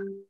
Mm-hmm.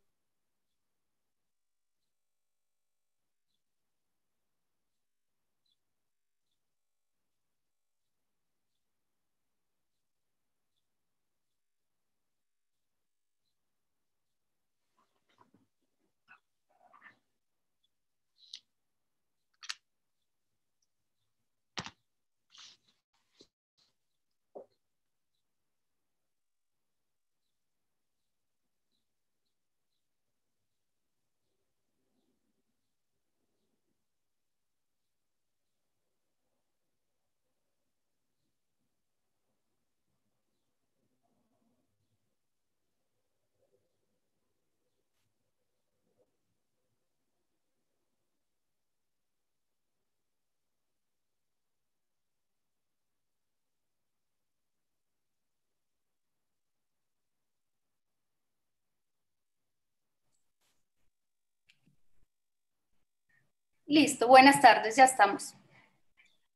Listo, buenas tardes, ya estamos.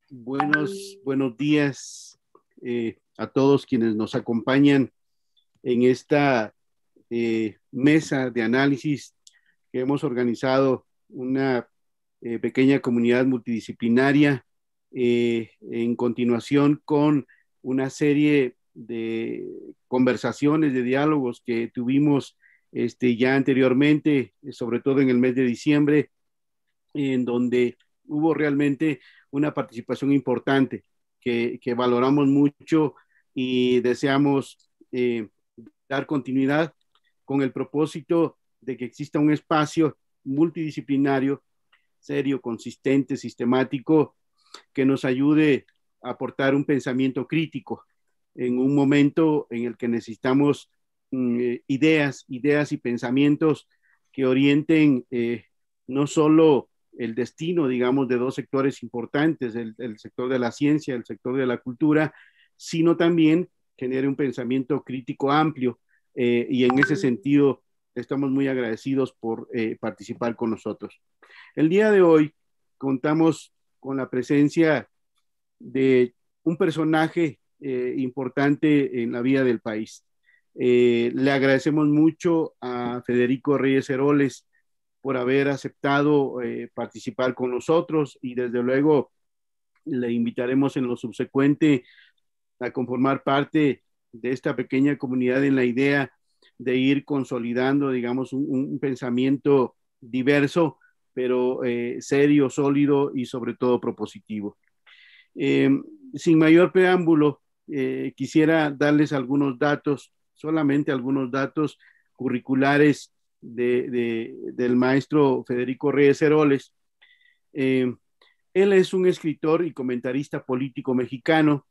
Buenos, buenos días eh, a todos quienes nos acompañan en esta eh, mesa de análisis que hemos organizado una eh, pequeña comunidad multidisciplinaria en continuación con una serie de conversaciones, de diálogos que tuvimos este, ya anteriormente, sobre todo en el mes de diciembre, en donde hubo realmente una participación importante que, valoramos mucho y deseamos eh, dar continuidad con el propósito de que exista un espacio multidisciplinario, serio, consistente, sistemático, que nos ayude a aportar un pensamiento crítico en un momento en el que necesitamos mm, eh, ideas, ideas y pensamientos que orienten eh, no solo el destino, digamos, de dos sectores importantes, el, sector de la ciencia, el sector de la cultura, sino también genere un pensamiento crítico amplio. Eh, y en ese sentido, estamos muy agradecidos por eh, participar con nosotros. El día de hoy contamos con la presencia de un personaje eh, importante en la vida del país. le agradecemos mucho a Federico Reyes Heroles, por haber aceptado eh, participar con nosotros y desde luego le invitaremos en lo subsecuente a conformar parte de esta pequeña comunidad en la idea de ir consolidando, digamos, un, pensamiento diverso, pero eh, serio, sólido y sobre todo propositivo. Eh, sin mayor preámbulo, quisiera darles algunos datos, solamente algunos datos curriculares del maestro Federico Reyes Heroles. Eh, él es un escritor y comentarista político mexicano.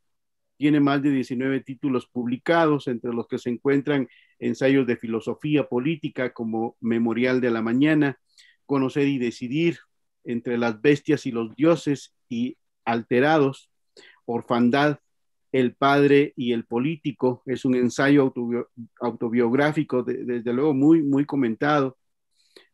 Tiene más de 19 títulos publicados, entre los que se encuentran ensayos de filosofía política como Memorial de la Mañana, Conocer y Decidir, Entre las Bestias y los Dioses y Alterados, Orfandad, el padre y el político es un ensayo autobiográfico, desde luego muy, muy comentado.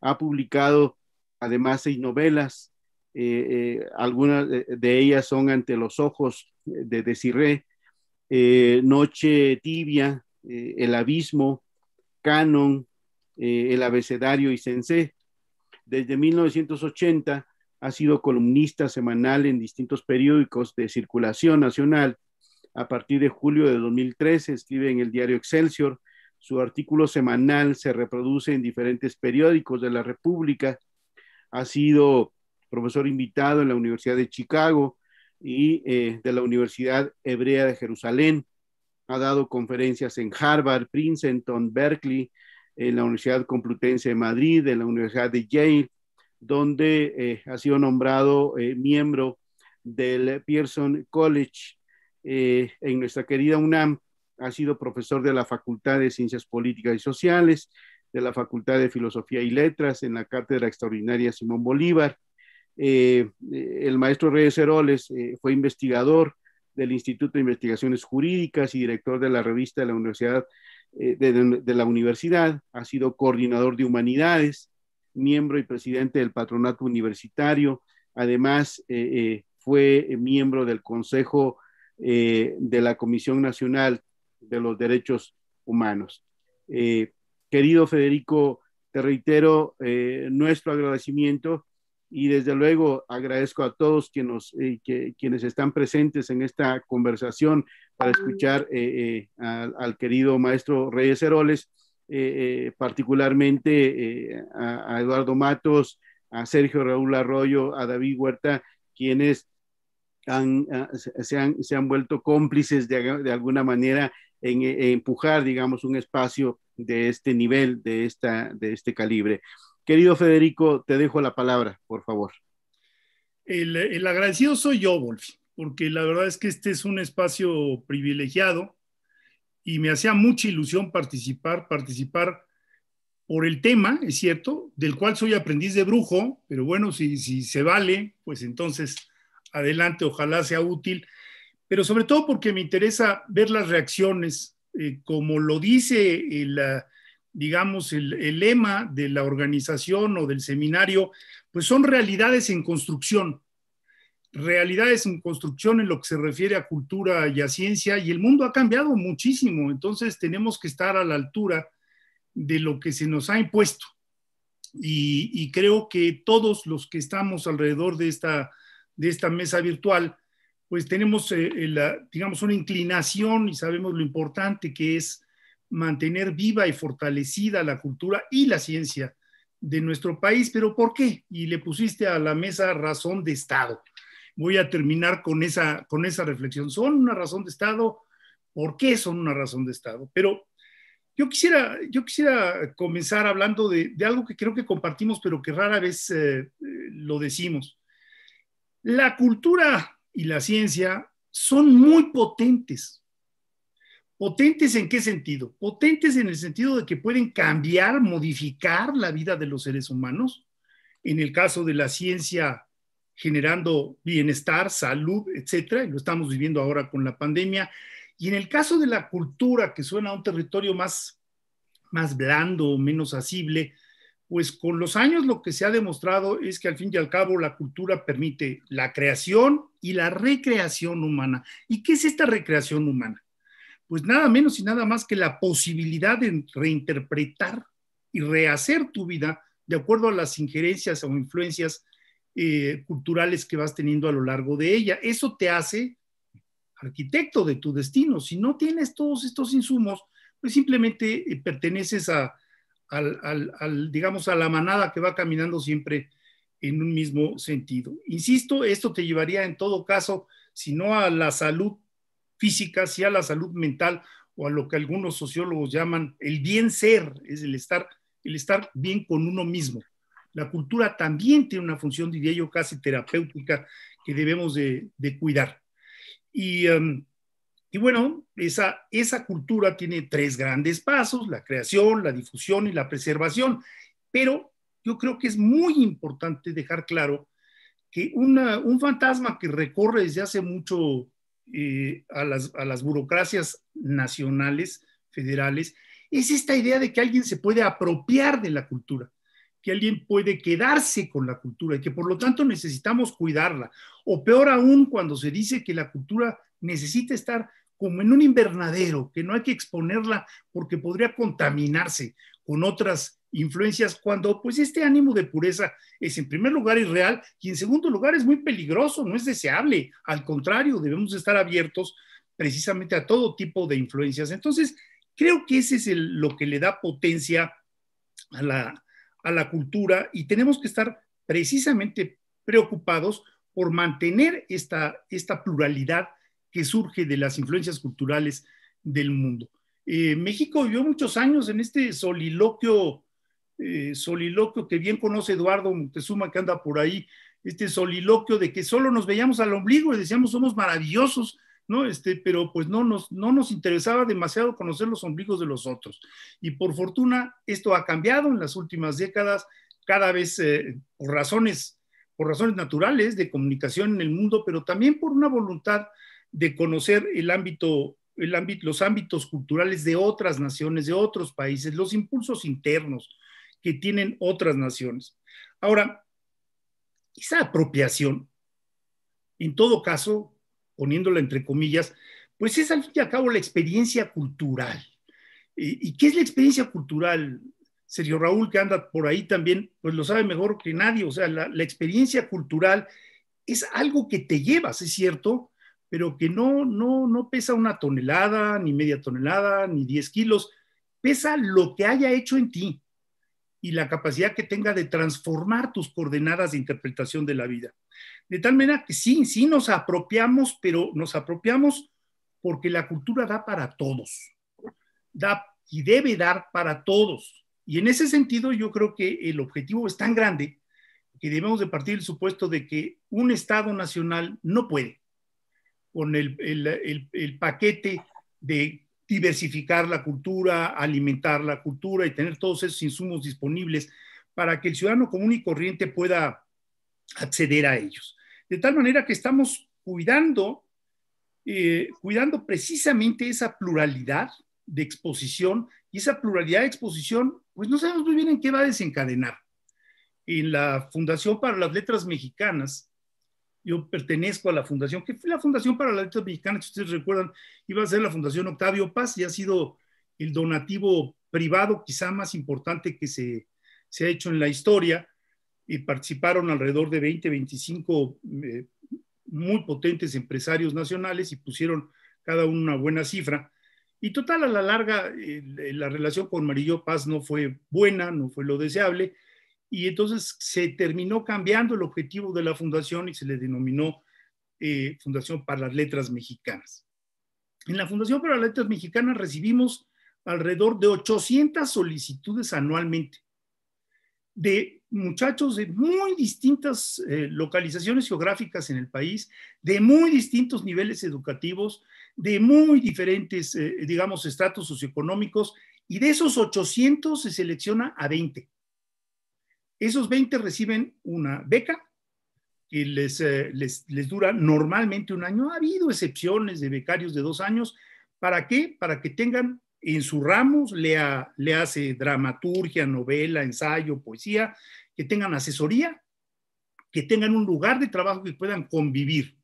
Ha publicado además seis novelas, eh, eh, algunas de ellas son Ante los Ojos eh, de Desiré, Noche Tibia, El Abismo, Canon, El Abecedario y Sensei. Desde 1980 ha sido columnista semanal en distintos periódicos de circulación nacional a partir de julio de 2013 escribe en el diario Excelsior. Su artículo semanal se reproduce en diferentes periódicos de la República. Ha sido profesor invitado en la Universidad de Chicago y eh, de la Universidad Hebrea de Jerusalén. Ha dado conferencias en Harvard, Princeton, Berkeley, en la Universidad Complutense de Madrid, en la Universidad de Yale, donde eh, ha sido nombrado eh, miembro del Pearson College eh, en nuestra querida UNAM. Ha sido profesor de la Facultad de Ciencias Políticas y Sociales, de la Facultad de Filosofía y Letras, en la Cátedra Extraordinaria Simón Bolívar. Eh, eh, el maestro Reyes Heroles fue investigador del Instituto de Investigaciones Jurídicas y director de la revista de la Universidad, de, de, la Universidad. Ha sido coordinador de humanidades, miembro y presidente del patronato universitario. Además, fue miembro del Consejo eh, de la Comisión Nacional de los Derechos Humanos. Eh, querido Federico, te reitero eh, nuestro agradecimiento y desde luego agradezco a todos quienes están presentes en esta conversación para escuchar al, querido maestro Reyes Heroles, particularmente a Eduardo Matos, a Sergio Raúl Arroyo, a David Huerta, quienes Ah, se, han, vuelto cómplices de, alguna manera eh, en, empujar, digamos, un espacio de este nivel, de, esta, de este calibre. Querido Federico, te dejo la palabra, por favor. El, el agradecido soy yo, Wolf, porque la verdad es que este es un espacio privilegiado y me hacía mucha ilusión participar, participar por el tema, es cierto, del cual soy aprendiz de brujo, pero bueno, si, si se vale, pues entonces adelante, ojalá sea útil, pero sobre todo porque me interesa ver las reacciones, eh, como lo dice eh, el, digamos, el, lema de la organización o del seminario, pues son realidades en construcción, realidades en construcción en lo que se refiere a cultura y a ciencia, y el mundo ha cambiado muchísimo, entonces tenemos que estar a la altura de lo que se nos ha impuesto. y creo que todos los que estamos alrededor de esta de esta mesa virtual, pues tenemos, eh, eh, digamos, una inclinación y sabemos lo importante que es mantener viva y fortalecida la cultura y la ciencia de nuestro país, pero ¿por qué? Y le pusiste a la mesa razón de Estado. Voy a terminar con esa, con esa reflexión. ¿Son una razón de Estado? ¿Por qué son una razón de Estado? Pero yo quisiera, yo quisiera comenzar hablando de, algo que creo que compartimos, pero que rara vez eh, lo decimos. La cultura y la ciencia son muy potentes. ¿Potentes en qué sentido? Potentes en el sentido de que pueden cambiar, modificar la vida de los seres humanos. En el caso de la ciencia, generando bienestar, salud, etcétera, lo estamos viviendo ahora con la pandemia. Y en el caso de la cultura, que suena a un territorio más, más blando, menos asible, pues con los años lo que se ha demostrado es que al fin y al cabo la cultura permite la creación y la recreación humana. ¿Y qué es esta recreación humana? Pues nada menos y nada más que la posibilidad de reinterpretar y rehacer tu vida de acuerdo a las injerencias o influencias eh, culturales que vas teniendo a lo largo de ella. Eso te hace arquitecto de tu destino. Si no tienes todos estos insumos, pues simplemente eh, perteneces a, al, digamos, a la manada que va caminando siempre en un mismo sentido. Insisto, esto te llevaría en todo caso, si no a la salud física, si a la salud mental o a lo que algunos sociólogos llaman el bien ser, es el estar, el estar bien con uno mismo. La cultura también tiene una función, diría yo, casi terapéutica que debemos de, cuidar. Y em, y bueno, esa, esa cultura tiene tres grandes pasos, la creación, la difusión y la preservación. Pero yo creo que es muy importante dejar claro que un fantasma que recorre desde hace mucho eh, a, las, a las burocracias nacionales, federales, es esta idea de que alguien se puede apropiar de la cultura, que alguien puede quedarse con la cultura y que por lo tanto necesitamos cuidarla. O peor aún, cuando se dice que la cultura necesita estar como en un invernadero, que no hay que exponerla porque podría contaminarse con otras influencias cuando pues este ánimo de pureza es en primer lugar irreal y en segundo lugar es muy peligroso, no es deseable. Al contrario, debemos estar abiertos precisamente a todo tipo de influencias. Entonces, creo que ese es el, lo que le da potencia a la, cultura y tenemos que estar precisamente preocupados por mantener esta, esta pluralidad que surge de las influencias culturales del mundo. Eh, México vivió muchos años en este soliloquio, eh, soliloquio que bien conoce Eduardo Montezuma, que anda por ahí, este soliloquio de que solo nos veíamos al ombligo y decíamos somos maravillosos, ¿no? Este, pero pues no nos, no nos interesaba demasiado conocer los ombligos de los otros. Y por fortuna, esto ha cambiado en las últimas décadas, cada vez eh, por razones por razones naturales de comunicación en el mundo, pero también por una voluntad de conocer el ámbito, el ámbito, los ámbitos culturales de otras naciones, de otros países, los impulsos internos que tienen otras naciones. Ahora, esa apropiación, en todo caso, poniéndola entre comillas, pues es al fin y al cabo la experiencia cultural. ¿Y qué es la experiencia cultural? Sergio Raúl, que anda por ahí también, pues lo sabe mejor que nadie. O sea, la, la experiencia cultural es algo que te llevas, es cierto, pero que no, no, no pesa una tonelada, ni media tonelada, ni 10 kilos, pesa lo que haya hecho en ti y la capacidad que tenga de transformar tus coordenadas de interpretación de la vida. De tal manera que sí, sí nos apropiamos, pero nos apropiamos porque la cultura da para todos, da y debe dar para todos. Y en ese sentido yo creo que el objetivo es tan grande que debemos de partir del supuesto de que un Estado nacional no puede, con el, paquete de diversificar la cultura, alimentar la cultura y tener todos esos insumos disponibles para que el ciudadano común y corriente pueda acceder a ellos. De tal manera que estamos cuidando, eh, cuidando precisamente esa pluralidad de exposición y esa pluralidad de exposición, pues no sabemos muy bien en qué va a desencadenar. En la Fundación para las Letras Mexicanas yo pertenezco a la fundación, que fue la Fundación para la Letras mexicana, si ustedes recuerdan, iba a ser la Fundación Octavio Paz y ha sido el donativo privado quizá más importante que se, ha hecho en la historia y participaron alrededor de 20, 25 eh, muy potentes empresarios nacionales y pusieron cada uno una buena cifra. Y total, a la larga, la relación con Marillo Paz no fue buena, no fue lo deseable y entonces se terminó cambiando el objetivo de la fundación y se le denominó eh, Fundación para las Letras Mexicanas. En la Fundación para las Letras Mexicanas recibimos alrededor de 800 solicitudes anualmente de muchachos de muy distintas eh, localizaciones geográficas en el país, de muy distintos niveles educativos, de muy diferentes, eh, digamos, estratos socioeconómicos, y de esos 800 se selecciona a 20. Esos 20 reciben una beca que eh, les, les, dura normalmente un año. Ha habido excepciones de becarios de dos años. ¿Para qué? Para que tengan en sus ramos, le, hace dramaturgia, novela, ensayo, poesía, que tengan asesoría, que tengan un lugar de trabajo que puedan convivir.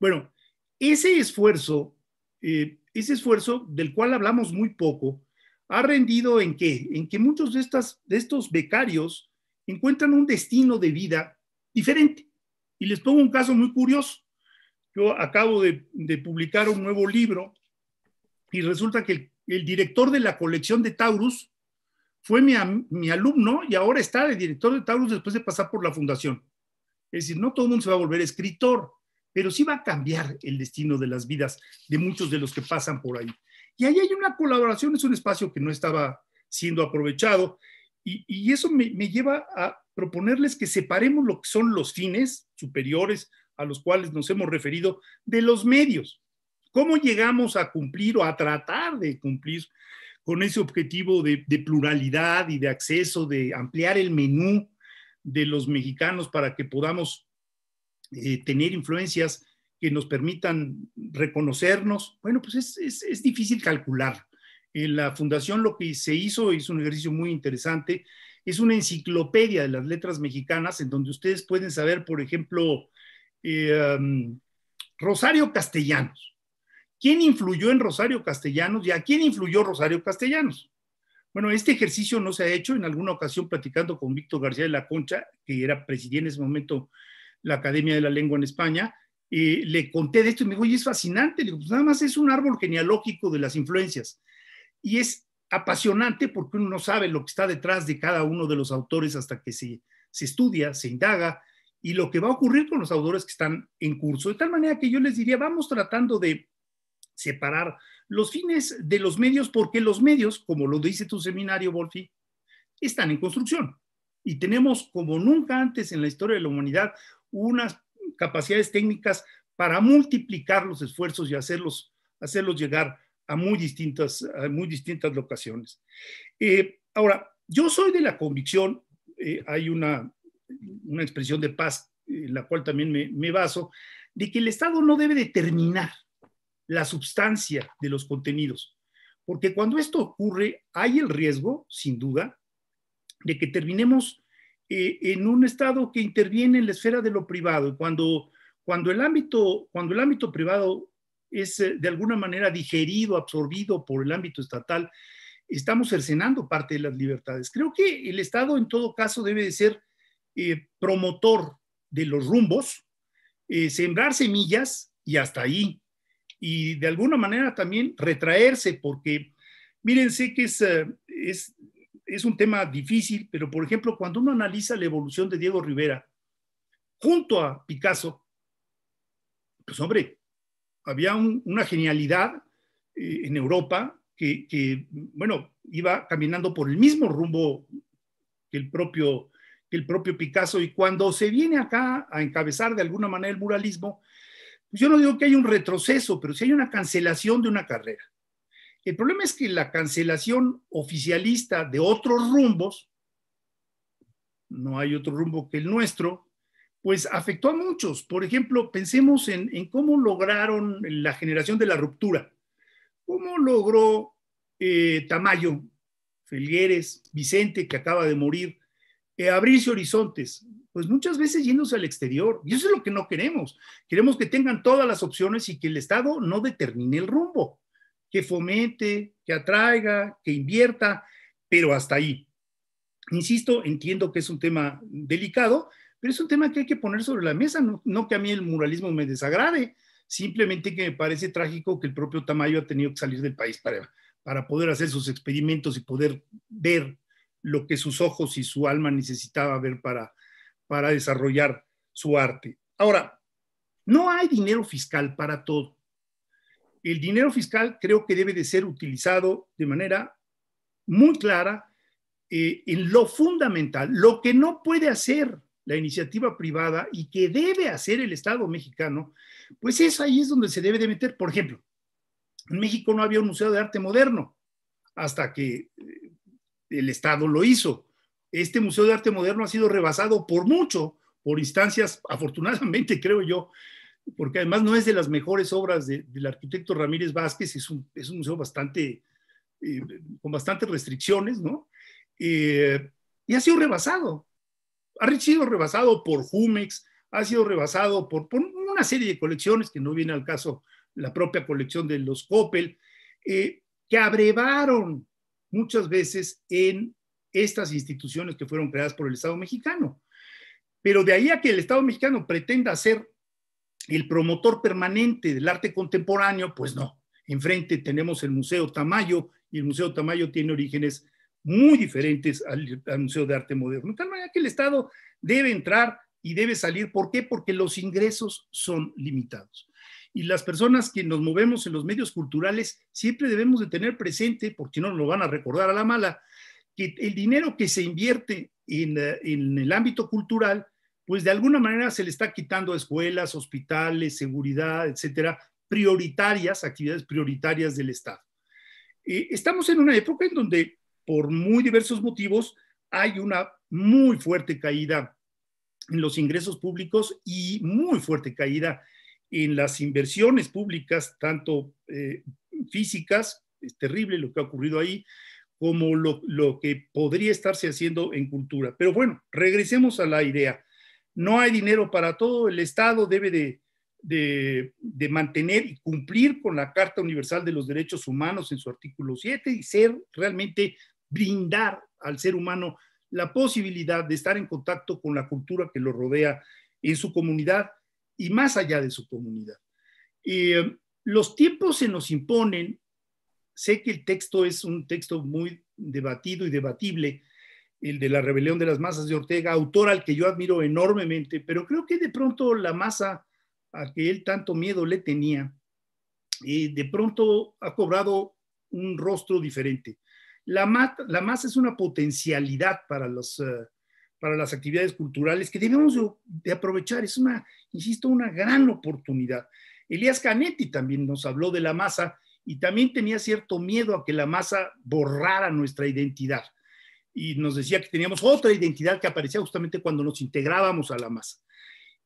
Bueno, ese esfuerzo, eh, ese esfuerzo del cual hablamos muy poco, ha rendido en qué? En que muchos de, estas, de estos becarios encuentran un destino de vida diferente. Y les pongo un caso muy curioso. Yo acabo de, publicar un nuevo libro y resulta que el, director de la colección de Taurus fue mi, alumno y ahora está el director de Taurus después de pasar por la fundación. Es decir, no todo el mundo se va a volver escritor, pero sí va a cambiar el destino de las vidas de muchos de los que pasan por ahí. Y ahí hay una colaboración, es un espacio que no estaba siendo aprovechado. Y, eso me, lleva a proponerles que separemos lo que son los fines superiores a los cuales nos hemos referido de los medios. ¿Cómo llegamos a cumplir o a tratar de cumplir con ese objetivo de, pluralidad y de acceso, de ampliar el menú de los mexicanos para que podamos eh, tener influencias que nos permitan reconocernos? Bueno, pues es difícil calcular en eh, la fundación lo que se hizo, es un ejercicio muy interesante, es una enciclopedia de las letras mexicanas en donde ustedes pueden saber, por ejemplo, eh, um, Rosario Castellanos. ¿Quién influyó en Rosario Castellanos y a quién influyó Rosario Castellanos? Bueno, este ejercicio no se ha hecho. En alguna ocasión platicando con Víctor García de la Concha, que era presidente en ese momento la Academia de la Lengua en España, eh, le conté de esto y me dijo, y es fascinante. digo, pues nada más es un árbol genealógico de las influencias y es apasionante porque uno no sabe lo que está detrás de cada uno de los autores hasta que se, se estudia, se indaga y lo que va a ocurrir con los autores que están en curso. De tal manera que yo les diría, vamos tratando de separar los fines de los medios porque los medios, como lo dice tu seminario, Wolfi, están en construcción. Y tenemos, como nunca antes en la historia de la humanidad, unas capacidades técnicas para multiplicar los esfuerzos y hacerlos, hacerlos llegar a muy distintas, a muy distintas locaciones. Eh, ahora, yo soy de la convicción, eh, hay una, una, expresión de paz, en eh, la cual también me, baso, de que el Estado no debe determinar la sustancia de los contenidos, porque cuando esto ocurre hay el riesgo, sin duda, de que terminemos en un Estado que interviene en la esfera de lo privado. Cuando, cuando, el, ámbito, cuando el ámbito privado es eh, de alguna manera digerido, absorbido por el ámbito estatal, estamos cercenando parte de las libertades. Creo que el Estado en todo caso debe de ser eh, promotor de los rumbos, eh, sembrar semillas y hasta ahí. Y de alguna manera también retraerse, porque miren, sé que es, es, es un tema difícil, pero por ejemplo, cuando uno analiza la evolución de Diego Rivera junto a Picasso, pues hombre, había una genialidad eh, en Europa que, bueno, iba caminando por el mismo rumbo que el propio, el propio Picasso. Y cuando se viene acá a encabezar de alguna manera el muralismo, pues yo no digo que haya un retroceso, pero sí hay una cancelación de una carrera. El problema es que la cancelación oficialista de otros rumbos, no hay otro rumbo que el nuestro, pues afectó a muchos. Por ejemplo, pensemos en, cómo lograron la generación de la ruptura. ¿Cómo logró eh, Tamayo, Felgueres, Vicente, que acaba de morir, eh, abrirse horizontes? Pues muchas veces yéndose al exterior. Y eso es lo que no queremos. Queremos que tengan todas las opciones y que el Estado no determine el rumbo, que fomente, que atraiga, que invierta, pero hasta ahí. Insisto, entiendo que es un tema delicado, pero es un tema que hay que poner sobre la mesa, no, que a mí el muralismo me desagrade, simplemente que me parece trágico que el propio Tamayo ha tenido que salir del país para, para poder hacer sus experimentos y poder ver lo que sus ojos y su alma necesitaba ver para, para desarrollar su arte. Ahora, no hay dinero fiscal para todo. El dinero fiscal creo que debe de ser utilizado de manera muy clara eh, en lo fundamental, lo que no puede hacer la iniciativa privada y que debe hacer el Estado mexicano, pues es ahí es donde se debe de meter. Por ejemplo, en México no había un museo de arte moderno hasta que eh, el Estado lo hizo. Este museo de arte moderno ha sido rebasado por mucho, por instancias, afortunadamente creo yo, porque además no es de las mejores obras del arquitecto Ramírez Vázquez, es un, museo bastante, eh, con bastantes restricciones, ¿no? Eh, y ha sido rebasado ha sido rebasado por Jumex, ha sido rebasado por, una serie de colecciones, que no viene al caso la propia colección de los Coppel, eh, que abrevaron muchas veces en estas instituciones que fueron creadas por el Estado mexicano. Pero de ahí a que el Estado mexicano pretenda ser el promotor permanente del arte contemporáneo, pues no. Enfrente tenemos el Museo Tamayo y el Museo Tamayo tiene orígenes muy diferentes al, Museo de Arte Moderno. De tal manera que el Estado debe entrar y debe salir. ¿Por qué? Porque los ingresos son limitados. Y las personas que nos movemos en los medios culturales siempre debemos de tener presente, porque no nos lo van a recordar a la mala, que el dinero que se invierte en, eh, el ámbito cultural, pues de alguna manera se le está quitando a escuelas, hospitales, seguridad, etcétera, prioritarias, actividades prioritarias del Estado. Eh, estamos en una época en donde por muy diversos motivos, hay una muy fuerte caída en los ingresos públicos y muy fuerte caída en las inversiones públicas, tanto eh, físicas, es terrible lo que ha ocurrido ahí, como lo, que podría estarse haciendo en cultura. Pero bueno, regresemos a la idea. No hay dinero para todo, el Estado debe de, mantener y cumplir con la Carta Universal de los Derechos Humanos en su artículo 7 y ser realmente brindar al ser humano la posibilidad de estar en contacto con la cultura que lo rodea en su comunidad y más allá de su comunidad. Eh, los tiempos se nos imponen. Sé que el texto es un texto muy debatido y debatible, el de la rebelión de las masas de Ortega, autor al que yo admiro enormemente, pero creo que de pronto la masa a que él tanto miedo le tenía, eh, de pronto ha cobrado un rostro diferente. La, masa es una potencialidad para, los, eh, para las actividades culturales que debemos de, aprovechar. Es una, insisto, una gran oportunidad. Elías Canetti también nos habló de la masa y también tenía cierto miedo a que la masa borrara nuestra identidad. Y nos decía que teníamos otra identidad que aparecía justamente cuando nos integrábamos a la masa.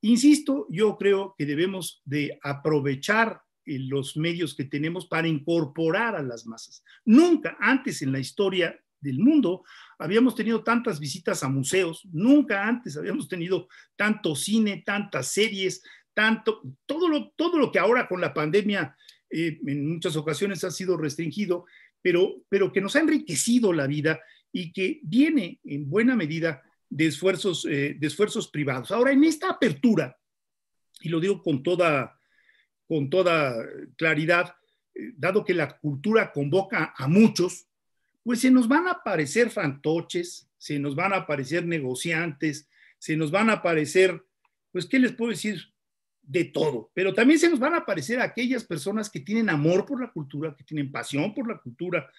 Insisto, yo creo que debemos de aprovechar los medios que tenemos para incorporar a las masas. Nunca antes en la historia del mundo habíamos tenido tantas visitas a museos, nunca antes habíamos tenido tanto cine, tantas series, tanto, todo lo, todo lo que ahora con la pandemia eh, en muchas ocasiones ha sido restringido, pero, pero que nos ha enriquecido la vida y que viene en buena medida de esfuerzos, eh, de esfuerzos privados. Ahora, en esta apertura, y lo digo con toda con toda claridad, eh, dado que la cultura convoca a muchos, pues se nos van a aparecer fantoches, se nos van a aparecer negociantes, se nos van a aparecer, pues, ¿qué les puedo decir? De todo, pero también se nos van a aparecer aquellas personas que tienen amor por la cultura, que tienen pasión por la cultura,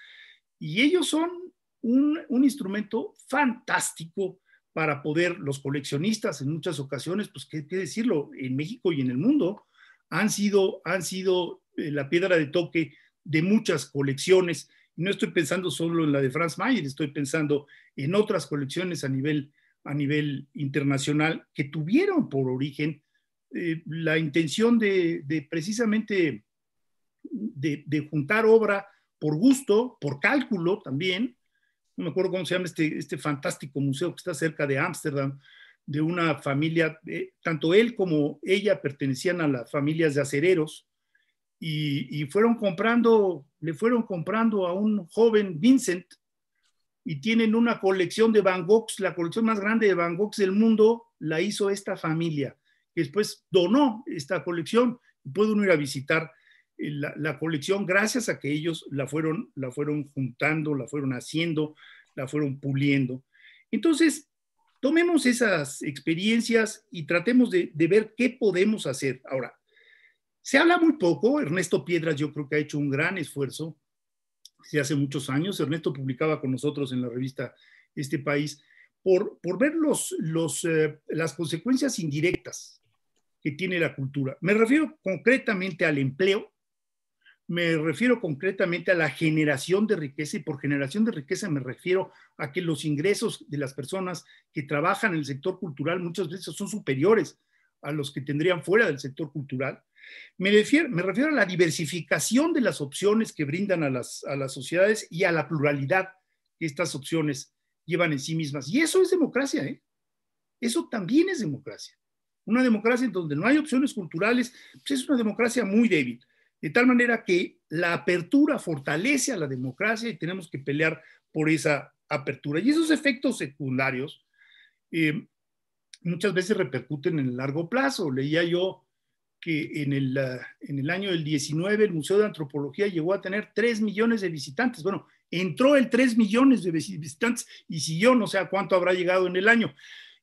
y ellos son un, instrumento fantástico para poder, los coleccionistas en muchas ocasiones, pues, ¿qué, qué decirlo? En México y en el mundo, han sido, han sido eh, la piedra de toque de muchas colecciones. No estoy pensando solo en la de Franz Mayer, estoy pensando en otras colecciones a nivel, a nivel internacional que tuvieron por origen eh, la intención de, precisamente de, juntar obra por gusto, por cálculo también. No me acuerdo cómo se llama este, este fantástico museo que está cerca de Ámsterdam, de una familia, eh, tanto él como ella pertenecían a las familias de acereros y, fueron comprando, le fueron comprando a un joven Vincent y tienen una colección de Van Goghs, la colección más grande de Van Goghs del mundo la hizo esta familia, que después donó esta colección y puede uno ir a visitar eh, la, colección gracias a que ellos la fueron, la fueron juntando, la fueron haciendo, la fueron puliendo. Entonces, tomemos esas experiencias y tratemos de, ver qué podemos hacer. Ahora, se habla muy poco, Ernesto Piedras yo creo que ha hecho un gran esfuerzo hace muchos años, Ernesto publicaba con nosotros en la revista Este País, por, ver eh, las consecuencias indirectas que tiene la cultura. Me refiero concretamente al empleo me refiero concretamente a la generación de riqueza y por generación de riqueza me refiero a que los ingresos de las personas que trabajan en el sector cultural muchas veces son superiores a los que tendrían fuera del sector cultural. Me refiero, a la diversificación de las opciones que brindan a las, sociedades y a la pluralidad que estas opciones llevan en sí mismas. Y eso es democracia, ¿eh? Eso también es democracia. Una democracia en donde no hay opciones culturales pues es una democracia muy débil. De tal manera que la apertura fortalece a la democracia y tenemos que pelear por esa apertura. Y esos efectos secundarios eh, muchas veces repercuten en el largo plazo. Leía yo que en el, ah, en el año del 19 el Museo de Antropología llegó a tener 3 millones de visitantes. Bueno, entró el 3 millones de visitantes y si yo no sé a cuánto habrá llegado en el año.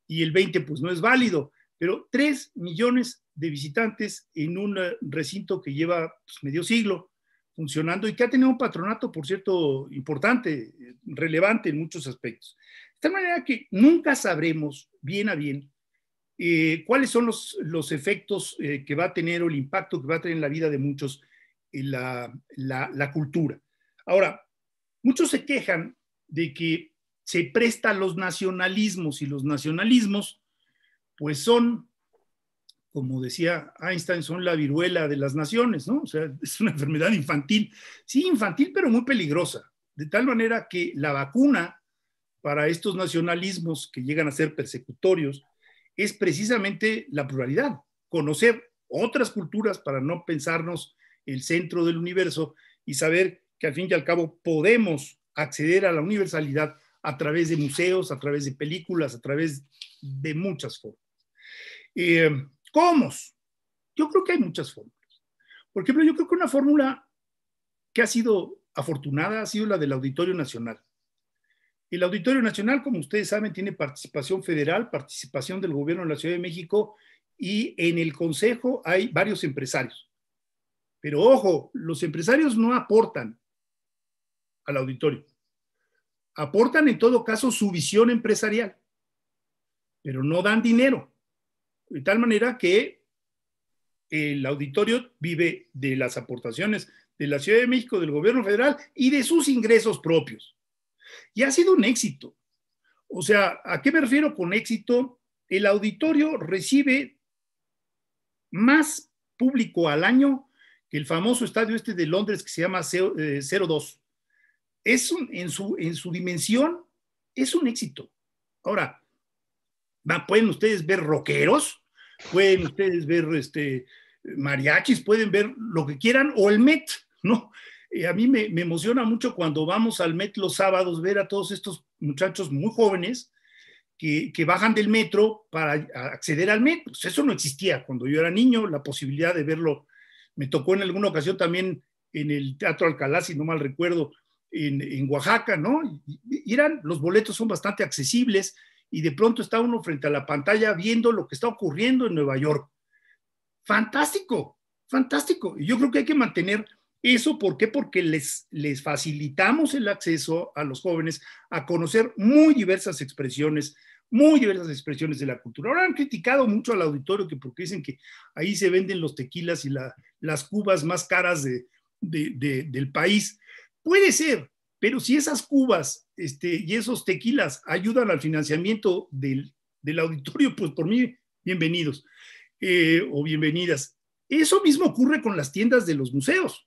Y el 20 pues no es válido, pero 3 millones de visitantes en un eh, recinto que lleva pues, medio siglo funcionando y que ha tenido un patronato, por cierto, importante, eh, relevante en muchos aspectos. De tal manera que nunca sabremos bien a bien eh, cuáles son los, efectos que va a tener o el impacto que va a tener en la vida de muchos la, la cultura. Ahora, muchos se quejan de que se presta a los nacionalismos y los nacionalismos pues son como decía Einstein, son la viruela de las naciones, ¿no? O sea, es una enfermedad infantil, sí, infantil, pero muy peligrosa, de tal manera que la vacuna para estos nacionalismos que llegan a ser persecutorios es precisamente la pluralidad, conocer otras culturas para no pensarnos el centro del universo y saber que al fin y al cabo podemos acceder a la universalidad a través de museos, a través de películas, a través de muchas formas. Eh, ¿Cómo? Yo creo que hay muchas fórmulas. Por ejemplo, yo creo que una fórmula que ha sido afortunada ha sido la del Auditorio Nacional. El Auditorio Nacional, como ustedes saben, tiene participación federal, participación del gobierno de la Ciudad de México y en el Consejo hay varios empresarios. Pero ojo, los empresarios no aportan al auditorio. Aportan en todo caso su visión empresarial, pero no dan dinero de tal manera que el auditorio vive de las aportaciones de la Ciudad de México, del gobierno federal y de sus ingresos propios. Y ha sido un éxito. O sea, ¿a qué me refiero con éxito? El auditorio recibe más público al año que el famoso estadio este de Londres que se llama 02. Eh, es en, su, en su dimensión, es un éxito. Ahora, pueden ustedes ver rockeros, pueden ustedes ver este, mariachis, pueden ver lo que quieran, o el Met, ¿no? Eh, a mí me, emociona mucho cuando vamos al Met los sábados, ver a todos estos muchachos muy jóvenes que, bajan del metro para acceder al Met. Pues eso no existía cuando yo era niño, la posibilidad de verlo. Me tocó en alguna ocasión también en el Teatro Alcalá, si no mal recuerdo, en, Oaxaca, ¿no? Y eran, los boletos son bastante accesibles, y de pronto está uno frente a la pantalla viendo lo que está ocurriendo en Nueva York. Fantástico, fantástico. Y yo creo que hay que mantener eso, ¿por qué? Porque les, les facilitamos el acceso a los jóvenes a conocer muy diversas expresiones, muy diversas expresiones de la cultura. Ahora han criticado mucho al auditorio que porque dicen que ahí se venden los tequilas y las cubas más caras del país. Puede ser, pero si esas cubas este, y esos tequilas ayudan al financiamiento del, auditorio, pues por mí, bienvenidos eh, o bienvenidas. Eso mismo ocurre con las tiendas de los museos.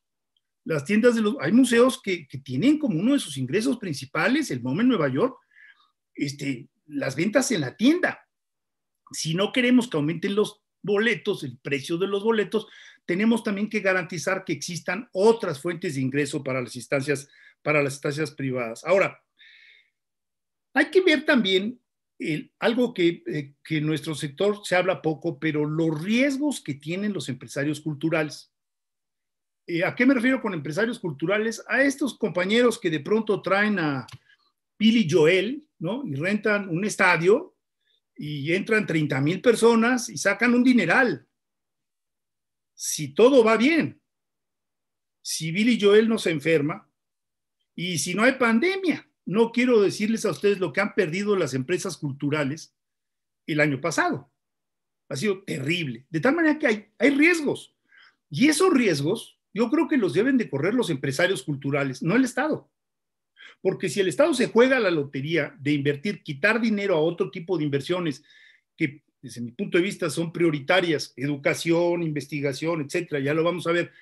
Las tiendas de los, hay museos que, tienen como uno de sus ingresos principales, el MOM en Nueva York, este, las ventas en la tienda. Si no queremos que aumenten los boletos, el precio de los boletos, tenemos también que garantizar que existan otras fuentes de ingreso para las instancias para las estancias privadas. Ahora, hay que ver también algo eh, que, en nuestro sector se habla poco, pero los riesgos que tienen los empresarios culturales. Eh, ¿A qué me refiero con empresarios culturales? A estos compañeros que de pronto traen a Billy Joel, ¿no? Y rentan un estadio y entran 30 mil personas y sacan un dineral. Si todo va bien, si Billy Joel no se enferma, y si no hay pandemia, no quiero decirles a ustedes lo que han perdido las empresas culturales el año pasado. Ha sido terrible. De tal manera que hay, hay riesgos. Y esos riesgos yo creo que los deben de correr los empresarios culturales, no el Estado. Porque si el Estado se juega la lotería de invertir, quitar dinero a otro tipo de inversiones que desde mi punto de vista son prioritarias, educación, investigación, etcétera, ya lo vamos a ver,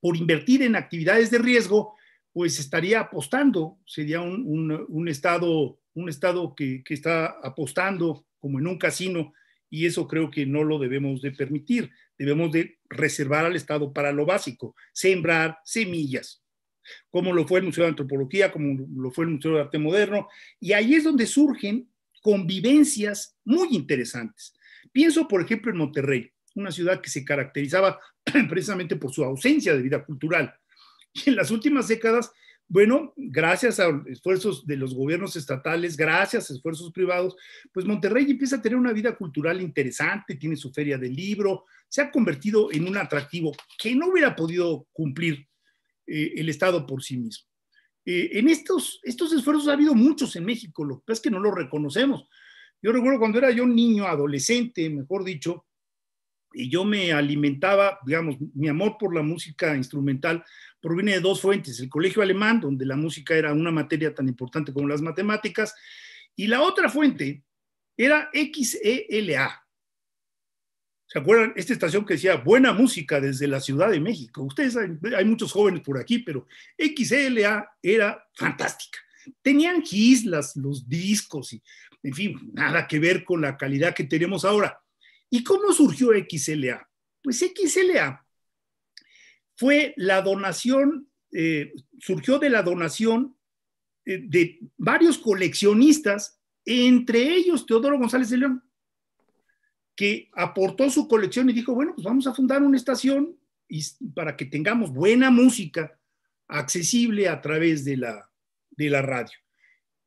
por invertir en actividades de riesgo, pues estaría apostando, sería un, estado, un estado que, que, está apostando como en un casino y eso creo que no lo debemos de permitir. Debemos de reservar al Estado para lo básico, sembrar semillas, como lo fue el Museo de Antropología, como lo fue el Museo de Arte Moderno, y ahí es donde surgen convivencias muy interesantes. Pienso, por ejemplo, en Monterrey, una ciudad que se caracterizaba precisamente por su ausencia de vida cultural y en las últimas décadas, bueno, gracias a esfuerzos de los gobiernos estatales, gracias a esfuerzos privados, pues Monterrey empieza a tener una vida cultural interesante, tiene su feria del libro, se ha convertido en un atractivo que no hubiera podido cumplir eh, el Estado por sí mismo. Eh, en estos, estos esfuerzos ha habido muchos en México, lo que pasa es que no lo reconocemos. Yo recuerdo cuando era yo niño, adolescente, mejor dicho, y yo me alimentaba, digamos, mi amor por la música instrumental proviene de dos fuentes, el colegio alemán, donde la música era una materia tan importante como las matemáticas, y la otra fuente era XELA. ¿Se acuerdan? Esta estación que decía buena música desde la Ciudad de México. Ustedes, hay, hay muchos jóvenes por aquí, pero XELA era fantástica. Tenían gislas los discos, y, en fin, nada que ver con la calidad que tenemos ahora. ¿Y cómo surgió XLA? Pues XLA fue la donación, eh, surgió de la donación eh, de varios coleccionistas, entre ellos Teodoro González de León, que aportó su colección y dijo, bueno, pues vamos a fundar una estación y, para que tengamos buena música accesible a través de la, de la radio.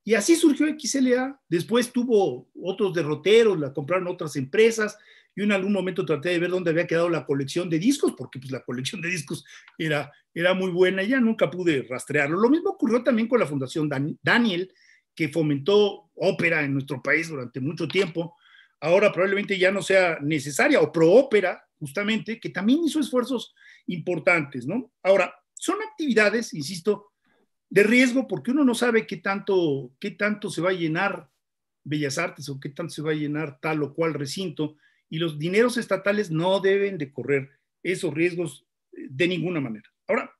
Y así surgió XLA. Después tuvo otros derroteros, la compraron otras empresas. Y en algún momento traté de ver dónde había quedado la colección de discos, porque pues, la colección de discos era, era muy buena y ya nunca pude rastrearlo. Lo mismo ocurrió también con la Fundación Daniel, que fomentó ópera en nuestro país durante mucho tiempo. Ahora probablemente ya no sea necesaria, o pro ópera, justamente, que también hizo esfuerzos importantes, ¿no? Ahora, son actividades, insisto, de riesgo porque uno no sabe qué tanto, qué tanto se va a llenar Bellas Artes o qué tanto se va a llenar tal o cual recinto y los dineros estatales no deben de correr esos riesgos eh, de ninguna manera. Ahora,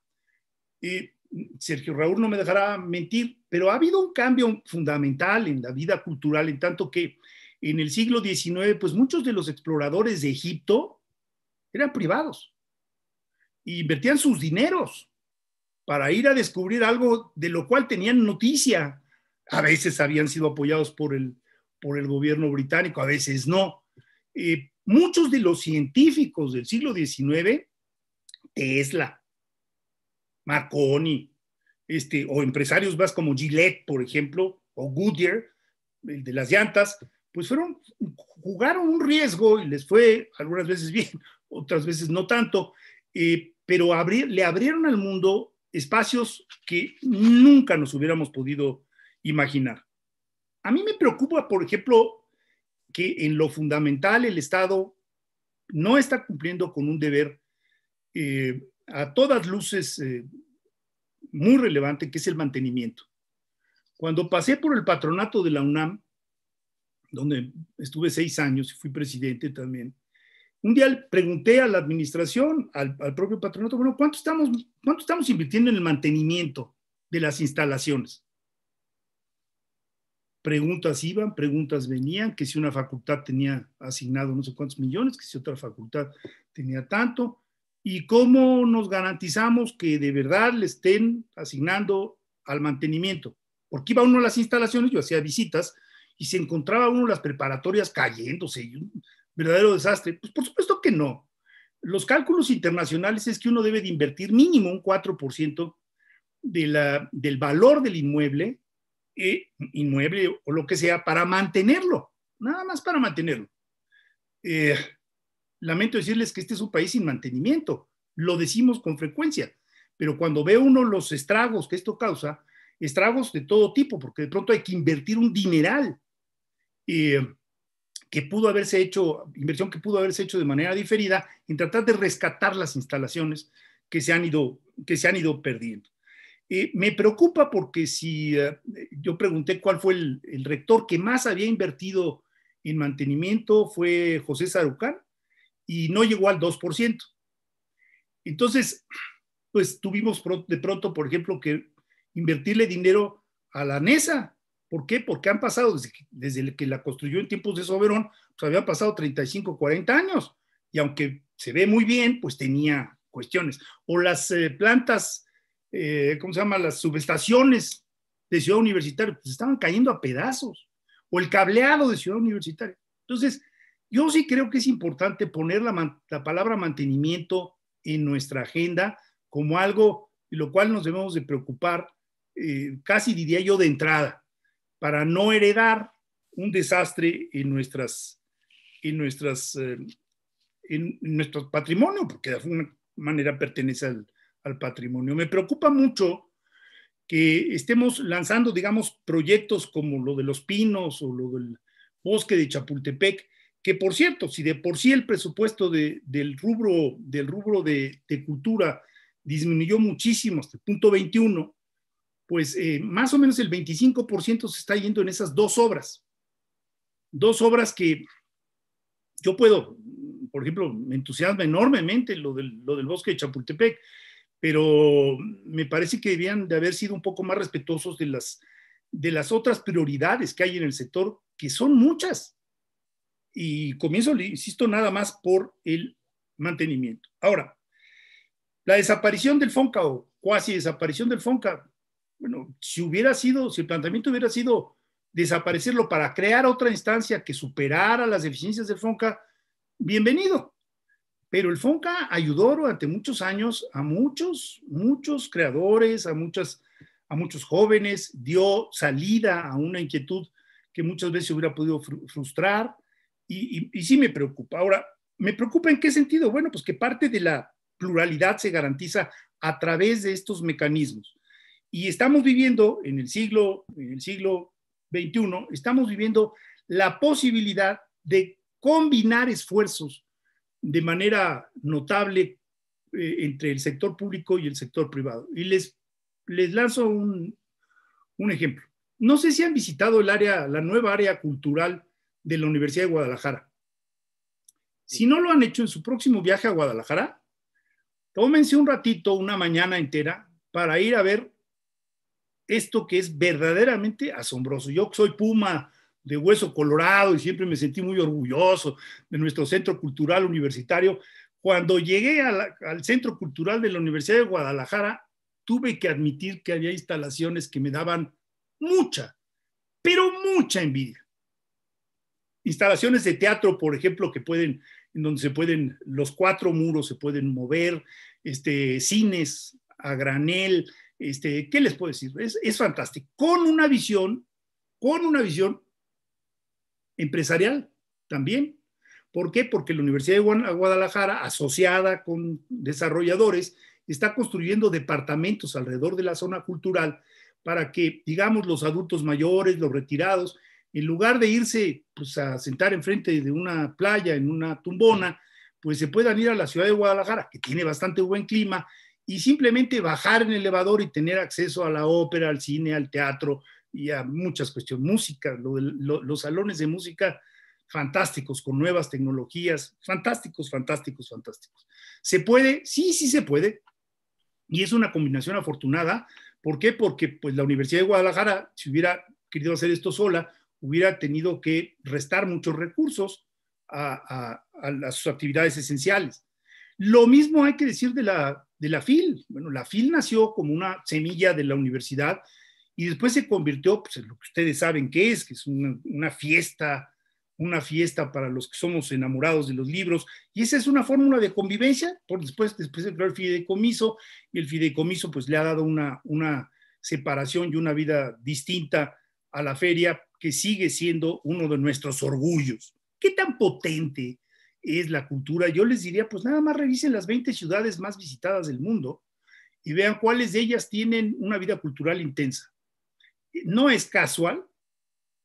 eh, Sergio Raúl no me dejará mentir, pero ha habido un cambio fundamental en la vida cultural, en tanto que en el siglo XIX, pues muchos de los exploradores de Egipto eran privados e invertían sus dineros para ir a descubrir algo de lo cual tenían noticia. A veces habían sido apoyados por el, por el gobierno británico, a veces no. muchos de los científicos del siglo XIX, Tesla, Marconi, este, o empresarios más como Gillette, por ejemplo, o Goodyear, el de las llantas, pues fueron, jugaron un riesgo y les fue algunas veces bien, otras veces no tanto, eh, pero le abrieron al mundo espacios que nunca nos hubiéramos podido imaginar. A mí me preocupa, por ejemplo, que en lo fundamental el Estado no está cumpliendo con un deber eh, a todas luces eh, muy relevante, que es el mantenimiento. Cuando pasé por el patronato de la UNAM, donde estuve seis años y fui presidente también, un día pregunté a la administración, al, propio patronato, bueno, ¿cuánto estamos, estamos invirtiendo en el mantenimiento de las instalaciones? Preguntas iban, preguntas venían, que si una facultad tenía asignado no sé cuántos millones, que si otra facultad tenía tanto, y cómo nos garantizamos que de verdad le estén asignando al mantenimiento. Porque iba uno a las instalaciones, yo hacía visitas, y se encontraba uno las preparatorias cayéndose, y verdadero desastre? Pues por supuesto que no. Los cálculos internacionales es que uno debe de invertir mínimo un 4% de la, del valor del inmueble, eh, inmueble o lo que sea, para mantenerlo, nada más para mantenerlo. Eh, lamento decirles que este es un país sin mantenimiento, lo decimos con frecuencia, pero cuando ve uno los estragos que esto causa, estragos de todo tipo, porque de pronto hay que invertir un dineral. Eh, que pudo haberse hecho, inversión que pudo haberse hecho de manera diferida en tratar de rescatar las instalaciones que se han ido, que se han ido perdiendo. Eh, me preocupa porque si eh, yo pregunté cuál fue el, el, rector que más había invertido en mantenimiento fue José Sarucán y no llegó al 2%. Entonces, pues tuvimos de pronto, por ejemplo, que invertirle dinero a la NESA ¿Por qué? Porque han pasado, desde que, la construyó en tiempos de Soberón, pues había pasado 35, 40 años. Y aunque se ve muy bien, pues tenía cuestiones. O las eh, plantas, eh, ¿cómo se llama? Las subestaciones de Ciudad Universitaria, pues estaban cayendo a pedazos. O el cableado de Ciudad Universitaria. Entonces, yo sí creo que es importante poner la, palabra mantenimiento en nuestra agenda como algo, lo cual nos debemos de preocupar, eh, casi diría yo de entrada para no heredar un desastre en, nuestras, en, nuestras, en eh, nuestro patrimonio, porque de alguna manera pertenece al, al patrimonio. Me preocupa mucho que estemos lanzando, digamos, proyectos como lo de los pinos o lo del bosque de Chapultepec, que por cierto, si de por sí el presupuesto de, del rubro, del rubro de, de, cultura disminuyó muchísimo hasta el punto 21, pues eh, más o menos el 25% se está yendo en esas dos obras. Dos obras que yo puedo, por ejemplo, me entusiasma enormemente lo del, bosque de Chapultepec, pero me parece que debían de haber sido un poco más respetuosos de las, de las otras prioridades que hay en el sector, que son muchas. Y comienzo, insisto, nada más por el mantenimiento. Ahora, la desaparición del FONCA o cuasi desaparición del FONCA, bueno, si hubiera sido, si el planteamiento hubiera sido desaparecerlo para crear otra instancia que superara las deficiencias del FONCA, bienvenido. Pero el FONCA ayudó durante muchos años a muchos, muchos creadores, a, muchas, a muchos jóvenes, dio salida a una inquietud que muchas veces hubiera podido frustrar y, y sí me preocupa. Ahora, ¿me preocupa en qué sentido? Bueno, pues que parte de la pluralidad se garantiza a través de estos mecanismos. Y estamos viviendo en el siglo, el siglo XXI, estamos viviendo la posibilidad de combinar esfuerzos de manera notable eh, entre el sector público y el sector privado. Y les, les lanzo un, un ejemplo. No sé si han visitado el área, la nueva área cultural de la Universidad de Guadalajara. Si no lo han hecho en su próximo viaje a Guadalajara, tómense un ratito, una mañana entera, para ir a ver esto que es verdaderamente asombroso. Yo soy Puma de hueso colorado y siempre me sentí muy orgulloso de nuestro centro cultural universitario. Cuando llegué al centro cultural de la Universidad de Guadalajara, tuve que admitir que había instalaciones que me daban mucha, pero mucha envidia. Instalaciones de teatro, por ejemplo, que pueden, en donde se pueden, los cuatro muros se pueden mover, este, cines a granel, este, ¿Qué les puedo decir? Es, fantástico. Con una visión, con una visión empresarial también. ¿Por qué? Porque la Universidad de Guadalajara, asociada con desarrolladores, está construyendo departamentos alrededor de la zona cultural para que, digamos, los adultos mayores, los retirados, en lugar de irse pues, a sentar enfrente de una playa, en una tumbona, pues se puedan ir a la ciudad de Guadalajara, que tiene bastante buen clima, y simplemente bajar en el elevador y tener acceso a la ópera, al cine, al teatro y a muchas cuestiones, música, los salones de música fantásticos, con nuevas tecnologías, fantásticos, fantásticos, fantásticos. ¿Se puede? Sí, sí se puede. Y es una combinación afortunada. ¿Por qué? Porque pues, la Universidad de Guadalajara, si hubiera querido hacer esto sola, hubiera tenido que restar muchos recursos a, a sus actividades esenciales. Lo mismo hay que decir de la, de la FIL. Bueno, la FIL nació como una semilla de la universidad y después se convirtió pues, en lo que ustedes saben que es, que es una, fiesta, una fiesta para los que somos enamorados de los libros. Y esa es una fórmula de convivencia. Por después, después entró el fideicomiso y el fideicomiso pues le ha dado una, una separación y una vida distinta a la feria que sigue siendo uno de nuestros orgullos. ¿Qué tan potente es la cultura, yo les diría, pues nada más revisen las 20 ciudades más visitadas del mundo y vean cuáles de ellas tienen una vida cultural intensa. No es casual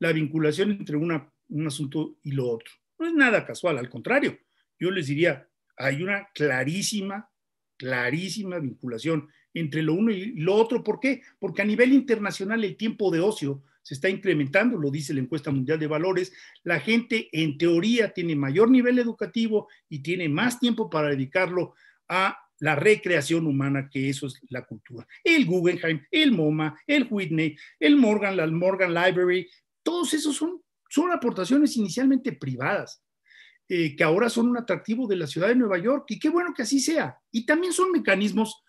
la vinculación entre un asunto y lo otro. No es nada casual, al contrario, yo les diría, hay una clarísima, clarísima vinculación entre lo uno y lo otro. ¿Por qué? Porque a nivel internacional el tiempo de ocio se está incrementando, lo dice la encuesta mundial de valores, la gente en teoría tiene mayor nivel educativo y tiene más tiempo para dedicarlo a la recreación humana, que eso es la cultura. El Guggenheim, el MoMA, el Whitney, el Morgan, la Morgan Library, todos esos son, son aportaciones inicialmente privadas, eh, que ahora son un atractivo de la ciudad de Nueva York, y qué bueno que así sea. Y también son mecanismos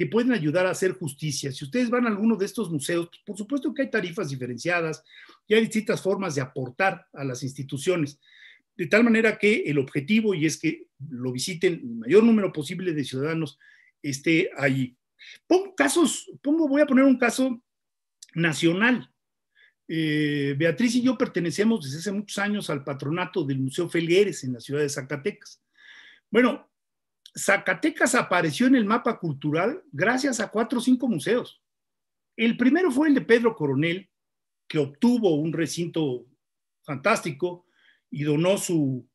que pueden ayudar a hacer justicia. Si ustedes van a alguno de estos museos, pues, por supuesto que hay tarifas diferenciadas y hay distintas formas de aportar a las instituciones, de tal manera que el objetivo y es que lo visiten el mayor número posible de ciudadanos esté allí. Pongo casos, pongo, voy a poner un caso nacional. Eh, Beatriz y yo pertenecemos desde hace muchos años al patronato del Museo Felgueres en la ciudad de Zacatecas. Bueno, Zacatecas apareció en el mapa cultural gracias a cuatro o cinco museos. El primero fue el de Pedro Coronel, que obtuvo un recinto fantástico y donó su,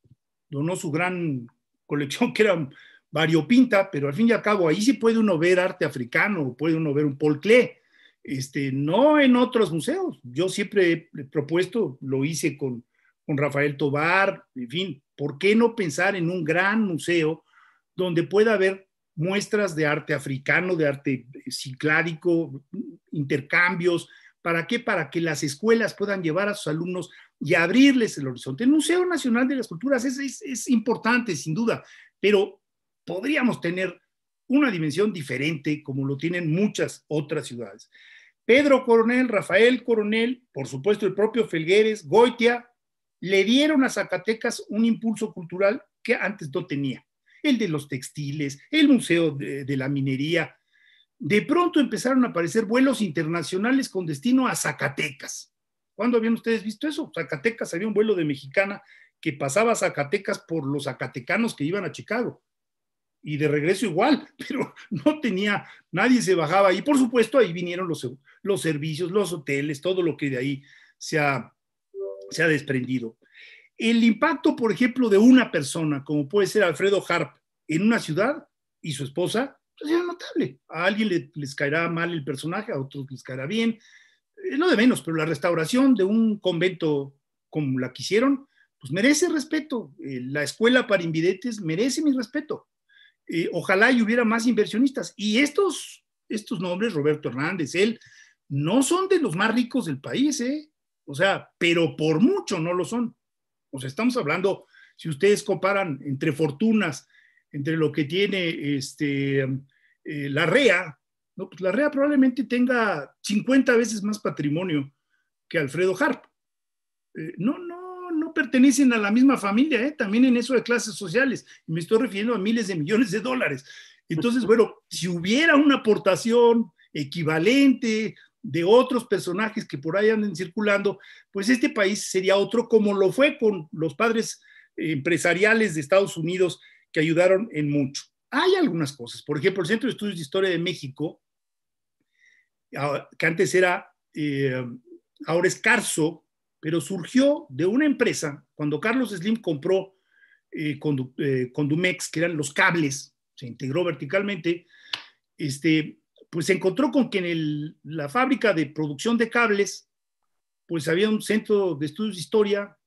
donó su gran colección, que era variopinta, pero al fin y al cabo ahí sí puede uno ver arte africano, puede uno ver un Paul este, no en otros museos. Yo siempre he propuesto, lo hice con, con Rafael Tobar, en fin, ¿por qué no pensar en un gran museo donde pueda haber muestras de arte africano, de arte eh, cicládico, intercambios. ¿Para qué? Para que las escuelas puedan llevar a sus alumnos y abrirles el horizonte. El Museo Nacional de las Culturas es, importante, sin duda, pero podríamos tener una dimensión diferente como lo tienen muchas otras ciudades. Pedro Coronel, Rafael Coronel, por supuesto el propio Felgueres, Goitia, le dieron a Zacatecas un impulso cultural que antes no tenía el de los textiles, el Museo de, la Minería. De pronto empezaron a aparecer vuelos internacionales con destino a Zacatecas. ¿Cuándo habían ustedes visto eso? Zacatecas, había un vuelo de mexicana que pasaba a Zacatecas por los zacatecanos que iban a Chicago. Y de regreso igual, pero no tenía, nadie se bajaba. Y por supuesto ahí vinieron los, los servicios, los hoteles, todo lo que de ahí se ha desprendido. El impacto, por ejemplo, de una persona, como puede ser Alfredo Harp, en una ciudad y su esposa, pues es notable. A alguien les caerá mal el personaje, a otros les caerá bien. Eh, no de menos, pero la restauración de un convento como la quisieron, pues merece respeto. Eh, la escuela para invidentes merece mi respeto. Eh, ojalá y hubiera más inversionistas. Y estos, estos nombres, Roberto Hernández, él, no son de los más ricos del país, ¿eh? O sea, pero por mucho no lo son sea, estamos hablando, si ustedes comparan entre fortunas, entre lo que tiene este, eh, la REA, ¿no? pues la REA probablemente tenga 50 veces más patrimonio que Alfredo Harp. Eh, no, no, no pertenecen a la misma familia, ¿eh? también en eso de clases sociales. Me estoy refiriendo a miles de millones de dólares. Entonces, bueno, si hubiera una aportación equivalente de otros personajes que por ahí anden circulando, pues este país sería otro como lo fue con los padres empresariales de Estados Unidos que ayudaron en mucho. Hay algunas cosas, por ejemplo, el Centro de Estudios de Historia de México, ah, que antes era, eh, ahora es pero surgió de una empresa, cuando Carlos Slim compró eh, eh Condumex, que eran los cables, se integró verticalmente, este, pues se encontró con que en la fábrica de producción de cables, pues había un centro de estudios de historia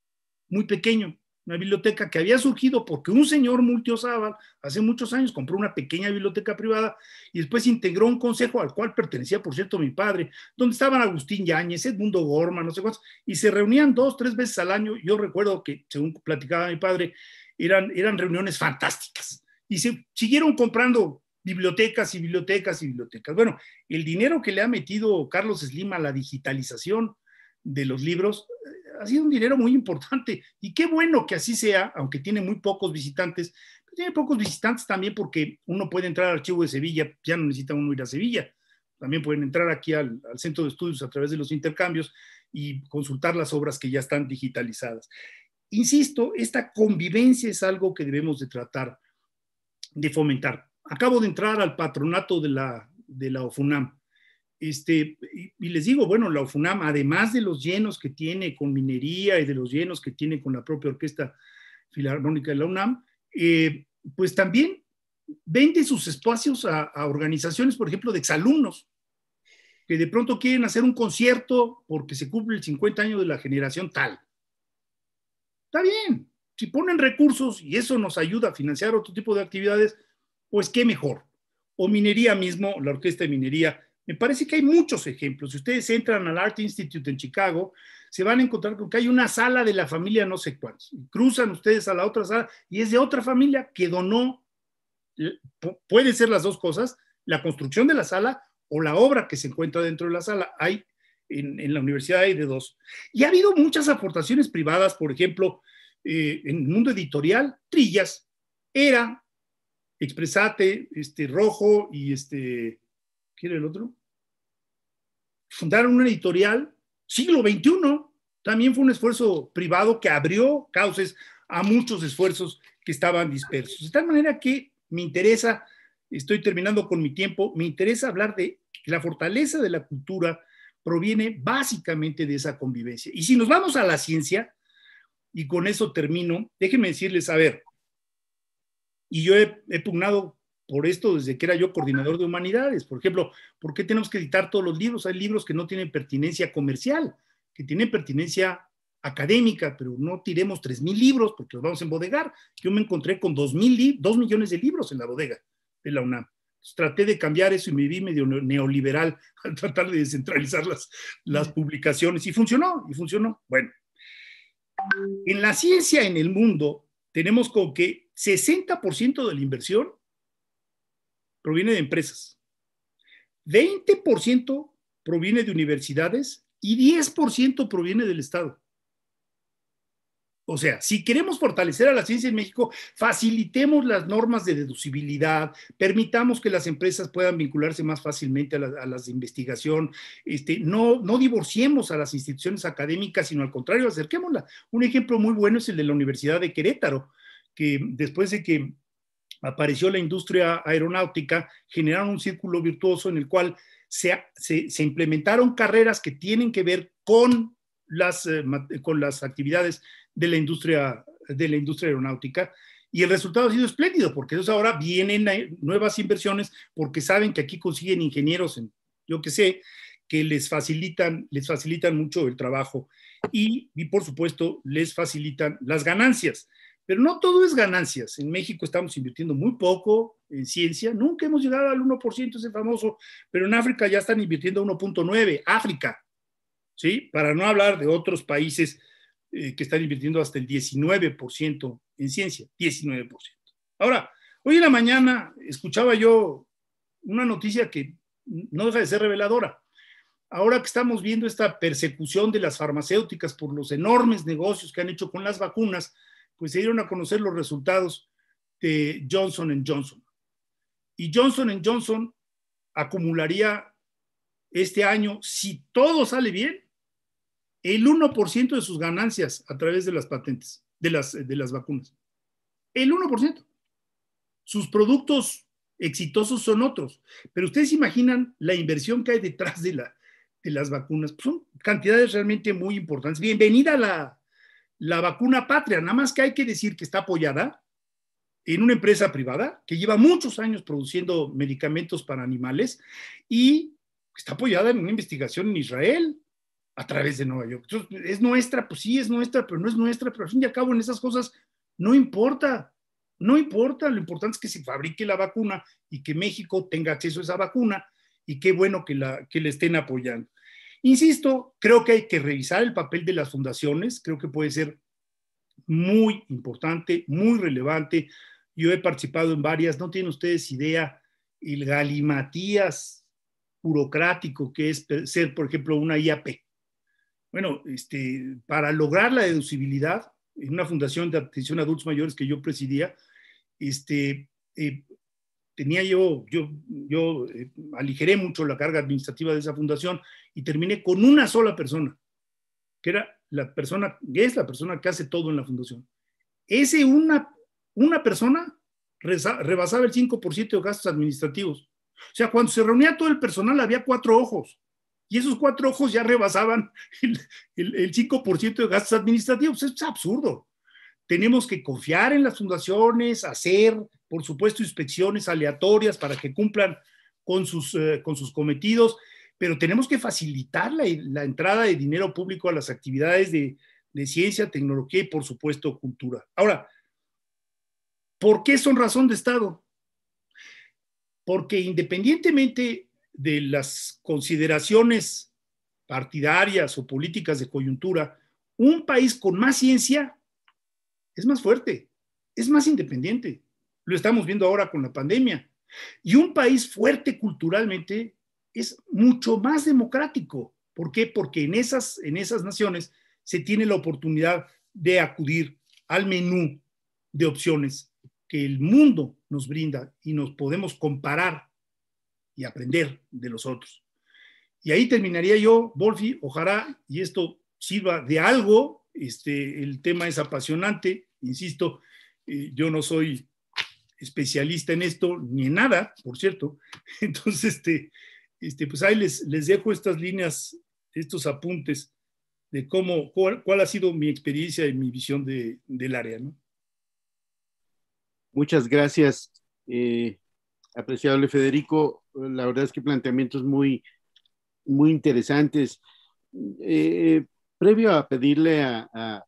muy pequeño, una biblioteca que había surgido porque un señor multiosábal hace muchos años compró una pequeña biblioteca privada y después integró un consejo al cual pertenecía, por cierto, mi padre, donde estaban Agustín Yáñez, Edmundo Gorman, no sé cuántos, y se reunían dos, tres veces al año. Yo recuerdo que, según platicaba mi padre, eran, eran reuniones fantásticas y se siguieron comprando bibliotecas y bibliotecas y bibliotecas. Bueno, el dinero que le ha metido Carlos Slim a la digitalización de los libros eh, ha sido un dinero muy importante y qué bueno que así sea, aunque tiene muy pocos visitantes. tiene pocos visitantes también porque uno puede entrar al archivo de Sevilla, ya no necesita uno ir a Sevilla. También pueden entrar aquí al, al centro de estudios a través de los intercambios y consultar las obras que ya están digitalizadas. Insisto, esta convivencia es algo que debemos de tratar de fomentar acabo de entrar al patronato de la, de la OFUNAM. Este, y, les digo, bueno, la OFUNAM, además de los llenos que tiene con minería y de los llenos que tiene con la propia Orquesta Filarmónica de la UNAM, eh, pues también vende sus espacios a, a, organizaciones, por ejemplo, de exalumnos, que de pronto quieren hacer un concierto porque se cumple el 50 años de la generación tal. Está bien, si ponen recursos y eso nos ayuda a financiar otro tipo de actividades, pues qué mejor. O minería mismo, la orquesta de minería. Me parece que hay muchos ejemplos. Si ustedes entran al Art Institute en Chicago, se van a encontrar con que hay una sala de la familia no sé cuáles Cruzan ustedes a la otra sala y es de otra familia que donó, eh, pueden ser las dos cosas, la construcción de la sala o la obra que se encuentra dentro de la sala. Hay en, la universidad hay de dos. Y ha habido muchas aportaciones privadas, por ejemplo, eh, en el mundo editorial, Trillas era Expresate, este, Rojo y este, ¿quién era el otro? Fundaron una editorial, siglo XXI, también fue un esfuerzo privado que abrió cauces a muchos esfuerzos que estaban dispersos. De tal manera que me interesa, estoy terminando con mi tiempo, me interesa hablar de que la fortaleza de la cultura proviene básicamente de esa convivencia. Y si nos vamos a la ciencia, y con eso termino, déjenme decirles, a ver, y yo he, pugnado por esto desde que era yo coordinador de humanidades. Por ejemplo, ¿por qué tenemos que editar todos los libros? Hay libros que no tienen pertinencia comercial, que tienen pertinencia académica, pero no tiremos 3.000 libros porque los vamos a embodegar. Yo me encontré con 2.000, 2 millones de libros en la bodega de la UNAM. traté de cambiar eso y me vi medio neoliberal al tratar de descentralizar las, las publicaciones y funcionó, y funcionó. Bueno, en la ciencia, en el mundo, tenemos con que 60% de la inversión proviene de empresas, 20% proviene de universidades y 10% proviene del Estado. O sea, si queremos fortalecer a la ciencia en México, facilitemos las normas de deducibilidad, permitamos que las empresas puedan vincularse más fácilmente a, las de investigación, este, no, no divorciemos a las instituciones académicas, sino al contrario, acerquémoslas. Un ejemplo muy bueno es el de la Universidad de Querétaro, que después de que apareció la industria aeronáutica, generaron un círculo virtuoso en el cual se, se, implementaron carreras que tienen que ver con las, eh, con las actividades de la, industria, de la industria aeronáutica. Y el resultado ha sido espléndido, porque entonces ahora vienen nuevas inversiones, porque saben que aquí consiguen ingenieros, en, yo que sé, que les facilitan, les facilitan mucho el trabajo y, y por supuesto, les facilitan las ganancias. Pero no todo es ganancias. En México estamos invirtiendo muy poco en ciencia. Nunca hemos llegado al 1%, ese famoso. Pero en África ya están invirtiendo 1.9%. África. ¿Sí? Para no hablar de otros países eh, que están invirtiendo hasta el 19% en ciencia. 19%. Ahora, hoy en la mañana escuchaba yo una noticia que no deja de ser reveladora. Ahora que estamos viendo esta persecución de las farmacéuticas por los enormes negocios que han hecho con las vacunas, pues se dieron a conocer los resultados de Johnson Johnson. Y Johnson Johnson acumularía este año, si todo sale bien, el 1% de sus ganancias a través de las patentes, de las, de las vacunas. El 1%. Sus productos exitosos son otros. Pero ustedes imaginan la inversión que hay detrás de, de las vacunas. son cantidades realmente muy importantes. Bienvenida a la, la vacuna patria, nada más que hay que decir que está apoyada en una empresa privada que lleva muchos años produciendo medicamentos para animales y está apoyada en una investigación en Israel a través de Nueva York. Entonces, es nuestra, pues sí, es nuestra, pero no es nuestra, pero al fin y al cabo en esas cosas no importa, no importa, lo importante es que se fabrique la vacuna y que México tenga acceso a esa vacuna y qué bueno que la, que le estén apoyando. Insisto, creo que hay que revisar el papel de las fundaciones, creo que puede ser muy importante, muy relevante. Yo he participado en varias, no tienen ustedes idea el galimatías burocrático que es ser, por ejemplo, una IAP. Bueno, este, para lograr la deducibilidad, en una fundación de atención a adultos mayores que yo presidía, este, eh, tenía yo, yo, yo eh, aligeré mucho la carga administrativa de esa fundación y terminé con una sola persona, que era la persona, que es la persona que hace todo en la fundación. Ese una, una persona rebasaba el 5% de gastos administrativos. O sea, cuando se reunía todo el personal había cuatro ojos y esos cuatro ojos ya rebasaban el, el, el 5% de gastos administrativos. Es absurdo tenemos que confiar en las fundaciones, hacer, por supuesto, inspecciones aleatorias para que cumplan con sus, eh, con sus cometidos, pero tenemos que facilitar la, entrada de dinero público a las actividades de, de ciencia, tecnología y, por supuesto, cultura. Ahora, ¿por qué son razón de Estado? Porque independientemente de las consideraciones partidarias o políticas de coyuntura, un país con más ciencia es más fuerte, es más independiente. Lo estamos viendo ahora con la pandemia. Y un país fuerte culturalmente es mucho más democrático. ¿Por qué? Porque en esas, en esas naciones se tiene la oportunidad de acudir al menú de opciones que el mundo nos brinda y nos podemos comparar y aprender de los otros. Y ahí terminaría yo, Wolfi, ojalá, y esto sirva de algo, este, el tema es apasionante, Insisto, eh, yo no soy especialista en esto, ni en nada, por cierto. Entonces, este, este, pues ahí les, les dejo estas líneas, estos apuntes de cómo, cuál, ha sido mi experiencia y mi visión del área. ¿no? Muchas gracias, eh, apreciable Federico. La verdad es que planteamientos muy, muy interesantes. Eh, previo a pedirle a,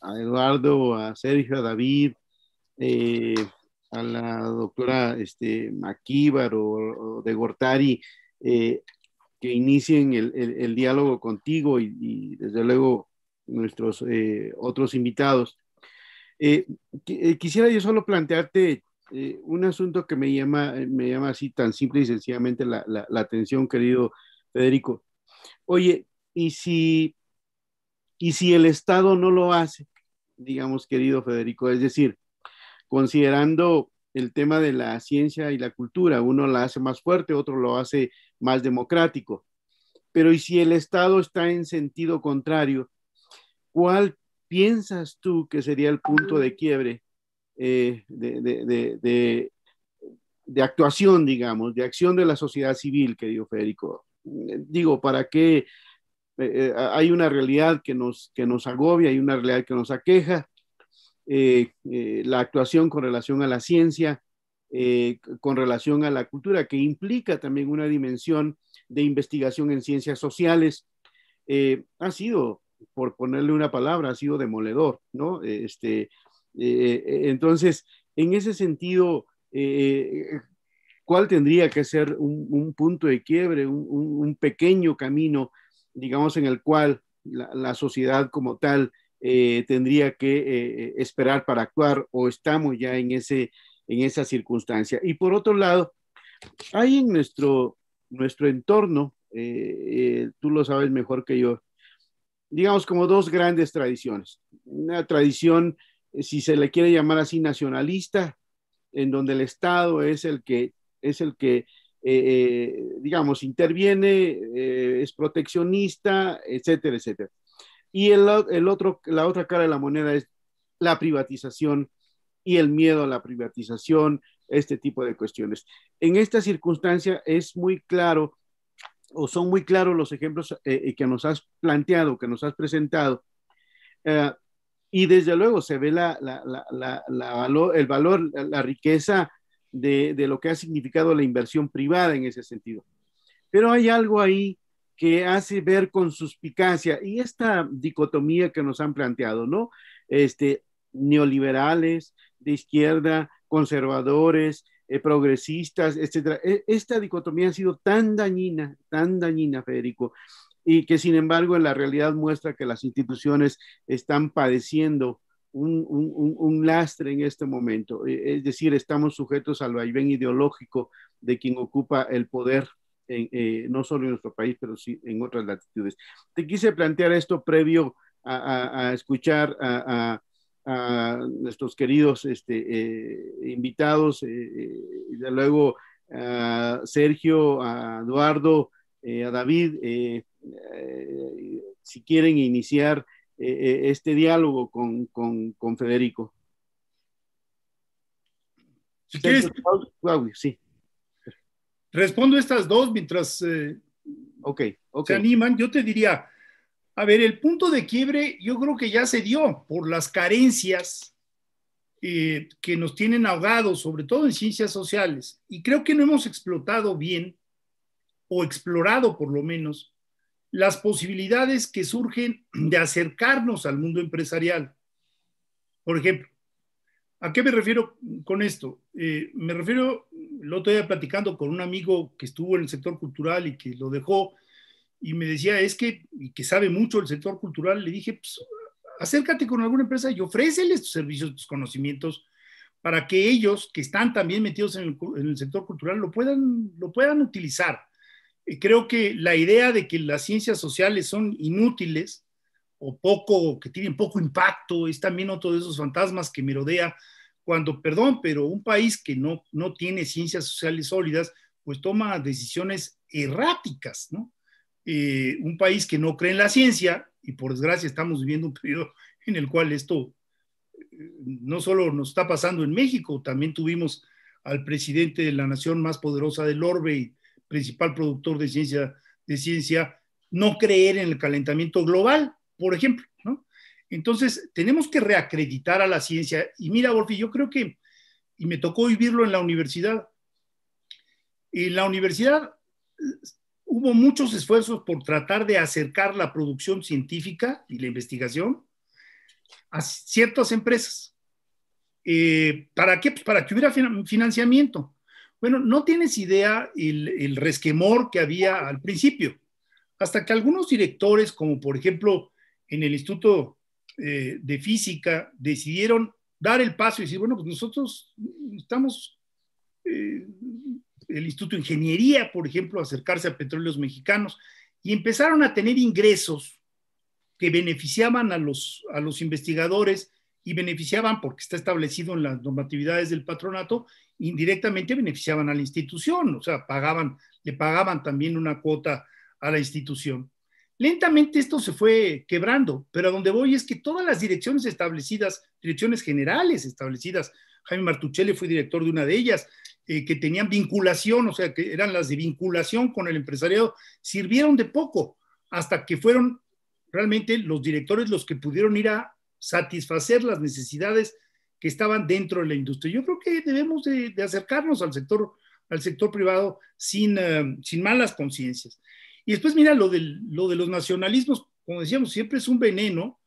a Eduardo, a Sergio, a David, eh, a la doctora este, o, de Gortari, eh, que inicien el, diálogo contigo y, desde luego nuestros eh, otros invitados. quisiera yo solo plantearte un asunto que me llama, me llama así tan simple y sencillamente la atención, querido Federico. Oye, y si y si el Estado no lo hace, digamos, querido Federico, es decir, considerando el tema de la ciencia y la cultura, uno la hace más fuerte, otro lo hace más democrático. Pero ¿y si el Estado está en sentido contrario? ¿Cuál piensas tú que sería el punto de quiebre eh, de, actuación, digamos, de acción de la sociedad civil, querido Federico? Eh, digo, para qué? Eh, eh, hay una realidad que nos, que nos agobia, hay una realidad que nos aqueja, eh, la actuación con relación a la ciencia, con relación a la cultura, que implica también una dimensión de investigación en ciencias sociales, ha sido, por ponerle una palabra, ha sido demoledor, ¿no? Este, entonces, en ese sentido, ¿cuál tendría que ser un, punto de quiebre, un pequeño camino digamos, en el cual la, sociedad como tal eh, tendría que eh, eh, esperar para actuar o estamos ya en, ese, en esa circunstancia. Y por otro lado, hay en nuestro, nuestro entorno, tú lo sabes mejor que yo, digamos como dos grandes tradiciones. Una tradición, si se le quiere llamar así, nacionalista, en donde el Estado es el que, es el que eh, eh, digamos, interviene, eh, es proteccionista, etcétera, etcétera. Y el, otro, la otra cara de la moneda es la privatización y el miedo a la privatización, este tipo de cuestiones. En esta circunstancia es muy claro o son muy claros los ejemplos que nos has planteado, que nos has presentado. y desde luego se ve la, el valor, la riqueza de, lo que ha significado la inversión privada en ese sentido. Pero hay algo ahí que hace ver con suspicacia y esta dicotomía que nos han planteado, ¿no? Este, neoliberales, de izquierda, conservadores, eh, progresistas, etcétera. E, esta dicotomía ha sido tan dañina, tan dañina, Federico, y que sin embargo en la realidad muestra que las instituciones están padeciendo un, lastre en este momento. E, es decir, estamos sujetos al vaivén ideológico de quien ocupa el poder, eh, no solo en nuestro país, pero sí en otras latitudes. Te quise plantear esto previo a, escuchar a, nuestros queridos este, eh, invitados, eh, y luego a Sergio, a Eduardo, a David, si quieren iniciar eh, eh, este diálogo con, con, Federico. sí. Respondo estas dos mientras eh, okay, se animan. Yo te diría, a ver, el punto de quiebre yo creo que ya se dio por las carencias que nos tienen ahogados, sobre todo en ciencias sociales. Y creo que no hemos explotado bien, o explorado por lo menos, las posibilidades que surgen de acercarnos al mundo empresarial. Por ejemplo, ¿a qué me refiero con esto? Eh, me refiero, lo estoy platicando con un amigo que estuvo en el sector cultural y que lo dejó, y me decía, es que, y que sabe mucho el sector cultural, le dije, pues, acércate con alguna empresa y ofréceles tus servicios, tus conocimientos, para que ellos, que están también metidos en el, en el sector cultural, lo puedan, lo puedan utilizar creo que la idea de que las ciencias sociales son inútiles o poco, que tienen poco impacto, es también otro de esos fantasmas que merodea cuando, perdón, pero un país que no, no tiene ciencias sociales sólidas, pues toma decisiones erráticas, ¿no? Eh, un país que no cree en la ciencia, y por desgracia estamos viviendo un periodo en el cual esto eh, no solo nos está pasando en México, también tuvimos al presidente de la nación más poderosa del orbe y principal productor de ciencia, de ciencia, no creer en el calentamiento global, por ejemplo, Entonces, tenemos que reacreditar a la ciencia. Y mira, Wolfi, yo creo que, y me tocó vivirlo en la universidad, en la universidad eh, hubo muchos esfuerzos por tratar de acercar la producción científica y la investigación a ciertas empresas. Eh, ¿Para qué? Pues para que hubiera financiamiento. Bueno, no tienes idea el, resquemor que había al principio, hasta que algunos directores, como por ejemplo en el Instituto eh, de Física, decidieron dar el paso y decir, bueno, pues nosotros estamos, eh, el Instituto de Ingeniería, por ejemplo, acercarse a petróleos mexicanos, y empezaron a tener ingresos que beneficiaban a los investigadores y beneficiaban, porque está establecido en las normatividades del patronato, indirectamente beneficiaban a la institución, o sea, pagaban, le pagaban también una cuota a la institución. Lentamente esto se fue quebrando, pero a donde voy es que todas las direcciones establecidas, direcciones generales establecidas, Jaime Martuchelli fue director de una de ellas, eh, que tenían vinculación, o sea, que eran las de vinculación con el empresariado, sirvieron de poco hasta que fueron realmente los directores los que pudieron ir a satisfacer las necesidades que estaban dentro de la industria. Yo creo que debemos de, acercarnos al sector, al sector privado sin, eh, malas conciencias. Y después, mira, lo, lo de los nacionalismos, como decíamos, siempre es un veneno,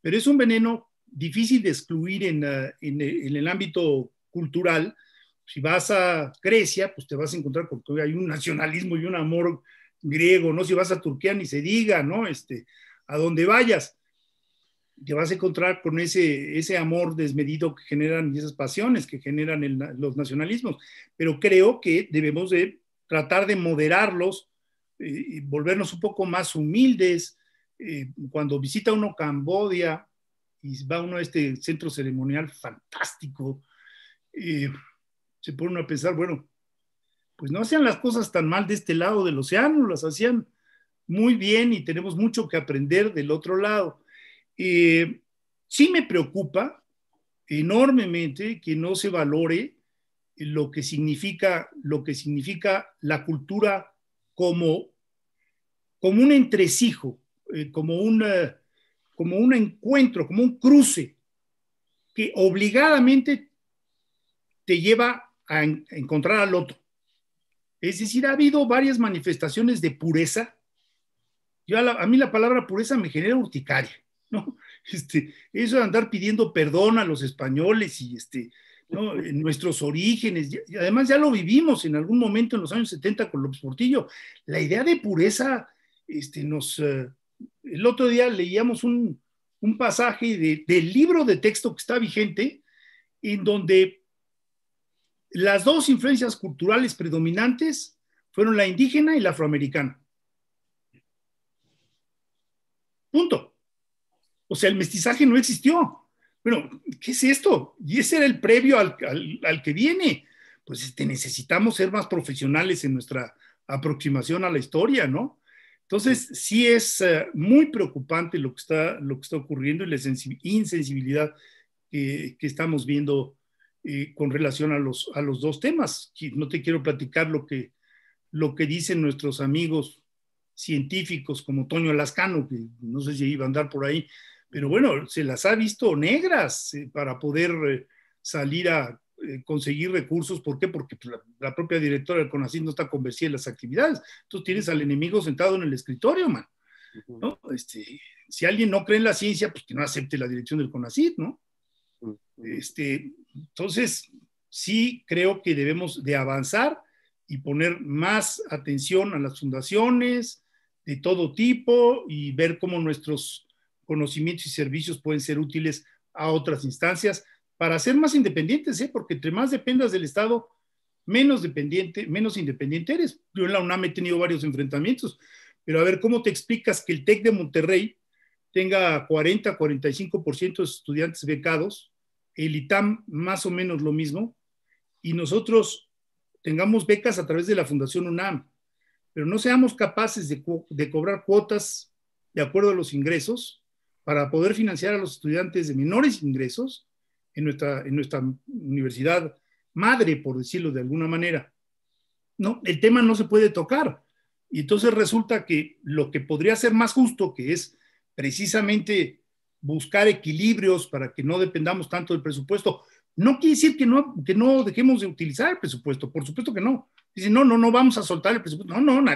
pero es un veneno difícil de excluir en, eh, el ámbito cultural. Si vas a Grecia, pues te vas a encontrar porque hay un nacionalismo y un amor griego, ¿no? Si vas a Turquía, ni se diga, ¿no? Este, a donde vayas te vas a encontrar con ese, ese amor desmedido que generan esas pasiones, que generan los nacionalismos. Pero creo que debemos de tratar de moderarlos, eh, y volvernos un poco más humildes. Eh, cuando visita uno Cambodia y va uno a este centro ceremonial fantástico, eh, se pone uno a pensar, bueno, pues no hacían las cosas tan mal de este lado del océano, las hacían muy bien y tenemos mucho que aprender del otro lado. Eh, sí me preocupa enormemente que no se valore lo que significa, lo que significa la cultura como, como un entresijo, eh, como, eh, como un encuentro, como un cruce que obligadamente te lleva a, encontrar al otro. Es decir, ha habido varias manifestaciones de pureza. Yo a mí la palabra pureza me genera urticaria ¿no? Este, eso de andar pidiendo perdón a los españoles y este, nuestros orígenes, además ya lo vivimos en algún momento en los años 70 con López Portillo, la idea de pureza, este, nos, eh, el otro día leíamos un, pasaje del libro de texto que está vigente, en donde las dos influencias culturales predominantes fueron la indígena y la afroamericana. Punto. O sea, el mestizaje no existió. Bueno, ¿qué es esto? Y ese era el previo al, que viene. Pues este, necesitamos ser más profesionales en nuestra aproximación a la historia, ¿no? Entonces, sí es eh, muy preocupante lo que, está, lo que está ocurriendo y la insensibilidad que, estamos viendo eh, con relación a los, a los dos temas. No te quiero platicar lo que, lo que dicen nuestros amigos científicos como Toño Lascano, que no sé si iba a andar por ahí, pero bueno, se las ha visto negras eh, para poder eh, salir a eh, conseguir recursos. ¿Por qué? Porque pues, la, propia directora del CONACYT no está convencida en las actividades. Tú tienes al enemigo sentado en el escritorio, man. ¿No? Este, si alguien no cree en la ciencia, pues que no acepte la dirección del CONACYT, ¿no? Este, entonces, sí creo que debemos de avanzar y poner más atención a las fundaciones de todo tipo y ver cómo nuestros conocimientos y servicios pueden ser útiles a otras instancias para ser más independientes, ¿eh? porque entre más dependas del Estado, menos dependiente, menos independiente eres. Yo en la UNAM he tenido varios enfrentamientos, pero a ver, ¿cómo te explicas que el TEC de Monterrey tenga 40, 45% de estudiantes becados, el ITAM más o menos lo mismo, y nosotros tengamos becas a través de la Fundación UNAM, pero no seamos capaces de cobrar cuotas de acuerdo a los ingresos, para poder financiar a los estudiantes de menores ingresos en nuestra, en nuestra universidad madre, por decirlo de alguna manera. No, el tema no se puede tocar. Y entonces resulta que lo que podría ser más justo, que es precisamente buscar equilibrios para que no dependamos tanto del presupuesto, no quiere decir que no, que no dejemos de utilizar el presupuesto, por supuesto que no. Dicen, no, no, no vamos a soltar el presupuesto. No, no,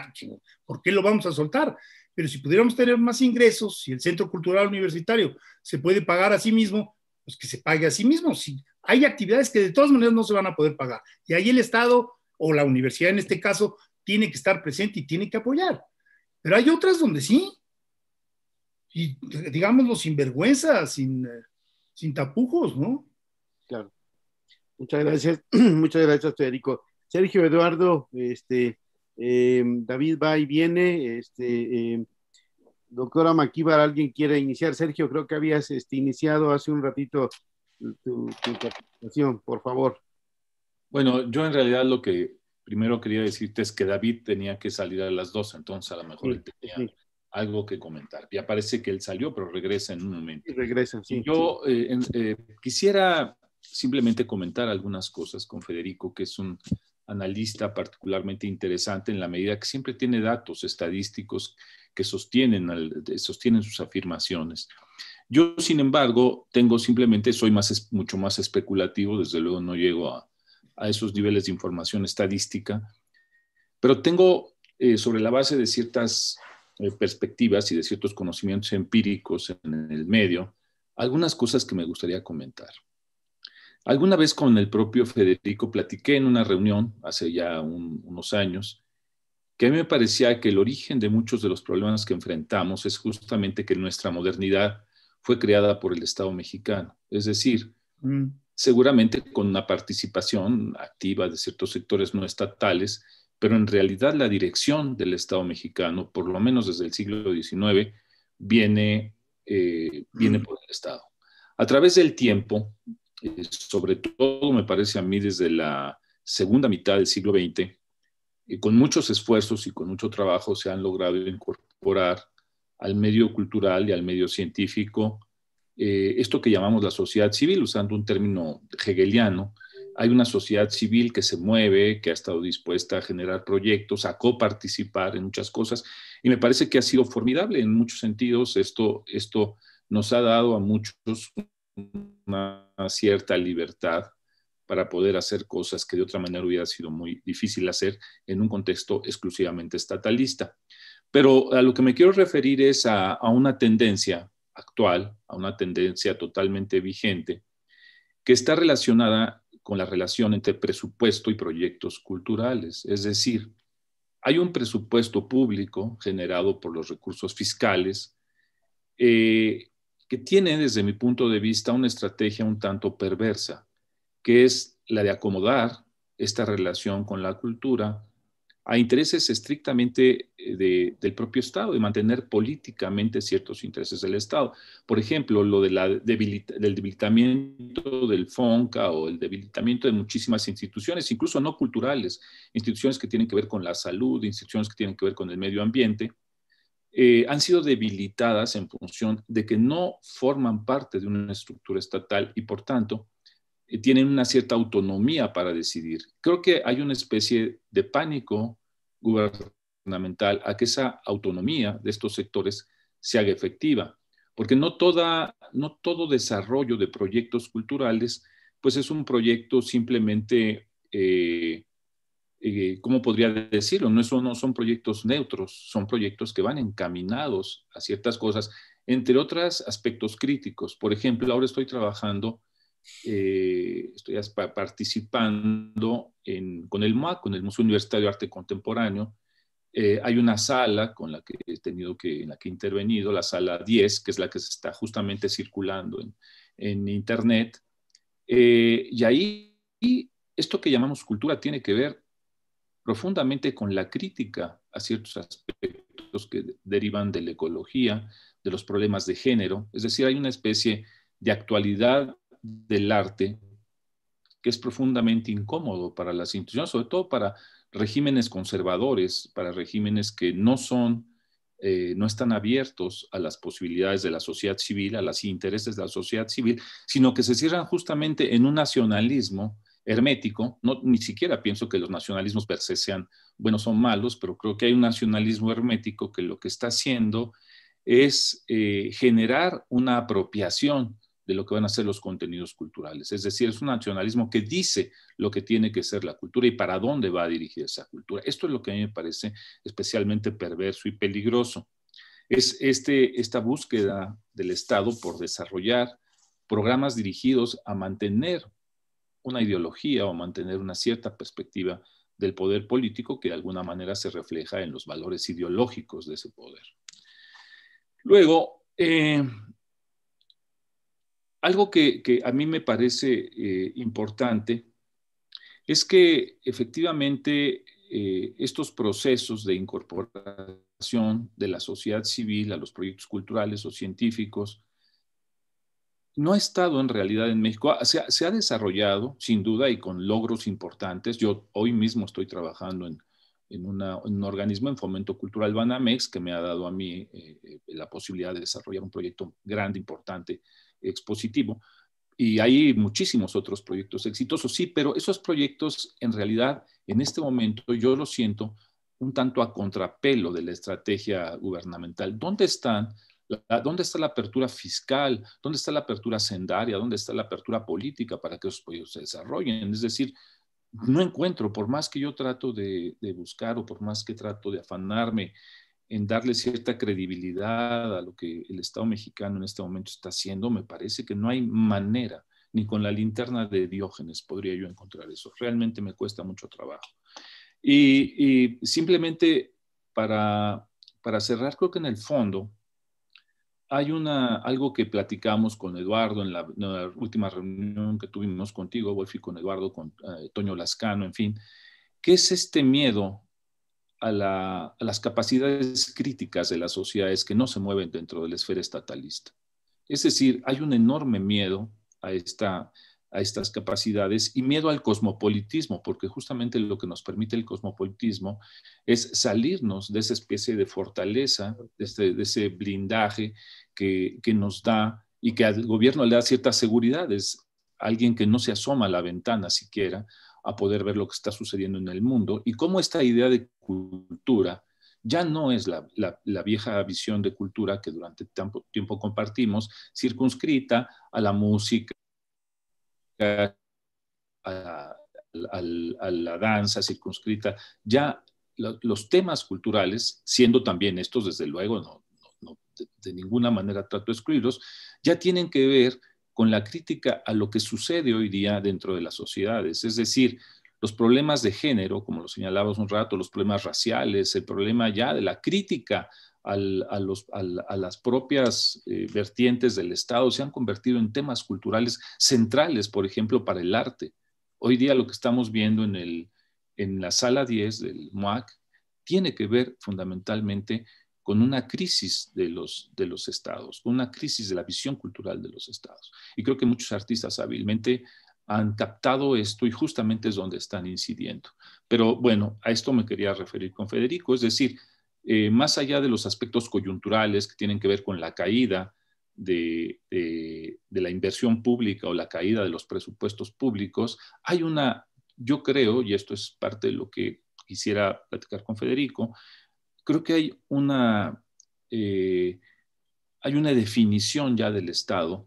¿por qué lo vamos a soltar? pero si pudiéramos tener más ingresos, si el Centro Cultural Universitario se puede pagar a sí mismo, pues que se pague a sí mismo. Si hay actividades que de todas maneras no se van a poder pagar. Y ahí el Estado o la universidad en este caso tiene que estar presente y tiene que apoyar. Pero hay otras donde sí. Y digámoslo sin vergüenza, eh, sin, sin tapujos, ¿no? Claro. Muchas gracias, muchas gracias, Federico. Sergio Eduardo, este, eh, David va y viene. Este, eh, doctora Maquíbar, ¿alguien quiere iniciar? Sergio, creo que habías este, iniciado hace un ratito tu, participación, por favor. Bueno, yo en realidad lo que primero quería decirte es que David tenía que salir a las dos, entonces a lo mejor él tenía algo que comentar. Ya parece que él salió, pero regresa en un momento. regresa, yo eh, quisiera simplemente comentar algunas cosas con Federico, que es un analista particularmente interesante en la medida que siempre tiene datos estadísticos que sostienen, sostienen sus afirmaciones. Yo, sin embargo, tengo simplemente, soy más, mucho más especulativo, desde luego no llego a, esos niveles de información estadística, pero tengo eh, sobre la base de ciertas eh, perspectivas y de ciertos conocimientos empíricos en el medio, algunas cosas que me gustaría comentar. Alguna vez con el propio Federico platiqué en una reunión hace ya unos años que a mí me parecía que el origen de muchos de los problemas que enfrentamos es justamente que nuestra modernidad fue creada por el Estado mexicano. Es decir, mm. seguramente con una participación activa de ciertos sectores no estatales, pero en realidad la dirección del Estado mexicano, por lo menos desde el siglo XIX, viene, eh, viene mm. por el Estado. A través del tiempo, eh, sobre todo me parece a mí desde la segunda mitad del siglo XX, y eh, con muchos esfuerzos y con mucho trabajo se han logrado incorporar al medio cultural y al medio científico eh, esto que llamamos la sociedad civil, usando un término hegeliano. Hay una sociedad civil que se mueve, que ha estado dispuesta a generar proyectos, a coparticipar en muchas cosas, y me parece que ha sido formidable en muchos sentidos. Esto, esto nos ha dado a muchos una cierta libertad para poder hacer cosas que de otra manera hubiera sido muy difícil hacer en un contexto exclusivamente estatalista. Pero a lo que me quiero referir es a, una tendencia actual, a una tendencia totalmente vigente, que está relacionada con la relación entre presupuesto y proyectos culturales. Es decir, hay un presupuesto público generado por los recursos fiscales eh, que tiene desde mi punto de vista una estrategia un tanto perversa, que es la de acomodar esta relación con la cultura a intereses estrictamente eh, del propio Estado, de mantener políticamente ciertos intereses del Estado. Por ejemplo, lo de la del debilitamiento del FONCA o el debilitamiento de muchísimas instituciones, incluso no culturales, instituciones que tienen que ver con la salud, instituciones que tienen que ver con el medio ambiente, eh, han sido debilitadas en función de que no forman parte de una estructura estatal y por tanto eh, tienen una cierta autonomía para decidir. Creo que hay una especie de pánico gubernamental a que esa autonomía de estos sectores se haga efectiva, porque no, toda, no todo desarrollo de proyectos culturales pues es un proyecto simplemente eh, eh, ¿cómo podría decirlo? No, no son proyectos neutros, son proyectos que van encaminados a ciertas cosas, entre otros aspectos críticos. Por ejemplo, ahora estoy trabajando, eh, estoy participando con el MAC, con el Museo Universitario de Arte Contemporáneo. Eh, hay una sala con la que he tenido que, en la que he intervenido, la sala 10, que es la que se está justamente circulando en, en Internet. y ahí esto que llamamos cultura tiene que ver profundamente con la crítica a ciertos aspectos que derivan de la ecología, de los problemas de género, es decir, hay una especie de actualidad del arte que es profundamente incómodo para las instituciones, sobre todo para regímenes conservadores, para regímenes que no son, eh, no están abiertos a las posibilidades de la sociedad civil, a los intereses de la sociedad civil, sino que se cierran justamente en un nacionalismo hermético. No, ni siquiera pienso que los nacionalismos per se sean, buenos o malos, pero creo que hay un nacionalismo hermético que lo que está haciendo es eh, generar una apropiación de lo que van a ser los contenidos culturales. Es decir, es un nacionalismo que dice lo que tiene que ser la cultura y para dónde va a dirigir esa cultura. Esto es lo que a mí me parece especialmente perverso y peligroso. Es este, esta búsqueda del Estado por desarrollar programas dirigidos a mantener una ideología o mantener una cierta perspectiva del poder político que de alguna manera se refleja en los valores ideológicos de ese poder. Luego, eh, algo que, a mí me parece eh, importante es que efectivamente eh, estos procesos de incorporación de la sociedad civil a los proyectos culturales o científicos no ha estado en realidad en México. Ah, se, ha desarrollado, sin duda, y con logros importantes. Yo hoy mismo estoy trabajando en, un organismo en fomento cultural Banamex que me ha dado a mí eh, eh, la posibilidad de desarrollar un proyecto grande, importante, expositivo. Y hay muchísimos otros proyectos exitosos, sí, pero esos proyectos en realidad en este momento yo lo siento un tanto a contrapelo de la estrategia gubernamental. ¿Dónde están ¿Dónde está la apertura fiscal? ¿Dónde está la apertura sendaria? ¿Dónde está la apertura política para que esos proyectos se desarrollen? Es decir, no encuentro, por más que yo trato de, buscar o por más que trato de afanarme en darle cierta credibilidad a lo que el Estado mexicano en este momento está haciendo, me parece que no hay manera, ni con la linterna de Diógenes podría yo encontrar eso. Realmente me cuesta mucho trabajo. Y, simplemente para, para cerrar, creo que en el fondo, hay una, algo que platicamos con Eduardo en la, última reunión que tuvimos contigo, Wolfi, con Eduardo, con eh, Toño Lascano, en fin, que es este miedo a, a, las capacidades críticas de las sociedades que no se mueven dentro de la esfera estatalista. Es decir, hay un enorme miedo a esta a estas capacidades y miedo al cosmopolitismo, porque justamente lo que nos permite el cosmopolitismo es salirnos de esa especie de fortaleza, este, de, ese blindaje que, nos da y que al gobierno le da ciertas seguridades. Alguien que no se asoma a la ventana siquiera a poder ver lo que está sucediendo en el mundo y cómo esta idea de cultura ya no es la vieja visión de cultura que durante tanto tiempo compartimos, circunscrita a la música, a, la danza circunscrita, ya los temas culturales, siendo también estos, desde luego, no, de, ninguna manera trato de excluirlos, ya tienen que ver con la crítica a lo que sucede hoy día dentro de las sociedades. Es decir, los problemas de género, como lo señalabas un rato, los problemas raciales, el problema ya de la crítica a, las propias eh, vertientes del Estado, se han convertido en temas culturales centrales, por ejemplo, para el arte. Hoy día lo que estamos viendo en, la sala 10 del MOAC tiene que ver fundamentalmente con una crisis de los, estados, una crisis de la visión cultural de los estados. Y creo que muchos artistas hábilmente han captado esto y justamente es donde están incidiendo. Pero bueno, a esto me quería referir con Federico, es decir, eh, más allá de los aspectos coyunturales que tienen que ver con la caída de, la inversión pública o la caída de los presupuestos públicos, hay una, yo creo, y esto es parte de lo que quisiera platicar con Federico, creo que hay una, eh, hay una definición ya del Estado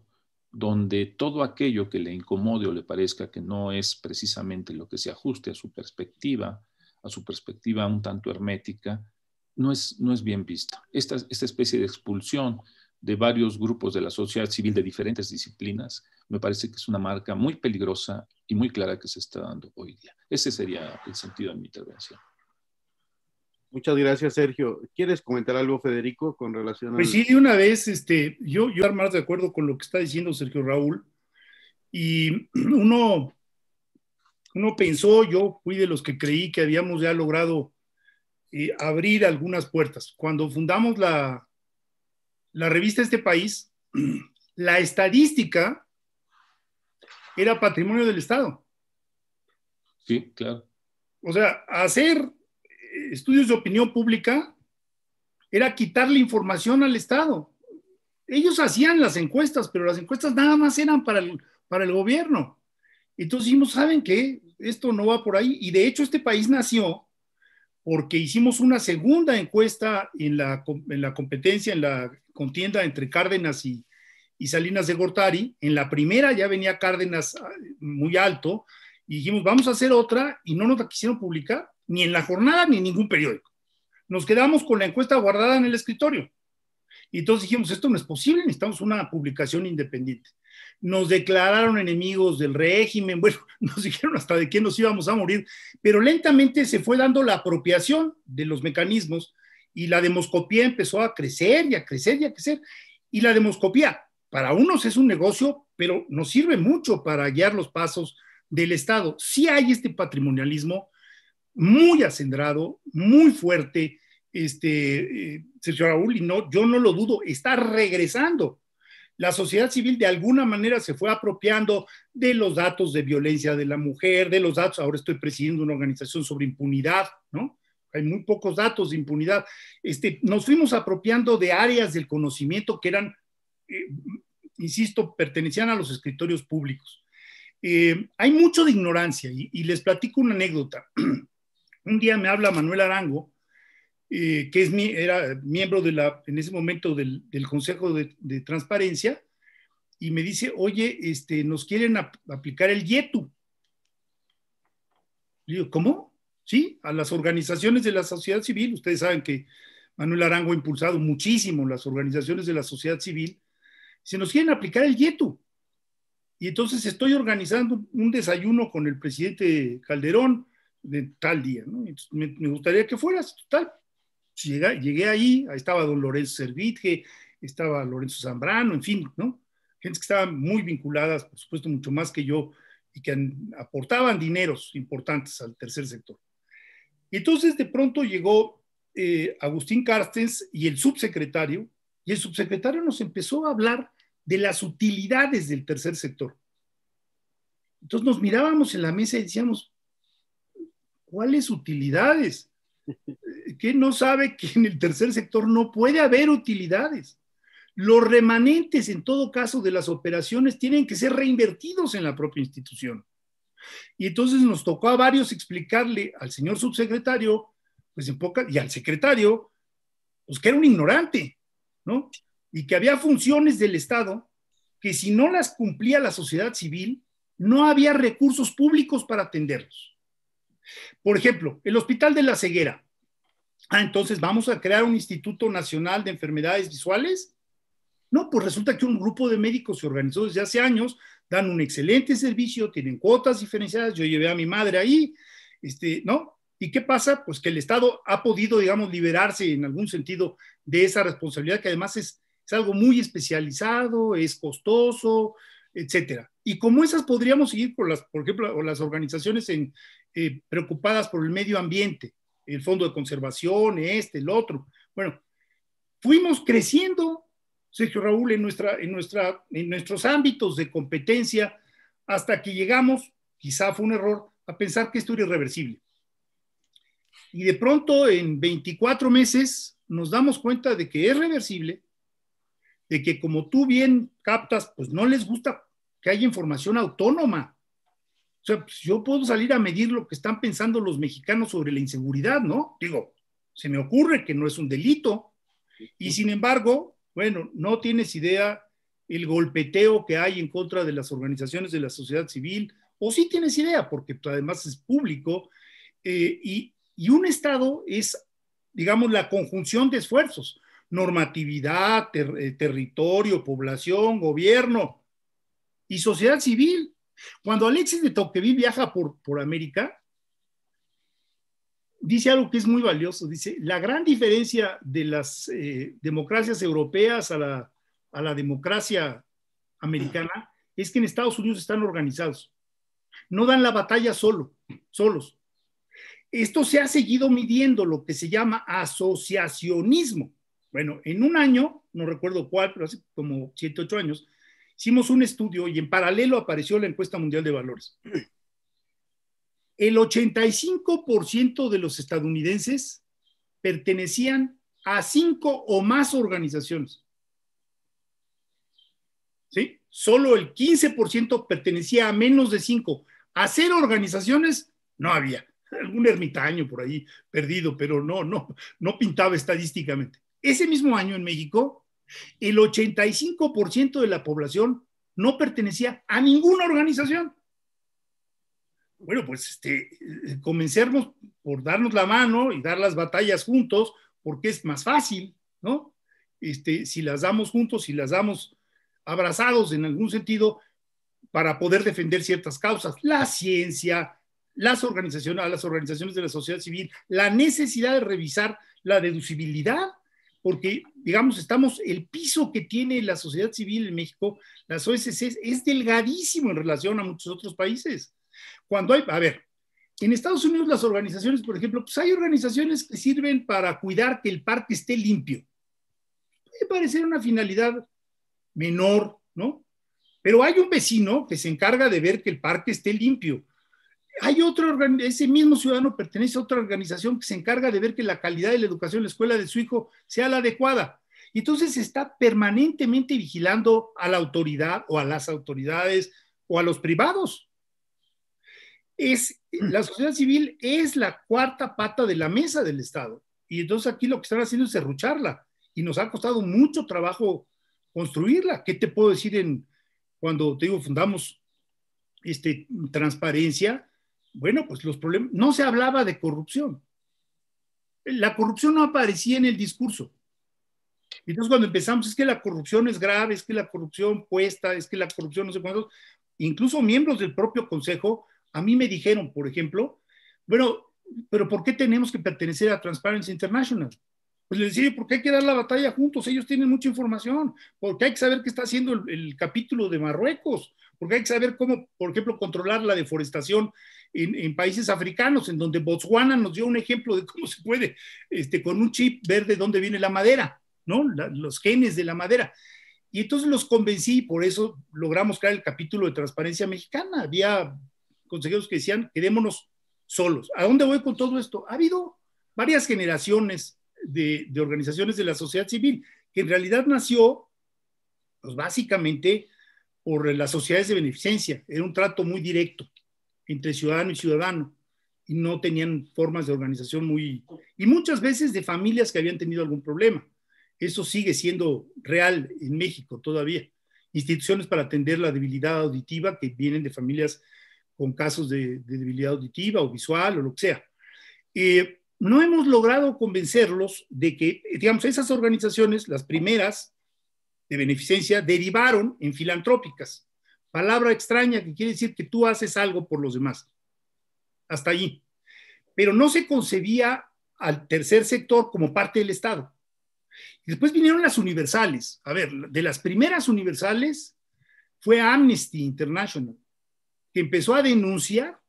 donde todo aquello que le incomode o le parezca que no es precisamente lo que se ajuste a su perspectiva, a su perspectiva un tanto hermética, no es, no es bien visto. Esta, esta especie de expulsión de varios grupos de la sociedad civil de diferentes disciplinas, me parece que es una marca muy peligrosa y muy clara que se está dando hoy día. Ese sería el sentido de mi intervención. Muchas gracias, Sergio. ¿Quieres comentar algo, Federico, con relación a... Pues sí, de una vez, este, yo, yo más de acuerdo con lo que está diciendo Sergio Raúl. Y uno, uno pensó, yo fui de los que creí que habíamos ya logrado y abrir algunas puertas. Cuando fundamos la, la revista Este País, la estadística era patrimonio del Estado. Sí, claro. O sea, hacer eh, estudios de opinión pública era quitarle información al Estado. Ellos hacían las encuestas, pero las encuestas nada más eran para el, para el gobierno. Entonces dijimos, ¿saben qué? Esto no va por ahí. Y de hecho este país nació porque hicimos una segunda encuesta en la, competencia, en la contienda entre Cárdenas y, y Salinas de Gortari. En la primera ya venía Cárdenas ah, muy alto y dijimos, vamos a hacer otra y no nos la quisieron publicar ni en la jornada ni en ningún periódico. Nos quedamos con la encuesta guardada en el escritorio. Y entonces dijimos, esto no es posible, necesitamos una publicación independiente nos declararon enemigos del régimen, bueno, nos dijeron hasta de qué nos íbamos a morir, pero lentamente se fue dando la apropiación de los mecanismos y la demoscopía empezó a crecer y a crecer y a crecer. Y la demoscopía, para unos es un negocio, pero nos sirve mucho para guiar los pasos del Estado. Si hay este patrimonialismo muy acendrado, muy fuerte, este, eh, señor Raúl, y no, yo no lo dudo, está regresando la sociedad civil de alguna manera se fue apropiando de los datos de violencia de la mujer, de los datos, ahora estoy presidiendo una organización sobre impunidad, ¿no? Hay muy pocos datos de impunidad. Este, nos fuimos apropiando de áreas del conocimiento que eran, eh, insisto, pertenecían a los escritorios públicos. Eh, hay mucho de ignorancia y les platico una anécdota. Un día me habla Manuel Arango, eh, que es mi, era miembro de la, en ese momento del, Consejo de, Transparencia, y me dice, oye, este, nos quieren aplicar el YETU. digo, ¿cómo? Sí, a las organizaciones de la sociedad civil. Ustedes saben que Manuel Arango ha impulsado muchísimo las organizaciones de la sociedad civil. Se nos quieren aplicar el YETU. Y entonces estoy organizando un desayuno con el presidente Calderón de tal día. me, me gustaría que fueras, tal, llegué, ahí, ahí estaba don Lorenzo Servitje, estaba Lorenzo Zambrano, en fin, ¿no? Gente que estaban muy vinculadas, por supuesto, mucho más que yo, y que aportaban dineros importantes al tercer sector. Y entonces de pronto llegó eh, Agustín Carstens y el subsecretario, y el subsecretario nos empezó a hablar de las utilidades del tercer sector. Entonces nos mirábamos en la mesa y decíamos, ¿cuáles utilidades? que no sabe que en el tercer sector no puede haber utilidades? Los remanentes, en todo caso, de las operaciones tienen que ser reinvertidos en la propia institución. Y entonces nos tocó a varios explicarle al señor subsecretario, pues en poca, y al secretario, pues que era un ignorante, ¿no? Y que había funciones del Estado que si no las cumplía la sociedad civil, no había recursos públicos para atenderlos. Por ejemplo, el Hospital de la Ceguera. Ah, entonces vamos a crear un Instituto Nacional de Enfermedades Visuales. No, pues resulta que un grupo de médicos se organizó desde hace años, dan un excelente servicio, tienen cuotas diferenciadas. Yo llevé a mi madre ahí, este, ¿no? ¿Y qué pasa? Pues que el Estado ha podido, digamos, liberarse en algún sentido de esa responsabilidad que además es, es algo muy especializado, es costoso, etcétera. Y como esas podríamos seguir por las, por ejemplo, las organizaciones en, eh, preocupadas por el medio ambiente, el fondo de conservación, este, el otro. Bueno, fuimos creciendo, Sergio Raúl, en, nuestra, en, nuestra, en nuestros ámbitos de competencia hasta que llegamos, quizá fue un error, a pensar que esto era irreversible. Y de pronto, en 24 meses, nos damos cuenta de que es reversible, de que como tú bien captas, pues no les gusta que haya información autónoma o sea, pues, yo puedo salir a medir lo que están pensando los mexicanos sobre la inseguridad, ¿no? Digo, se me ocurre que no es un delito. Y sin embargo, bueno, no tienes idea el golpeteo que hay en contra de las organizaciones de la sociedad civil, o sí tienes idea, porque pues, además es público, eh, y, un Estado es, digamos, la conjunción de esfuerzos, normatividad, eh, territorio, población, gobierno y sociedad civil. Cuando Alexis de Tocqueville viaja por, por América, dice algo que es muy valioso. Dice, la gran diferencia de las eh, democracias europeas a la, a la democracia americana es que en Estados Unidos están organizados. No dan la batalla solo, solos. Esto se ha seguido midiendo lo que se llama asociacionismo. Bueno, en un año, no recuerdo cuál, pero hace como 7, 8 años, hicimos un estudio y en paralelo apareció la encuesta mundial de valores. El 85% de los estadounidenses pertenecían a cinco o más organizaciones. ¿Sí? Solo el 15% pertenecía a menos de cinco. A cero organizaciones no había. Algún ermitaño por ahí perdido, pero no, no, no pintaba estadísticamente. Ese mismo año en México, el 85% de la población no pertenecía a ninguna organización. Bueno, pues este, eh, comencemos por darnos la mano y dar las batallas juntos, porque es más fácil, ¿no? Este, si las damos juntos, si las damos abrazados en algún sentido, para poder defender ciertas causas, la ciencia, las organizaciones, las organizaciones de la sociedad civil, la necesidad de revisar la deducibilidad porque, digamos, estamos, el piso que tiene la sociedad civil en México, las OSC, e es delgadísimo en relación a muchos otros países. Cuando hay, a ver, en Estados Unidos las organizaciones, por ejemplo, pues hay organizaciones que sirven para cuidar que el parque esté limpio. Puede parecer una finalidad menor, ¿no? Pero hay un vecino que se encarga de ver que el parque esté limpio hay otro, ese mismo ciudadano pertenece a otra organización que se encarga de ver que la calidad de la educación en la escuela de su hijo sea la adecuada. Y entonces está permanentemente vigilando a la autoridad o a las autoridades o a los privados. Es, mm. la sociedad civil es la cuarta pata de la mesa del Estado. Y entonces aquí lo que están haciendo es cerrucharla Y nos ha costado mucho trabajo construirla. ¿Qué te puedo decir en cuando te digo fundamos este, transparencia? Bueno, pues los problemas, no se hablaba de corrupción. La corrupción no aparecía en el discurso. Entonces cuando empezamos, es que la corrupción es grave, es que la corrupción puesta, es que la corrupción no sé cuántos, incluso miembros del propio Consejo, a mí me dijeron, por ejemplo, bueno, pero ¿por qué tenemos que pertenecer a Transparency International? Pues les decía, ¿por qué hay que dar la batalla juntos? Ellos tienen mucha información, porque hay que saber qué está haciendo el, el capítulo de Marruecos, porque hay que saber cómo, por ejemplo, controlar la deforestación en, países africanos, en donde Botswana nos dio un ejemplo de cómo se puede, este, con un chip, ver de dónde viene la madera, ¿no? los genes de la madera. Y entonces los convencí, por eso logramos crear el capítulo de transparencia mexicana. Había consejeros que decían, quedémonos solos. ¿A dónde voy con todo esto? Ha habido varias generaciones de, de organizaciones de la sociedad civil, que en realidad nació, pues, básicamente, por las sociedades de beneficencia. Era un trato muy directo entre ciudadano y ciudadano y no tenían formas de organización muy... y muchas veces de familias que habían tenido algún problema. Eso sigue siendo real en México todavía. Instituciones para atender la debilidad auditiva que vienen de familias con casos de, debilidad auditiva o visual o lo que sea. Eh, no hemos logrado convencerlos de que, digamos, esas organizaciones, las primeras de beneficencia, derivaron en filantrópicas. Palabra extraña que quiere decir que tú haces algo por los demás. Hasta allí. Pero no se concebía al tercer sector como parte del Estado. después vinieron las universales. A ver, de las primeras universales fue Amnesty International, que empezó a denunciar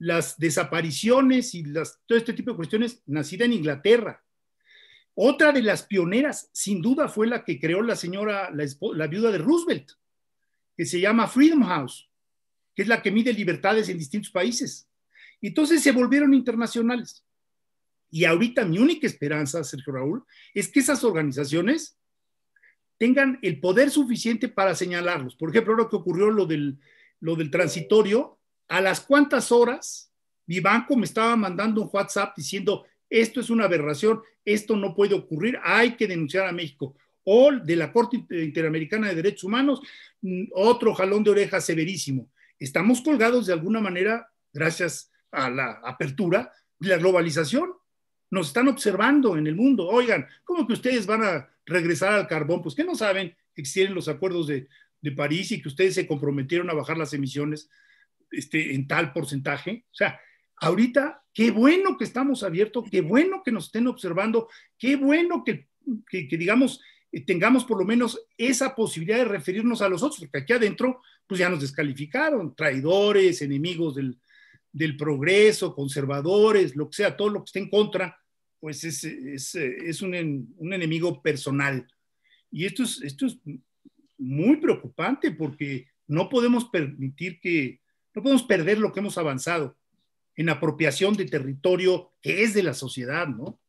las desapariciones y todo este tipo de cuestiones nacida en Inglaterra. Otra de las pioneras, sin duda, fue la que creó la señora, la viuda de Roosevelt, que se llama Freedom House, que es la que mide libertades en distintos países. Entonces se volvieron internacionales. Y ahorita mi única esperanza, Sergio Raúl, es que esas organizaciones tengan el poder suficiente para señalarlos. Por ejemplo, lo que ocurrió lo del, lo del transitorio, a las cuantas horas mi banco me estaba mandando un WhatsApp diciendo, esto es una aberración, esto no puede ocurrir, hay que denunciar a México o de la Corte Interamericana de Derechos Humanos, mm, otro jalón de oreja severísimo. Estamos colgados de alguna manera, gracias a la apertura, la globalización. Nos están observando en el mundo. Oigan, ¿cómo que ustedes van a regresar al carbón? Pues que no saben que existen los acuerdos de, de París y que ustedes se comprometieron a bajar las emisiones este, en tal porcentaje. O sea, ahorita, qué bueno que estamos abiertos, qué bueno que nos estén observando, qué bueno que, que digamos, eh, tengamos por lo menos esa posibilidad de referirnos a los otros, porque aquí adentro, pues ya nos descalificaron, traidores, enemigos del, progreso, conservadores, lo que sea, todo lo que esté en contra, pues es, un, enemigo personal. Y esto es, esto es muy preocupante porque no podemos permitir que, no podemos perder lo que hemos avanzado en apropiación de territorio que es de la sociedad, ¿no?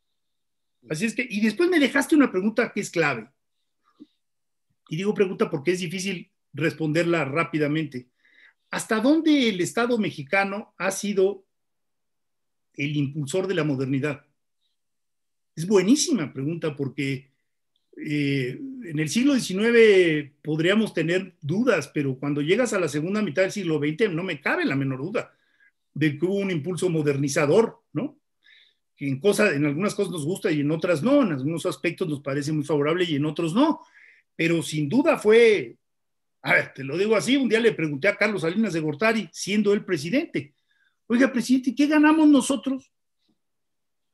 Así es que, y después me dejaste una pregunta que es clave. Y digo pregunta porque es difícil responderla rápidamente. ¿Hasta dónde el Estado mexicano ha sido el impulsor de la modernidad? Es buenísima pregunta porque eh, en el siglo XIX podríamos tener dudas, pero cuando llegas a la segunda mitad del siglo XX no me cabe la menor duda de que hubo un impulso modernizador, ¿no? que en, algunas cosas nos gusta y en otras no, en algunos aspectos nos parece muy favorable y en otros no, pero sin duda fue, a ver, te lo digo así, un día le pregunté a Carlos Salinas de Gortari, siendo el presidente, oiga, presidente, ¿qué ganamos nosotros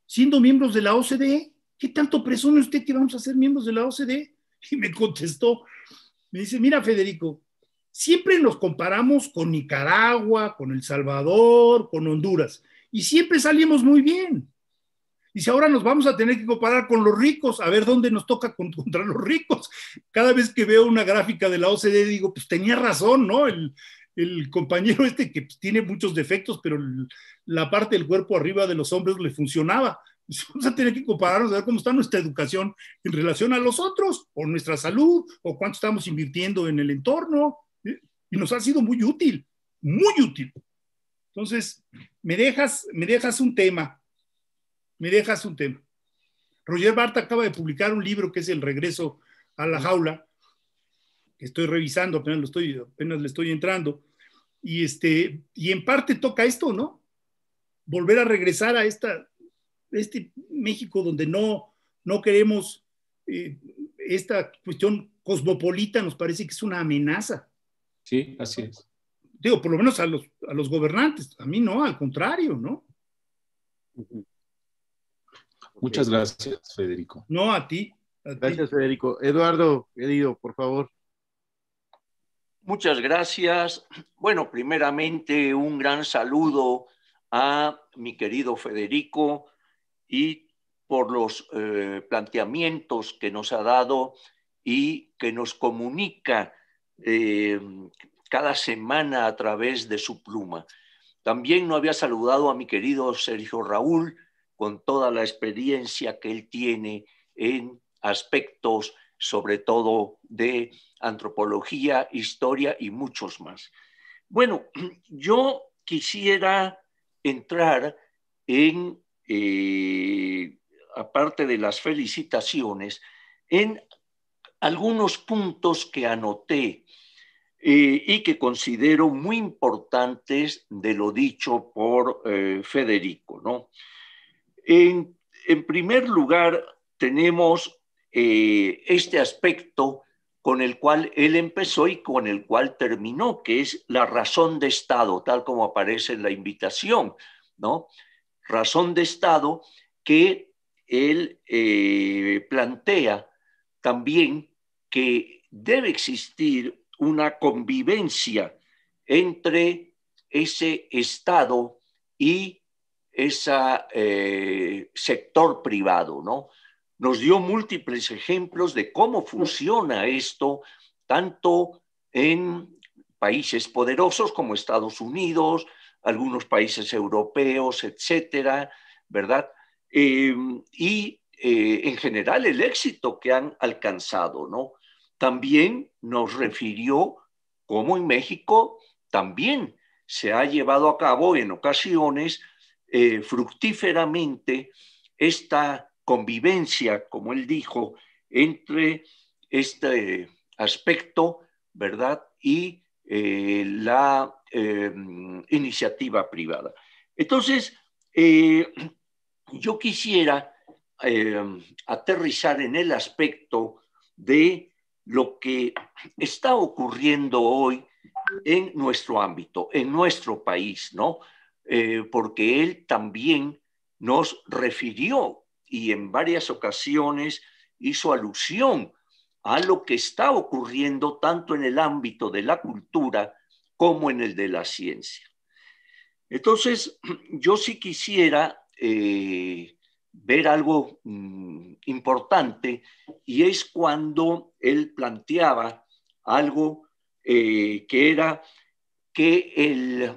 siendo miembros de la OCDE? ¿Qué tanto presume usted que vamos a ser miembros de la OCDE? Y me contestó, me dice, mira Federico, siempre nos comparamos con Nicaragua, con El Salvador, con Honduras, y siempre salimos muy bien si ahora nos vamos a tener que comparar con los ricos, a ver dónde nos toca contra los ricos. Cada vez que veo una gráfica de la OCDE, digo, pues tenía razón, ¿no? El, compañero este que pues, tiene muchos defectos, pero la parte del cuerpo arriba de los hombres le funcionaba. Vamos a tener que compararnos a ver cómo está nuestra educación en relación a los otros, o nuestra salud, o cuánto estamos invirtiendo en el entorno. Y nos ha sido muy útil, muy útil. Entonces, me dejas, me dejas un tema me dejas un tema. Roger Barta acaba de publicar un libro que es El regreso a la jaula, que estoy revisando, apenas, estoy, apenas le estoy entrando, y, este, y en parte toca esto, ¿no? Volver a regresar a esta, este México donde no, no queremos eh, esta cuestión cosmopolita, nos parece que es una amenaza. Sí, así es. Digo, por lo menos a los, a los gobernantes, a mí no, al contrario, ¿no? Muchas gracias, Federico. No, a ti. gracias, Federico. Eduardo, querido, por favor. Muchas gracias. Bueno, primeramente un gran saludo a mi querido Federico y por los eh, planteamientos que nos ha dado y que nos comunica eh, cada semana a través de su pluma. También no había saludado a mi querido Sergio Raúl, con toda la experiencia que él tiene en aspectos, sobre todo de antropología, historia y muchos más. Bueno, yo quisiera entrar en, eh, aparte de las felicitaciones, en algunos puntos que anoté eh, y que considero muy importantes de lo dicho por eh, Federico, ¿no? En, primer lugar, tenemos eh, este aspecto con el cual él empezó y con el cual terminó, que es la razón de Estado, tal como aparece en la invitación, ¿no? Razón de Estado que él eh, plantea también que debe existir una convivencia entre ese Estado y ese eh, sector privado, ¿no? Nos dio múltiples ejemplos de cómo funciona esto, tanto en países poderosos como Estados Unidos, algunos países europeos, etcétera, ¿verdad? Em, y eh, en general el éxito que han alcanzado, ¿no? También nos refirió cómo en México también se ha llevado a cabo en ocasiones eh, fructíferamente esta convivencia, como él dijo, entre este aspecto, ¿verdad? Y eh, la eh, iniciativa privada. Entonces, yo quisiera aterrizar en el aspecto de lo que está ocurriendo hoy en nuestro ámbito, en nuestro país, ¿no? Eh, porque él también nos refirió y en varias ocasiones hizo alusión a lo que está ocurriendo tanto en el ámbito de la cultura como en el de la ciencia. Entonces, yo sí quisiera eh, ver algo mm, importante y es cuando él planteaba algo eh, que era que el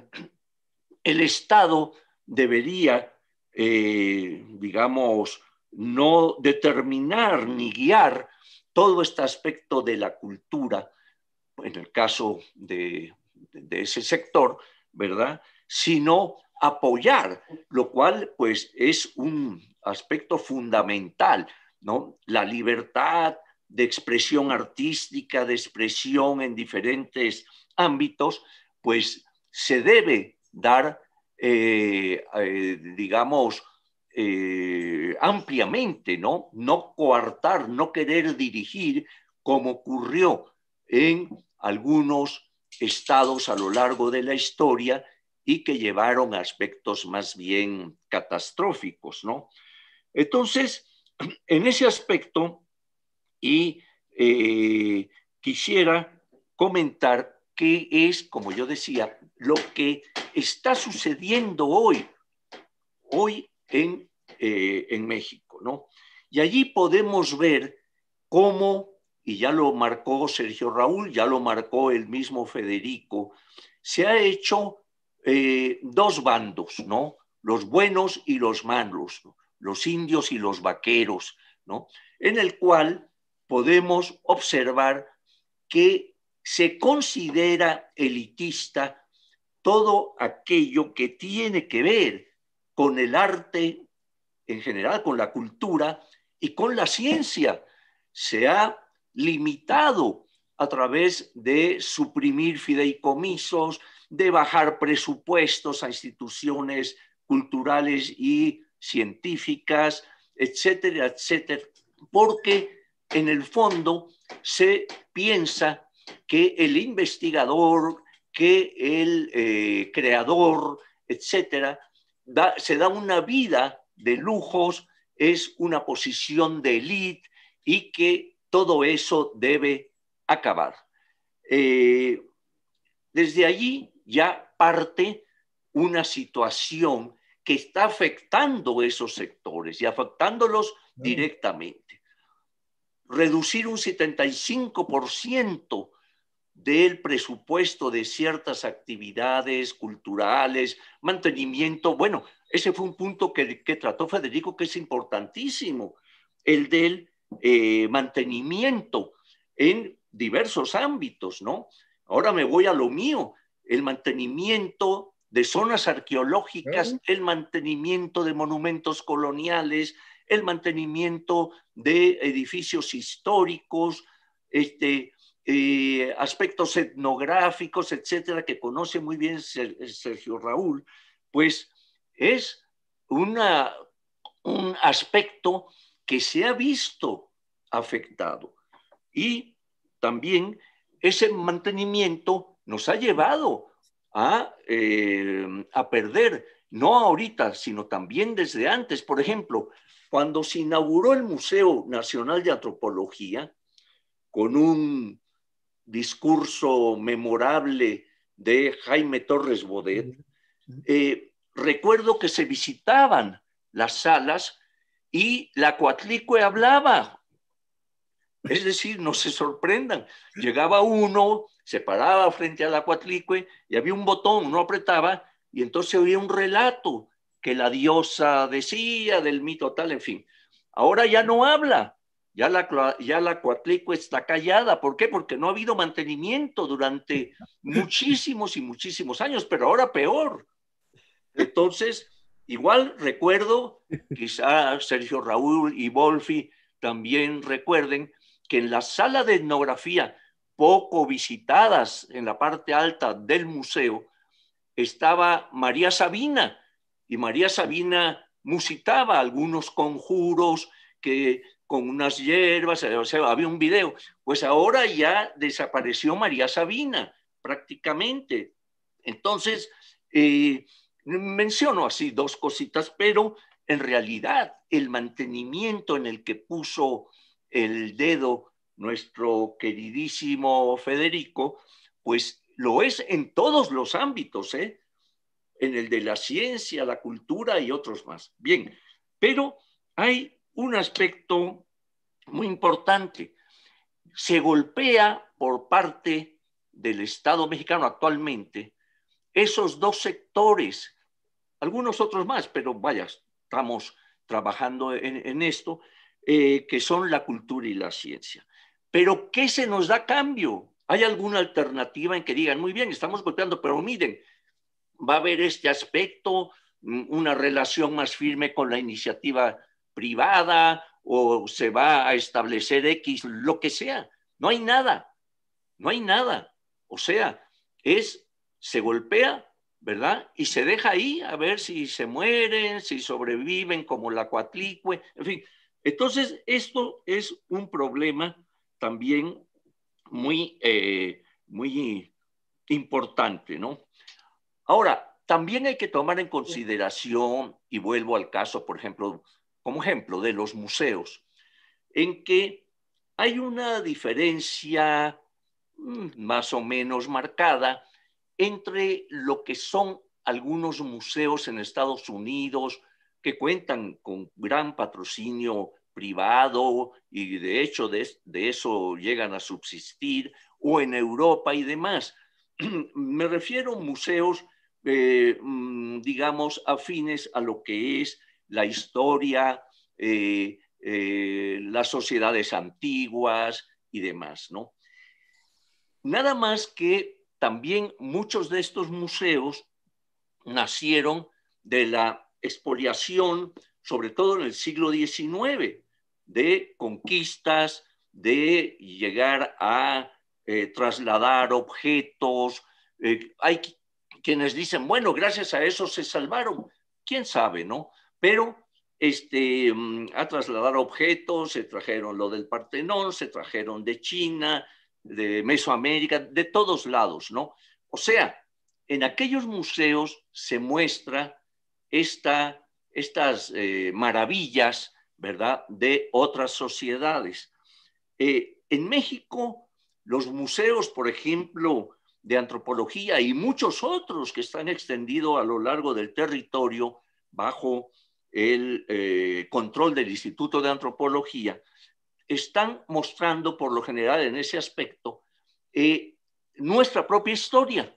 el Estado debería, eh, digamos, no determinar ni guiar todo este aspecto de la cultura, en el caso de, de ese sector, ¿verdad? Sino apoyar, lo cual pues es un aspecto fundamental, ¿no? La libertad de expresión artística, de expresión en diferentes ámbitos, pues se debe dar, eh, eh, digamos, eh, ampliamente, ¿no? No coartar, no querer dirigir, como ocurrió en algunos estados a lo largo de la historia y que llevaron a aspectos más bien catastróficos, ¿no? Entonces, en ese aspecto, y quisiera comentar que es, como yo decía, lo que está sucediendo hoy, hoy eh, en, México, ¿no? Y allí podemos ver cómo, y ya lo marcó Sergio Raúl, ya lo marcó el mismo Federico, se ha hecho eh, dos bandos, ¿no? Los buenos y los malos, los indios y los vaqueros, ¿no? En el cual podemos observar que se considera elitista todo aquello que tiene que ver con el arte en general, con la cultura y con la ciencia. Se ha limitado a través de suprimir fideicomisos, de bajar presupuestos a instituciones culturales y científicas, etcétera, etcétera, porque en el fondo se piensa que el investigador, que el eh, creador, etcétera, se da una vida de lujos, es una posición de élite y que todo eso debe acabar. Eh, desde allí ya parte una situación que está afectando esos sectores y afectándolos mm. directamente. Reducir un 75% del presupuesto de ciertas actividades culturales, mantenimiento. Bueno, ese fue un punto que, trató Federico que es importantísimo, el del eh, mantenimiento en diversos ámbitos, ¿no? Ahora me voy a lo mío, el mantenimiento de zonas arqueológicas, el mantenimiento de monumentos coloniales, el mantenimiento de edificios históricos, este, eh, aspectos etnográficos, etcétera, que conoce muy bien Sergio Raúl, pues es una, un aspecto que se ha visto afectado. Y también ese mantenimiento nos ha llevado a, eh, a perder, no ahorita, sino también desde antes. Por ejemplo, cuando se inauguró el Museo Nacional de Antropología, con un discurso memorable de Jaime Torres Bodet, eh, recuerdo que se visitaban las salas y la cuatlicue hablaba. Es decir, no se sorprendan. Llegaba uno, se paraba frente a la cuatlicue y había un botón, uno apretaba y entonces oía un relato que la diosa decía del mito tal, en fin. Ahora ya no habla, ya la, ya la Coatlico está callada. ¿Por qué? Porque no ha habido mantenimiento durante muchísimos y muchísimos años, pero ahora peor. Entonces, igual recuerdo, quizá Sergio Raúl y Wolfi también recuerden que en la sala de etnografía, poco visitadas en la parte alta del museo, estaba María Sabina y María Sabina musitaba algunos conjuros que con unas hierbas, había un video. Pues ahora ya desapareció María Sabina, prácticamente. Entonces, eh, menciono así dos cositas, pero en realidad el mantenimiento en el que puso el dedo nuestro queridísimo Federico, pues lo es en todos los ámbitos, ¿eh? en el de la ciencia, la cultura y otros más. Bien, pero hay un aspecto muy importante. Se golpea por parte del Estado mexicano actualmente esos dos sectores, algunos otros más, pero vaya, estamos trabajando en, esto, eh, que son la cultura y la ciencia. Pero ¿qué se nos da cambio? ¿Hay alguna alternativa en que digan, muy bien, estamos golpeando, pero miren, va a haber este aspecto, mm, una relación más firme con la iniciativa privada o se va a establecer X, lo que sea. No hay nada, no hay nada. O sea, es, se golpea, ¿verdad? Y se deja ahí a ver si se mueren, si sobreviven como la cuatlicue, en fin. Entonces, esto es un problema también muy, eh, muy importante, ¿no? Ahora, también hay que tomar en consideración, y vuelvo al caso, por ejemplo, como ejemplo de los museos, en que hay una diferencia mm, más o menos marcada entre lo que son algunos museos en Estados Unidos que cuentan con gran patrocinio privado y de hecho de, eso llegan a subsistir, o en Europa y demás. Me refiero a museos, eh, mm, digamos, afines a lo que es la historia, eh, eh, las sociedades antiguas y demás. ¿no? Nada más que también muchos de estos museos nacieron de la expoliación, sobre todo en el siglo XIX, de conquistas, de llegar a eh, trasladar objetos. hay quienes dicen, bueno, gracias a eso se salvaron. ¿Quién sabe, no? pero este, mm, a trasladar objetos, se trajeron lo del Partenón, se trajeron de China, de Mesoamérica, de todos lados, ¿no? O sea, en aquellos museos se muestra estas eh, maravillas, ¿verdad?, de otras sociedades. Eh, en México, los museos, por ejemplo, de antropología y muchos otros que están extendidos a lo largo del territorio bajo el eh, control del Instituto de Antropología, están mostrando por lo general en ese aspecto eh, nuestra propia historia,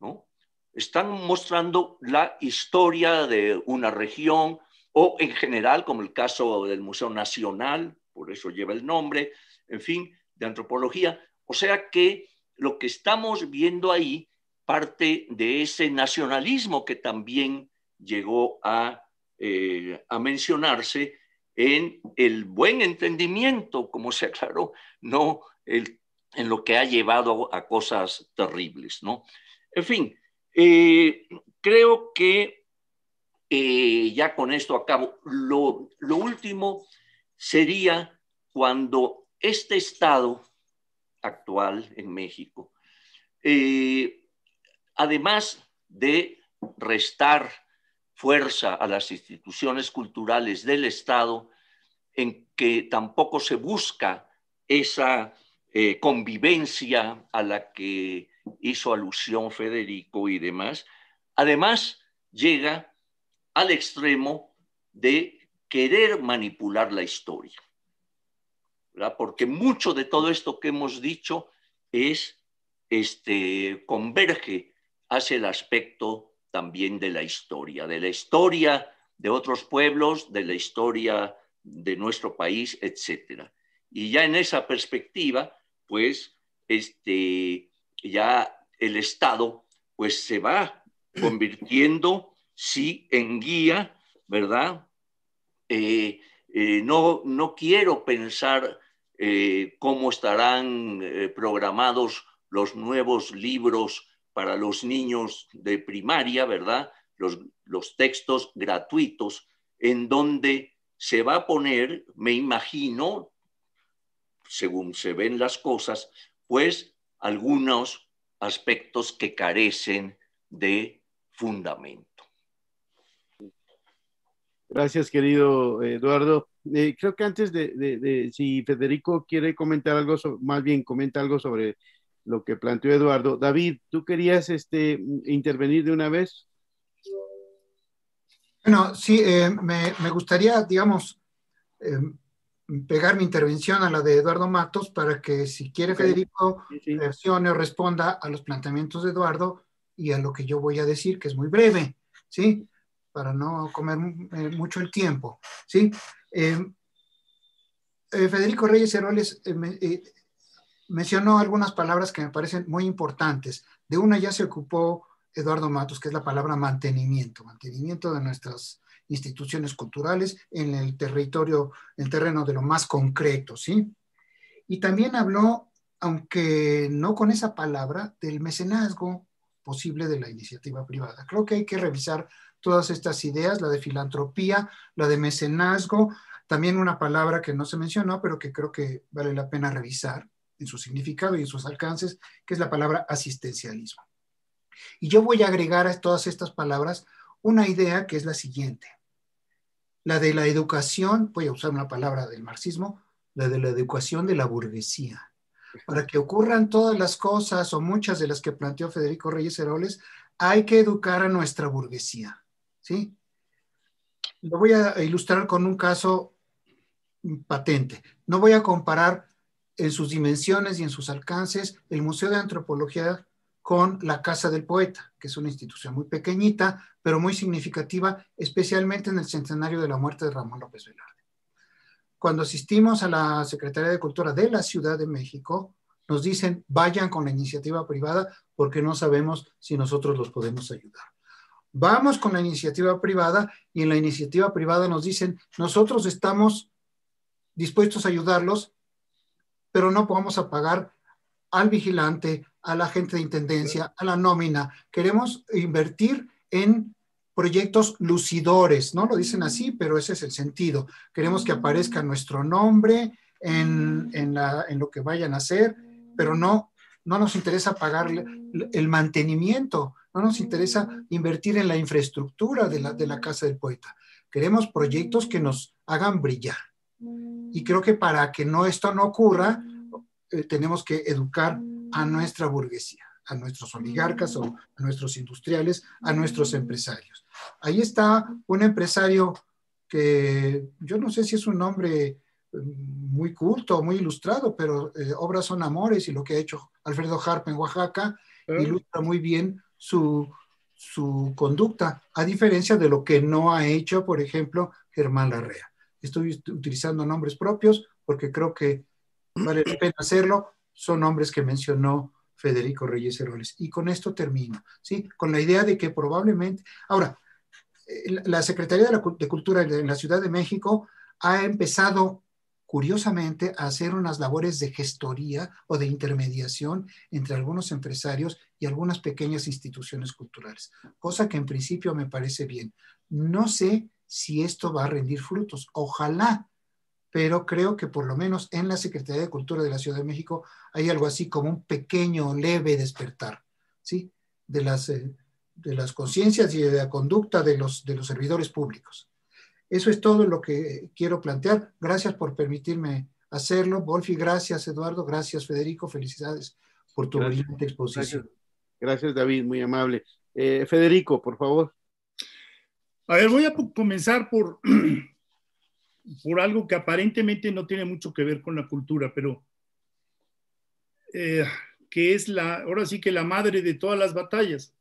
¿no? Están mostrando la historia de una región o en general, como el caso del Museo Nacional, por eso lleva el nombre, en fin, de antropología. O sea que lo que estamos viendo ahí parte de ese nacionalismo que también llegó a eh, a mencionarse en el buen entendimiento, como se aclaró, no en lo que ha llevado a cosas terribles, ¿no? En fin, eh, creo que eh, ya con esto acabo. Lo, último sería cuando este Estado actual en México, además de restar fuerza a las instituciones culturales del Estado en que tampoco se busca esa eh, convivencia a la que hizo alusión Federico y demás. Además, llega al extremo de querer manipular la historia, porque mucho de todo esto que hemos dicho es, este, converge hacia el aspecto también de la historia, de la historia de otros pueblos, de la historia de nuestro país, etc. Y ya en esa perspectiva, pues, este, ya el Estado, pues se va convirtiendo, sí, en guía, ¿verdad? Eh, eh, no, no quiero pensar eh, cómo estarán programados los nuevos libros para los niños de primaria, ¿verdad? Los, textos gratuitos, en donde se va a poner, me imagino, según se ven las cosas, pues algunos aspectos que carecen de fundamento. Gracias, querido Eduardo. Eh, creo que antes de, si Federico quiere comentar algo, más bien comenta algo sobre lo que planteó Eduardo. David, ¿tú querías este, intervenir de una vez? Bueno, sí, eh, me, gustaría, digamos, em, pegar mi intervención a la de Eduardo Matos para que si quiere Federico o responda a los planteamientos de Eduardo y a lo que yo voy a decir, que es muy breve, ¿sí? Para no comer eh, mucho el tiempo, ¿sí? Em, eh, Federico Reyes Heroles mencionó algunas palabras que me parecen muy importantes. De una ya se ocupó Eduardo Matos, que es la palabra mantenimiento, mantenimiento de nuestras instituciones culturales en el territorio, el terreno de lo más concreto, ¿sí? Y también habló, aunque no con esa palabra, del mecenazgo posible de la iniciativa privada. Creo que hay que revisar todas estas ideas, la de filantropía, la de mecenazgo, también una palabra que no se mencionó, pero que creo que vale la pena revisar, en su significado y en sus alcances, que es la palabra asistencialismo. Y yo voy a agregar a todas estas palabras una idea que es la siguiente. La de la educación, voy a usar una palabra del marxismo, la de la educación de la burguesía. Para que ocurran todas las cosas o muchas de las que planteó Federico Reyes Heroles, hay que educar a nuestra burguesía. ¿sí? Lo voy a ilustrar con un caso patente. No voy a comparar en sus dimensiones y en sus alcances el Museo de Antropología con la Casa del Poeta, que es una institución muy pequeñita, pero muy significativa, especialmente en el centenario de la muerte de Ramón López Velarde. Cuando asistimos a la Secretaría de Cultura de la Ciudad de México, nos dicen, vayan con la iniciativa privada porque no sabemos si nosotros los podemos ayudar. Vamos con la iniciativa privada y en la iniciativa privada nos dicen, nosotros estamos dispuestos a ayudarlos, pero no podamos a pagar al vigilante, a la gente de intendencia, a la nómina. Queremos invertir en proyectos lucidores, ¿no? Lo dicen así, pero ese es el sentido. Queremos que aparezca nuestro nombre en, en, lo que vayan a hacer, pero no, no nos interesa pagar el mantenimiento, no nos interesa invertir en la infraestructura de la casa del poeta. Queremos proyectos que nos hagan brillar. Y creo que para que no esto no ocurra, eh, tenemos que educar a nuestra burguesía, a nuestros oligarcas o a nuestros industriales, a nuestros empresarios. Ahí está un empresario que yo no sé si es un hombre mm, muy culto, muy ilustrado, pero eh, obras son amores y lo que ha hecho Alfredo Harp en Oaxaca ilustra muy bien su, su conducta, a diferencia de lo que no ha hecho, por ejemplo, Germán Larrea estoy utilizando nombres propios porque creo que vale la pena hacerlo, son nombres que mencionó Federico Reyes Heroles. Y con esto termino, ¿sí? Con la idea de que probablemente... Ahora, eh, la Secretaría de, de Cultura en la Ciudad de México ha empezado curiosamente a hacer unas labores de gestoría o de intermediación entre algunos empresarios y algunas pequeñas instituciones culturales, cosa que en principio me parece bien. No sé si esto va a rendir frutos. Ojalá, pero creo que por lo menos en la Secretaría de Cultura de la Ciudad de México hay algo así como un pequeño, leve despertar, ¿sí? De las, eh, de las conciencias y de la conducta de los, de los servidores públicos. Eso es todo lo que quiero plantear. Gracias por permitirme hacerlo. Wolfi, gracias Eduardo, gracias Federico, felicidades por tu brillante exposición. Gracias. David, muy amable. Eh, Federico, por favor. A ver, voy a comenzar por, por algo que aparentemente no tiene mucho que ver con la cultura, pero eh, que es la, ahora sí que la madre de todas las batallas.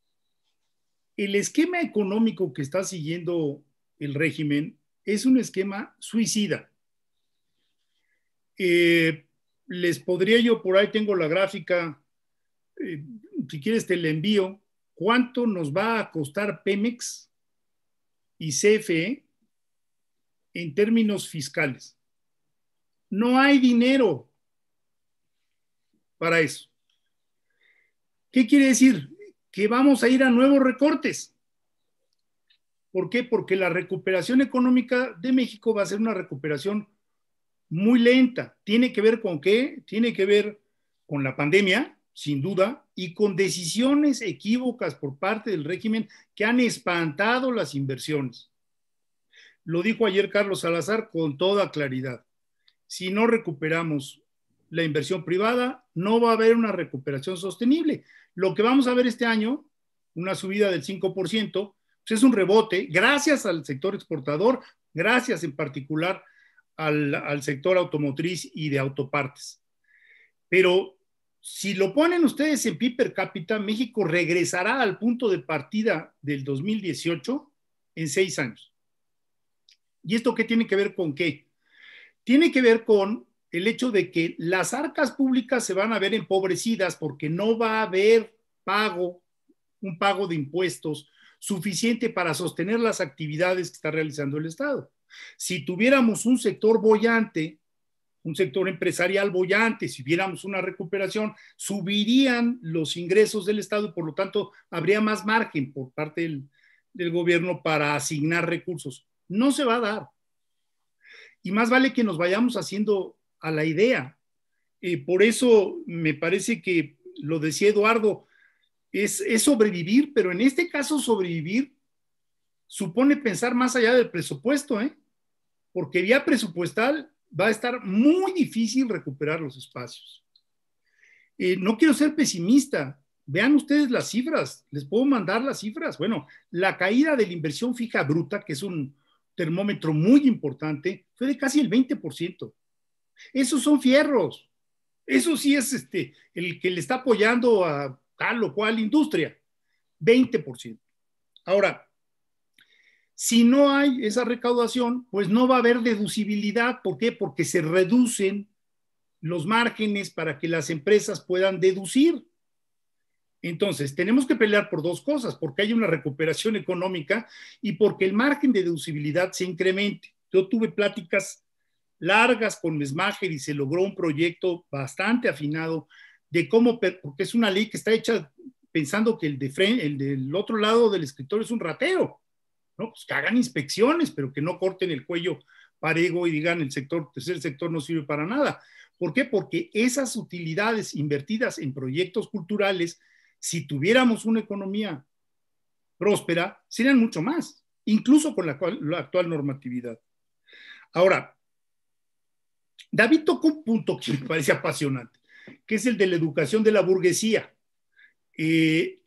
El esquema económico que está siguiendo el régimen es un esquema suicida. Eh, les podría yo, por ahí tengo la gráfica, eh, si quieres te la envío, cuánto nos va a costar Pemex y CFE en términos fiscales. No hay dinero para eso. ¿Qué quiere decir? Que vamos a ir a nuevos recortes. ¿Por qué? Porque la recuperación económica de México va a ser una recuperación muy lenta. ¿Tiene que ver con qué? Tiene que ver con la pandemia, sin duda, y con decisiones equívocas por parte del régimen que han espantado las inversiones. Lo dijo ayer Carlos Salazar con toda claridad. Si no recuperamos la inversión privada, no va a haber una recuperación sostenible. Lo que vamos a ver este año, una subida del 5%, pues es un rebote gracias al sector exportador, gracias en particular al, al sector automotriz y de autopartes. Pero si lo ponen ustedes en PIB per cápita, México regresará al punto de partida del 2018 en seis años. ¿Y esto qué tiene que ver con qué? Tiene que ver con el hecho de que las arcas públicas se van a ver empobrecidas porque no va a haber pago, un pago de impuestos suficiente para sostener las actividades que está realizando el Estado. Si tuviéramos un sector bollante, un sector empresarial bollante, si viéramos una recuperación, subirían los ingresos del Estado y por lo tanto habría más margen por parte del, gobierno para asignar recursos. No se va a dar. Y más vale que nos vayamos haciendo a la idea. Eh, por eso me parece que lo decía Eduardo, es, sobrevivir, pero en este caso sobrevivir supone pensar más allá del presupuesto, ¿eh? porque vía presupuestal va a estar muy difícil recuperar los espacios. Eh, no quiero ser pesimista. Vean ustedes las cifras, les puedo mandar las cifras. Bueno, la caída de la inversión fija bruta, que es un termómetro muy importante, fue de casi el 20%. Esos son fierros. Eso sí es este, el que le está apoyando a tal o cual industria. 20%. Ahora, si no hay esa recaudación, pues no va a haber deducibilidad. ¿Por qué? Porque se reducen los márgenes para que las empresas puedan deducir. Entonces, tenemos que pelear por dos cosas, porque hay una recuperación económica y porque el margen de deducibilidad se incremente. Yo tuve pláticas largas con Mesmager y se logró un proyecto bastante afinado de cómo, porque es una ley que está hecha pensando que el, de, el del otro lado del escritorio es un ratero. ¿no? Pues, que hagan inspecciones, pero que no corten el cuello parego y digan el sector, tercer pues, sector no sirve para nada. ¿Por qué? Porque esas utilidades invertidas en proyectos culturales, si tuviéramos una economía próspera, serían mucho más, incluso con la, cual, la actual normatividad. Ahora, David tocó un punto que me parece apasionante, que es el de la educación de la burguesía. Eh,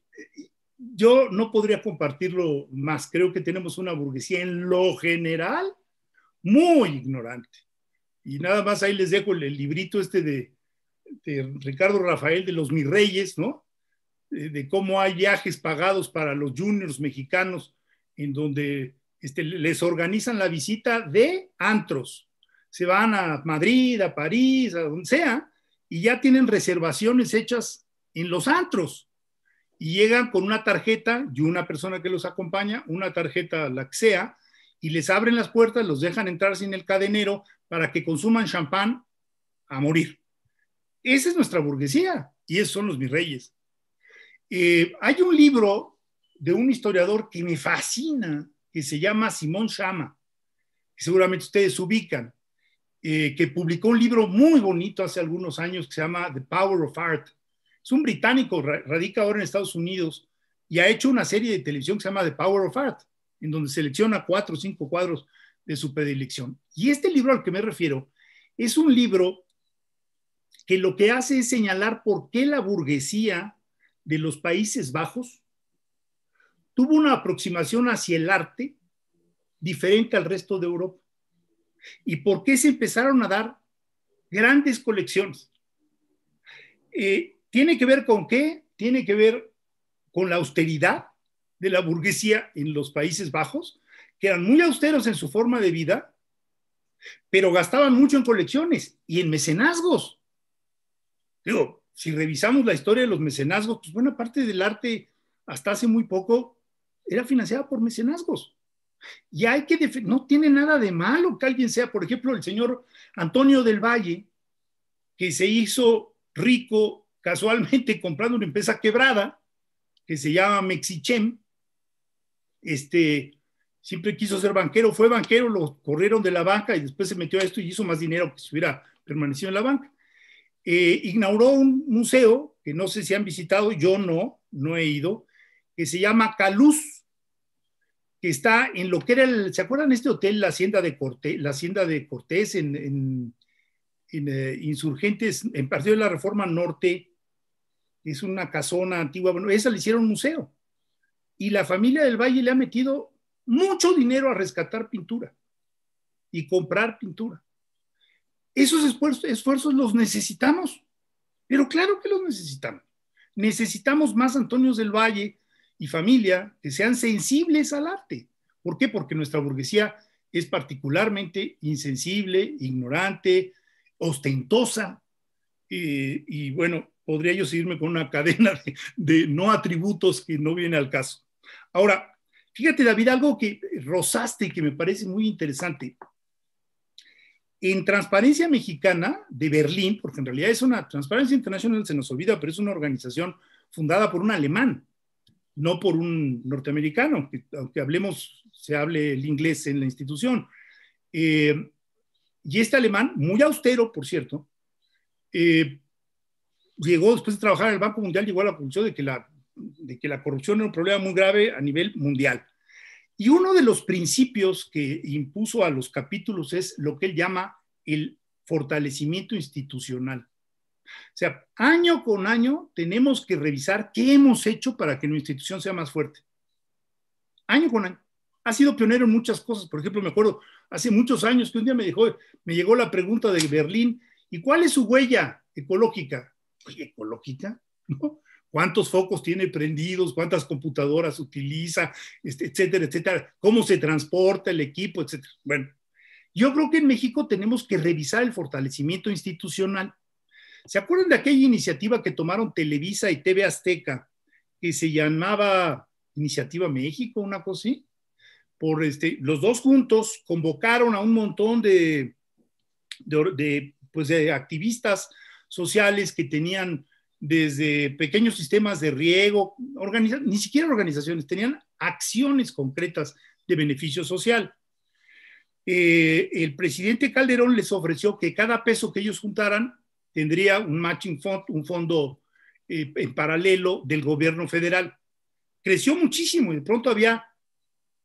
yo no podría compartirlo más. Creo que tenemos una burguesía en lo general muy ignorante. Y nada más ahí les dejo el, librito este de, Ricardo Rafael de los Mirreyes, ¿no? De, cómo hay viajes pagados para los juniors mexicanos en donde este, les organizan la visita de antros. Se van a Madrid, a París, a donde sea, y ya tienen reservaciones hechas en los antros y llegan con una tarjeta y una persona que los acompaña, una tarjeta laxea, y les abren las puertas, los dejan entrar sin el cadenero para que consuman champán a morir. Esa es nuestra burguesía y esos son los mis reyes. Eh, hay un libro de un historiador que me fascina, que se llama Simón Chama, que seguramente ustedes ubican, eh, que publicó un libro muy bonito hace algunos años que se llama The Power of Art, es un británico, radica ahora en Estados Unidos y ha hecho una serie de televisión que se llama The Power of Art, en donde selecciona cuatro o cinco cuadros de su predilección. Y este libro al que me refiero es un libro que lo que hace es señalar por qué la burguesía de los Países Bajos tuvo una aproximación hacia el arte diferente al resto de Europa y por qué se empezaron a dar grandes colecciones. Eh, ¿Tiene que ver con qué? Tiene que ver con la austeridad de la burguesía en los Países Bajos, que eran muy austeros en su forma de vida, pero gastaban mucho en colecciones y en mecenazgos. Digo, si revisamos la historia de los mecenazgos, pues buena parte del arte hasta hace muy poco era financiada por mecenazgos. Y hay que, no tiene nada de malo que alguien sea, por ejemplo, el señor Antonio del Valle, que se hizo rico casualmente comprando una empresa quebrada que se llama Mexichem. Este, siempre quiso ser banquero, fue banquero, lo corrieron de la banca y después se metió a esto y hizo más dinero que si hubiera permanecido en la banca. Eh, inauguró un museo que no sé si han visitado, yo no, no he ido, que se llama Caluz, que está en lo que era el, ¿se acuerdan este hotel, la Hacienda de Cortés, la Hacienda de Cortés en, eh, Insurgentes, en Partido de la Reforma Norte, es una casona antigua, bueno, esa le hicieron museo. Y la familia del Valle le ha metido mucho dinero a rescatar pintura y comprar pintura. Esos esfuerzos, los necesitamos, pero claro que los necesitamos. Necesitamos más Antonios del Valle y familia que sean sensibles al arte. ¿Por qué? Porque nuestra burguesía es particularmente insensible, ignorante, ostentosa, eh, y bueno, podría yo seguirme con una cadena de, no atributos que no viene al caso. Ahora, fíjate David, algo que rozaste y que me parece muy interesante. En Transparencia Mexicana de Berlín, porque en realidad es una Transparencia Internacional, se nos olvida, pero es una organización fundada por un alemán, no por un norteamericano, aunque, hablemos, se hable el inglés en la institución. Eh, y este alemán, muy austero, por cierto, eh, llegó después de trabajar en el Banco Mundial, llegó a la conclusión de que la, que la corrupción era un problema muy grave a nivel mundial. Y uno de los principios que impuso a los capítulos es lo que él llama el fortalecimiento institucional. O sea, año con año tenemos que revisar qué hemos hecho para que nuestra institución sea más fuerte. Año con año. Ha sido pionero en muchas cosas. Por ejemplo, me acuerdo hace muchos años que un día me, me llegó la pregunta de Berlín, ¿y cuál es su huella ecológica? ecológica, ¿no? cuántos focos tiene prendidos, cuántas computadoras utiliza, este, etcétera, etcétera, cómo se transporta el equipo, etcétera. Bueno, yo creo que en México tenemos que revisar el fortalecimiento institucional. ¿Se acuerdan de aquella iniciativa que tomaron Televisa y TV Azteca, que se llamaba Iniciativa México, una cosa así? Por este, los dos juntos convocaron a un montón de, de, de, pues de activistas sociales que tenían desde pequeños sistemas de riego, ni siquiera organizaciones, tenían acciones concretas de beneficio social. Eh, el presidente Calderón les ofreció que cada peso que ellos juntaran tendría un matching fund, un fondo eh, en paralelo del gobierno federal. Creció muchísimo y de pronto había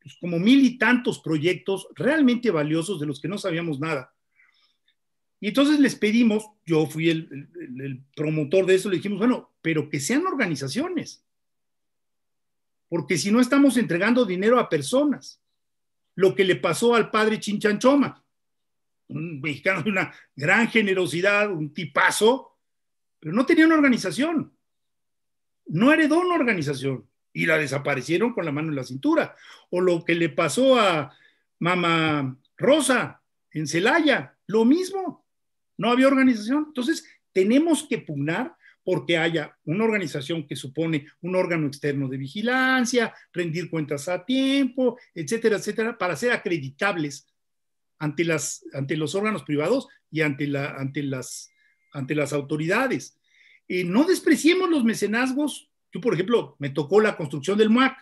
pues, como mil y tantos proyectos realmente valiosos de los que no sabíamos nada. Y entonces les pedimos, yo fui el, promotor de eso, le dijimos, bueno, pero que sean organizaciones, porque si no estamos entregando dinero a personas, lo que le pasó al padre Chinchanchoma, un mexicano de una gran generosidad, un tipazo, pero no tenía una organización, no heredó una organización y la desaparecieron con la mano en la cintura, o lo que le pasó a mamá Rosa en Celaya, lo mismo no había organización. Entonces, tenemos que pugnar porque haya una organización que supone un órgano externo de vigilancia, rendir cuentas a tiempo, etcétera, etcétera, para ser acreditables ante, las, ante los órganos privados y ante, la, ante, las, ante las autoridades. Y eh, no despreciemos los mecenazgos. Yo, por ejemplo, me tocó la construcción del MUAC,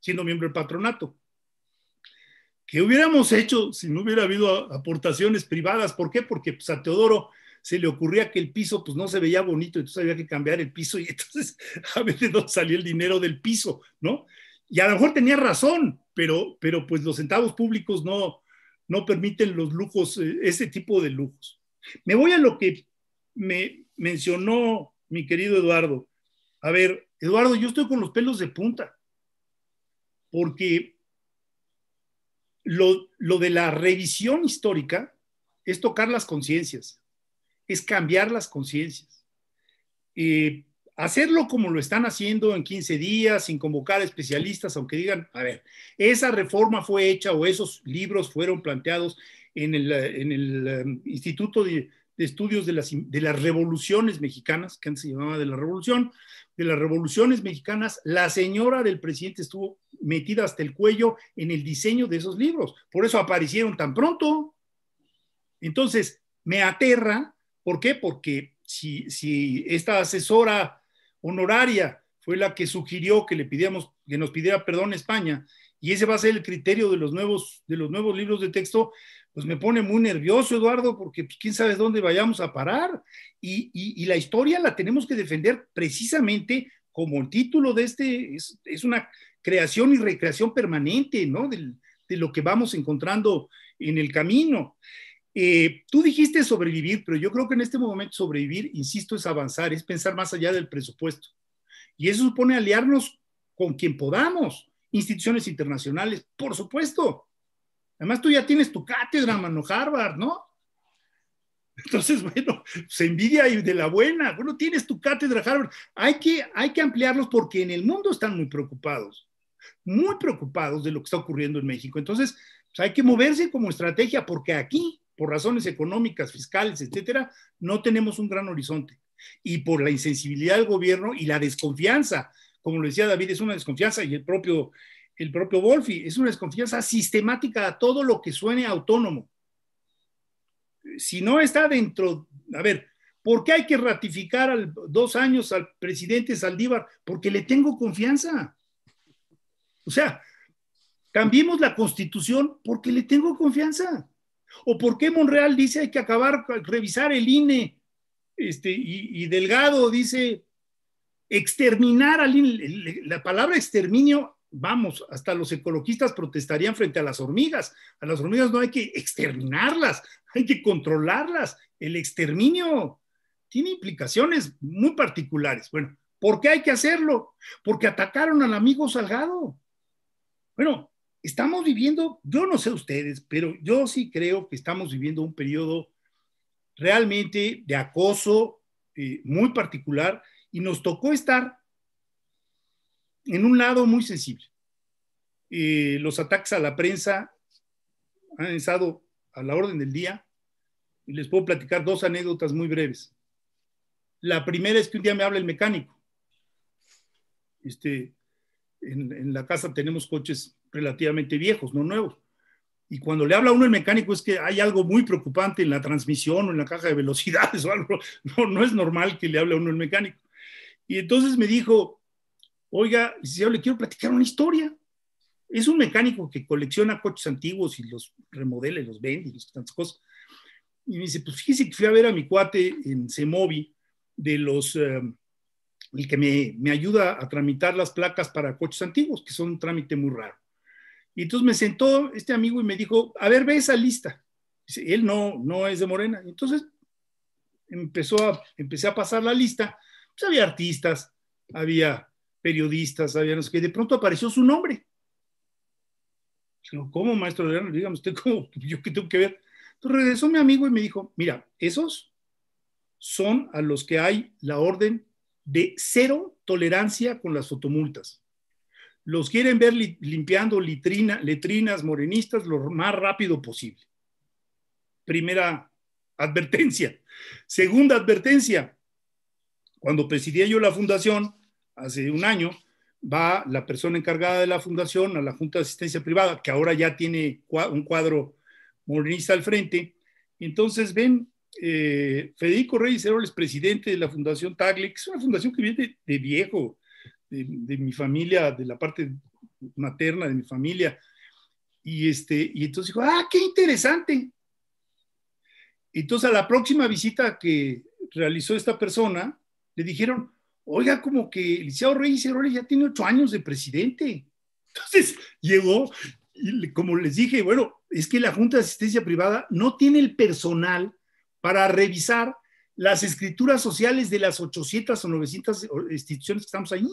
siendo miembro del patronato. ¿Qué hubiéramos hecho si no hubiera habido aportaciones privadas? ¿Por qué? Porque pues, a Teodoro se le ocurría que el piso pues, no se veía bonito, entonces había que cambiar el piso y entonces a veces no dónde salía el dinero del piso, ¿no? Y a lo mejor tenía razón, pero, pero pues los centavos públicos no, no permiten los lujos, eh, ese tipo de lujos. Me voy a lo que me mencionó mi querido Eduardo. A ver, Eduardo, yo estoy con los pelos de punta, porque lo, de la revisión histórica es tocar las conciencias, es cambiar las conciencias. Eh, hacerlo como lo están haciendo en 15 días, sin convocar especialistas, aunque digan, a ver, esa reforma fue hecha o esos libros fueron planteados en el, eh, Instituto de, de estudios de las, de las revoluciones mexicanas, que antes se llamaba de la revolución, de las revoluciones mexicanas, la señora del presidente estuvo metida hasta el cuello en el diseño de esos libros. Por eso aparecieron tan pronto. Entonces, me aterra. ¿Por qué? Porque si, si esta asesora honoraria fue la que sugirió que le que nos pidiera perdón a España, y ese va a ser el criterio de los nuevos, de los nuevos libros de texto, pues me pone muy nervioso, Eduardo, porque pues, quién sabe dónde vayamos a parar. Y, la historia la tenemos que defender precisamente como el título de este, es, una creación y recreación permanente, ¿no? de lo que vamos encontrando en el camino. Eh, tú dijiste sobrevivir, pero yo creo que en este momento sobrevivir, insisto, es avanzar, es pensar más allá del presupuesto. Y eso supone aliarnos con quien podamos, instituciones internacionales, por supuesto, Además, tú ya tienes tu cátedra, mano, Harvard, ¿no? Entonces, bueno, se envidia de la buena. Bueno, tienes tu cátedra, Harvard. Hay que, ampliarlos porque en el mundo están muy preocupados, muy preocupados de lo que está ocurriendo en México. Entonces, pues, hay que moverse como estrategia porque aquí, por razones económicas, fiscales, etcétera, no tenemos un gran horizonte. Y por la insensibilidad del gobierno y la desconfianza, como lo decía David, es una desconfianza y el propio el propio Wolfi, es una desconfianza sistemática a todo lo que suene autónomo. Si no está dentro, a ver, ¿por qué hay que ratificar al, dos años al presidente Saldívar? Porque le tengo confianza. O sea, cambiemos la constitución porque le tengo confianza. ¿O por qué Monreal dice hay que acabar, revisar el INE? Este, y, y Delgado dice exterminar al INE. La palabra exterminio vamos, hasta los ecologistas protestarían frente a las hormigas. A las hormigas no hay que exterminarlas, hay que controlarlas. El exterminio tiene implicaciones muy particulares. Bueno, ¿por qué hay que hacerlo? Porque atacaron al amigo Salgado. Bueno, estamos viviendo, yo no sé ustedes, pero yo sí creo que estamos viviendo un periodo realmente de acoso eh, muy particular y nos tocó estar en un lado muy sensible. Eh, los ataques a la prensa han estado a la orden del día y les puedo platicar dos anécdotas muy breves. La primera es que un día me habla el mecánico. Este, en, la casa tenemos coches relativamente viejos, no nuevos. Y cuando le habla a uno el mecánico es que hay algo muy preocupante en la transmisión o en la caja de velocidades o algo. No, no es normal que le hable a uno el mecánico. Y entonces me dijo, oiga, yo le quiero platicar una historia. Es un mecánico que colecciona coches antiguos y los remodela y los vende y tantas cosas. Y me dice, pues fíjese que fui a ver a mi cuate en Semovi, de los, em, el que me, ayuda a tramitar las placas para coches antiguos, que son un trámite muy raro. Y entonces me sentó este amigo y me dijo, a ver, ve esa lista. Dice, él no, no es de Morena. Entonces empezó a, empecé a pasar la lista. Pues había artistas, había periodistas, sabían que de pronto apareció su nombre. Pues, ¿cómo, maestro Dígame usted, ¿cómo? ¿Yo que tengo que ver? Entonces regresó mi amigo y me dijo, mira, esos son a los que hay la orden de cero tolerancia con las fotomultas. Los quieren ver limpiando letrinas morenistas lo más rápido posible. Primera advertencia. Segunda advertencia. Cuando presidía yo la fundación, hace un año, va la persona encargada de la fundación a la Junta de Asistencia Privada, que ahora ya tiene un cuadro molinista al frente. Entonces ven, eh, Federico Reyes Heroles, presidente de la Fundación Tagle, que es una fundación que viene de, viejo, de, mi familia, de la parte materna de mi familia. Y, este, y entonces dijo, ah, qué interesante. Entonces a la próxima visita que realizó esta persona, le dijeron, oiga, como que Liceo Reyes ya tiene ocho años de presidente. Entonces llegó, como les dije, bueno, es que la Junta de Asistencia Privada no tiene el personal para revisar las escrituras sociales de las 800 o 900 instituciones que estamos ahí.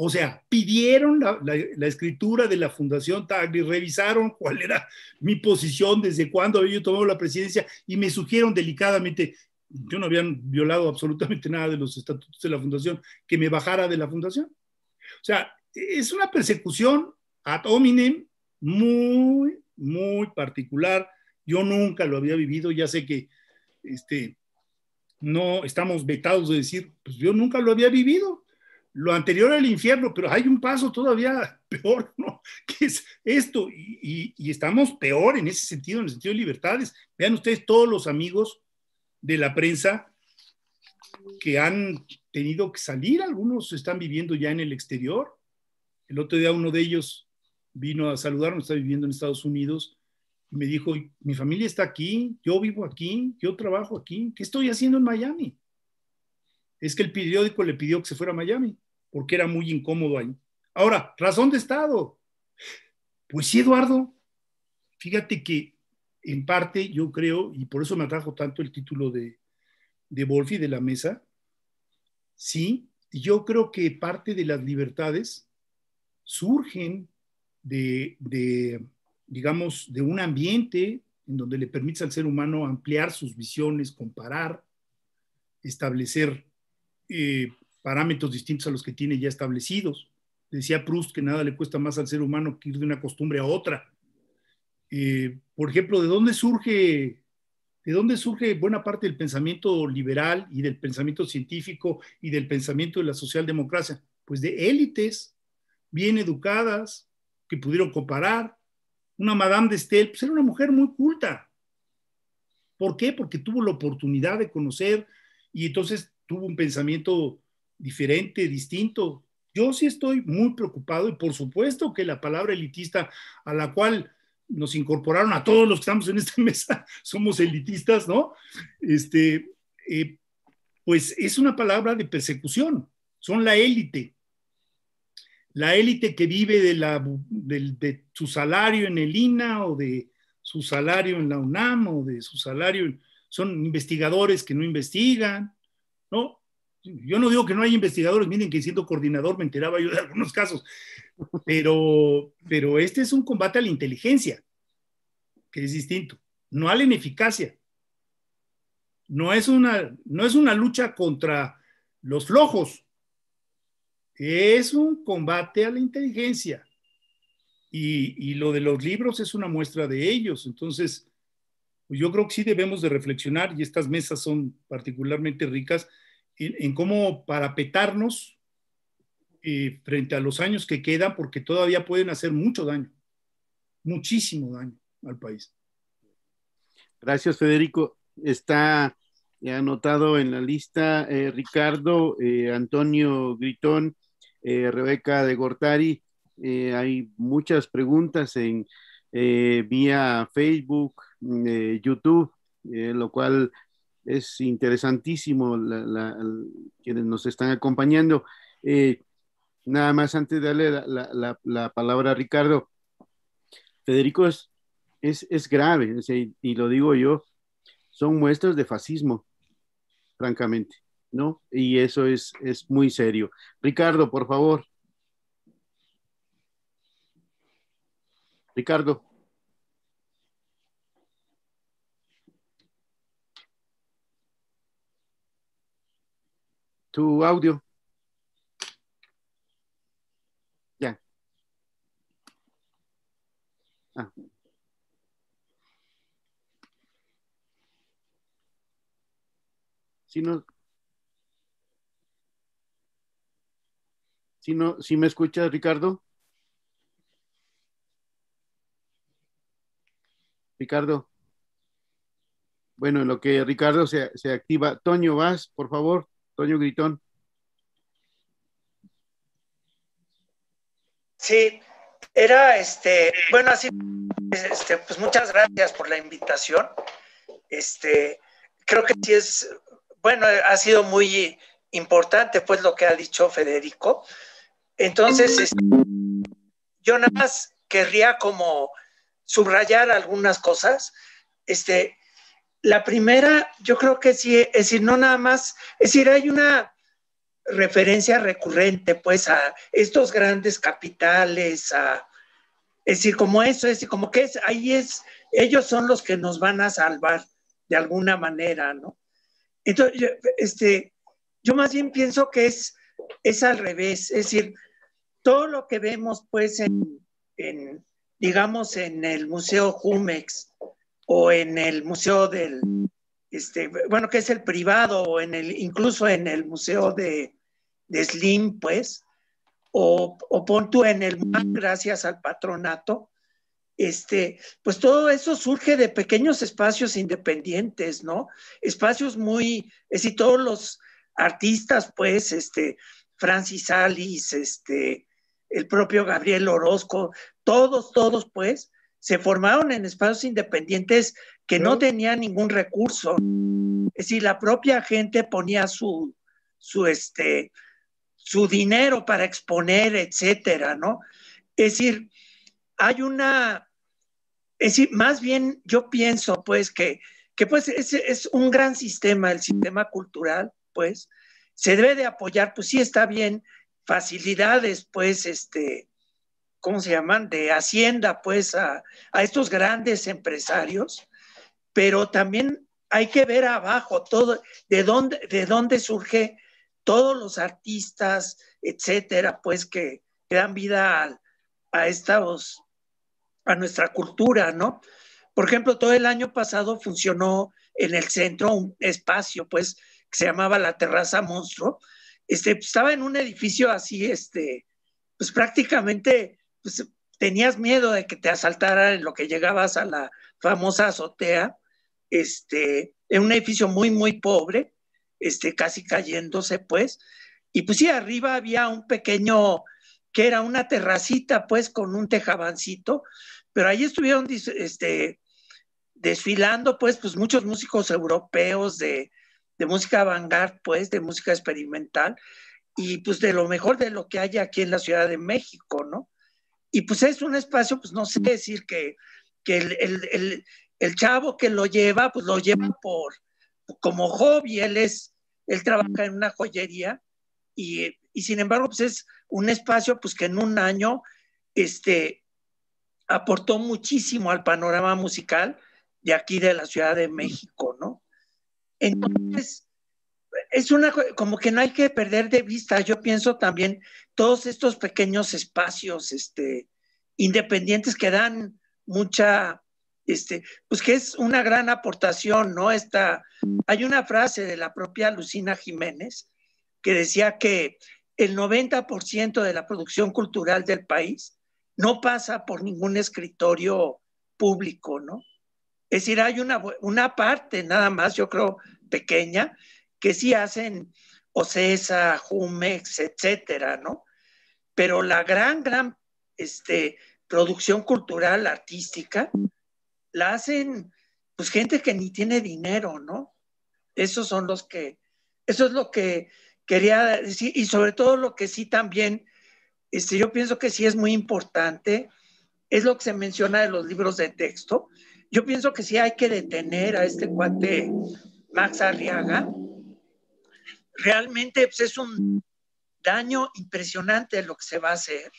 O sea, pidieron la, escritura de la Fundación Tagli, revisaron cuál era mi posición, desde cuándo había yo tomado la presidencia y me sugieron delicadamente, yo no habían violado absolutamente nada de los estatutos de la fundación, que me bajara de la fundación. O sea, es una persecución ad hominem muy, muy particular. Yo nunca lo había vivido, ya sé que este, no estamos vetados de decir, pues yo nunca lo había vivido. Lo anterior al infierno, pero hay un paso todavía peor, ¿no? Que es esto, y, y estamos peor en ese sentido, en el sentido de libertades. Vean ustedes todos los amigos de la prensa que han tenido que salir, algunos están viviendo ya en el exterior. El otro día uno de ellos vino a saludarnos, está viviendo en Estados Unidos, y me dijo, mi familia está aquí, yo vivo aquí, yo trabajo aquí, ¿qué estoy haciendo en Miami? Es que el periódico le pidió que se fuera a Miami, porque era muy incómodo ahí. Ahora, razón de Estado. Pues sí, Eduardo, fíjate que en parte yo creo, y por eso me atrajo tanto el título de, de y de la mesa, sí, yo creo que parte de las libertades surgen de, digamos, de un ambiente en donde le permite al ser humano ampliar sus visiones, comparar, establecer eh, parámetros distintos a los que tiene ya establecidos. Decía Proust que nada le cuesta más al ser humano que ir de una costumbre a otra. Eh, por ejemplo, ¿de dónde surge ¿De dónde surge buena parte del pensamiento liberal y del pensamiento científico y del pensamiento de la socialdemocracia? Pues de élites bien educadas que pudieron comparar. Una Madame de Estel, pues era una mujer muy culta. ¿Por qué? Porque tuvo la oportunidad de conocer y entonces tuvo un pensamiento diferente, distinto. Yo sí estoy muy preocupado y por supuesto que la palabra elitista a la cual nos incorporaron a todos los que estamos en esta mesa, somos elitistas, ¿no? Este, eh, pues es una palabra de persecución, son la élite. La élite que vive de, la, de su salario en el INA o de su salario en la UNAM o de su salario, son investigadores que no investigan, ¿no? yo no digo que no hay investigadores, miren que siendo coordinador me enteraba yo de algunos casos, pero, este es un combate a la inteligencia, que es distinto, no a la ineficacia. No es una, no es una lucha contra los flojos, es un combate a la inteligencia. Y, y lo de los libros es una muestra de ellos. Entonces, yo creo que sí debemos de reflexionar y estas mesas son particularmente ricas en, cómo parapetarnos eh, frente a los años que quedan, porque todavía pueden hacer mucho daño, muchísimo daño al país. Gracias, Federico. Está eh, anotado en la lista eh, Ricardo, Antonio Gritón, Rebeca de Gortari. hay muchas preguntas en vía Facebook, mm, YouTube, lo cual es interesantísimo quienes nos están acompañando. Eh, nada más antes de darle la, palabra a Ricardo, Federico es, es, grave, y lo digo yo, son muestras de fascismo, francamente, ¿no? Y eso es, es muy serio. Ricardo, por favor. Ricardo. tu audio. Ya. Ah. Si no, si si me escuchas, Ricardo. Ricardo. Bueno, en lo que Ricardo se activa, Toño, vas, por favor. Toño Gritón. Sí, era este, bueno, así, este, pues muchas gracias por la invitación. Este, creo que sí es, bueno, ha sido muy importante pues lo que ha dicho Federico. Entonces, yo nada más querría como subrayar algunas cosas. Este, la primera, yo creo que sí, es decir, no nada más, es decir, hay una referencia recurrente, pues, a estos grandes capitales, a, es decir, como eso, es decir, como que es, ahí es, ellos son los que nos van a salvar de alguna manera, ¿no? Entonces, yo, este, yo más bien pienso que es, es al revés, es decir, todo lo que vemos, pues, en digamos, en el Museo Jumex, o en el Museo del, este, bueno, que es el privado, o en el, incluso en el Museo de, Slim, pues, o, o pon en el gracias al patronato, este, pues todo eso surge de pequeños espacios independientes, ¿no? Espacios muy, es decir, todos los artistas, pues, este, Francis Alice, este, el propio Gabriel Orozco, todos, todos, pues, se formaron en espacios independientes que no tenían ningún recurso. Es decir, la propia gente ponía su, su, este, su dinero para exponer, etcétera, ¿no? Es decir, hay una, es decir, más bien yo pienso, pues, que, pues es, es un gran sistema, el sistema cultural, pues, se debe de apoyar, pues sí está bien, facilidades, pues, este, ¿cómo se llaman?, de Hacienda, pues, a, estos grandes empresarios, pero también hay que ver abajo todo, de dónde, de dónde surge todos los artistas, etcétera, pues, que, dan vida a, a estos, a nuestra cultura, ¿no? Por ejemplo, todo el año pasado funcionó en el centro un espacio, pues, que se llamaba la Terraza Monstruo. Este, pues, estaba en un edificio así, este, pues prácticamente pues, tenías miedo de que te asaltara en lo que llegabas a la famosa azotea, este, en un edificio muy, muy pobre, este, casi cayéndose, pues. Y pues sí, arriba había un pequeño, que era una terracita, pues, con un tejabancito, pero ahí estuvieron este, desfilando, pues, pues muchos músicos europeos de, de música vanguard, pues, de música experimental, y pues de lo mejor de lo que hay aquí en la Ciudad de México, ¿no? Y pues es un espacio, pues no sé decir que, el, chavo que lo lleva, pues lo lleva por como hobby, él es, él trabaja en una joyería y, sin embargo, pues es un espacio pues que en un año este, aportó muchísimo al panorama musical de aquí de la Ciudad de México, ¿no? Entonces, es una, como que no hay que perder de vista, yo pienso también todos estos pequeños espacios este, independientes que dan mucha, este, pues que es una gran aportación, ¿no? Esta, hay una frase de la propia Lucina Jiménez que decía que el 90% de la producción cultural del país no pasa por ningún escritorio público, ¿no? Es decir, hay una, una parte nada más, yo creo, pequeña, que sí hacen OCESA, Jumex, etcétera, ¿no? Pero la gran, gran este, producción cultural, artística, la hacen pues gente que ni tiene dinero, ¿no? Esos son los que, eso es lo que quería decir, y sobre todo lo que sí también, este, yo pienso que sí es muy importante, es lo que se menciona de los libros de texto. Yo pienso que sí hay que detener a este cuate Max Arriaga, realmente pues, es un daño impresionante lo que se va a hacer.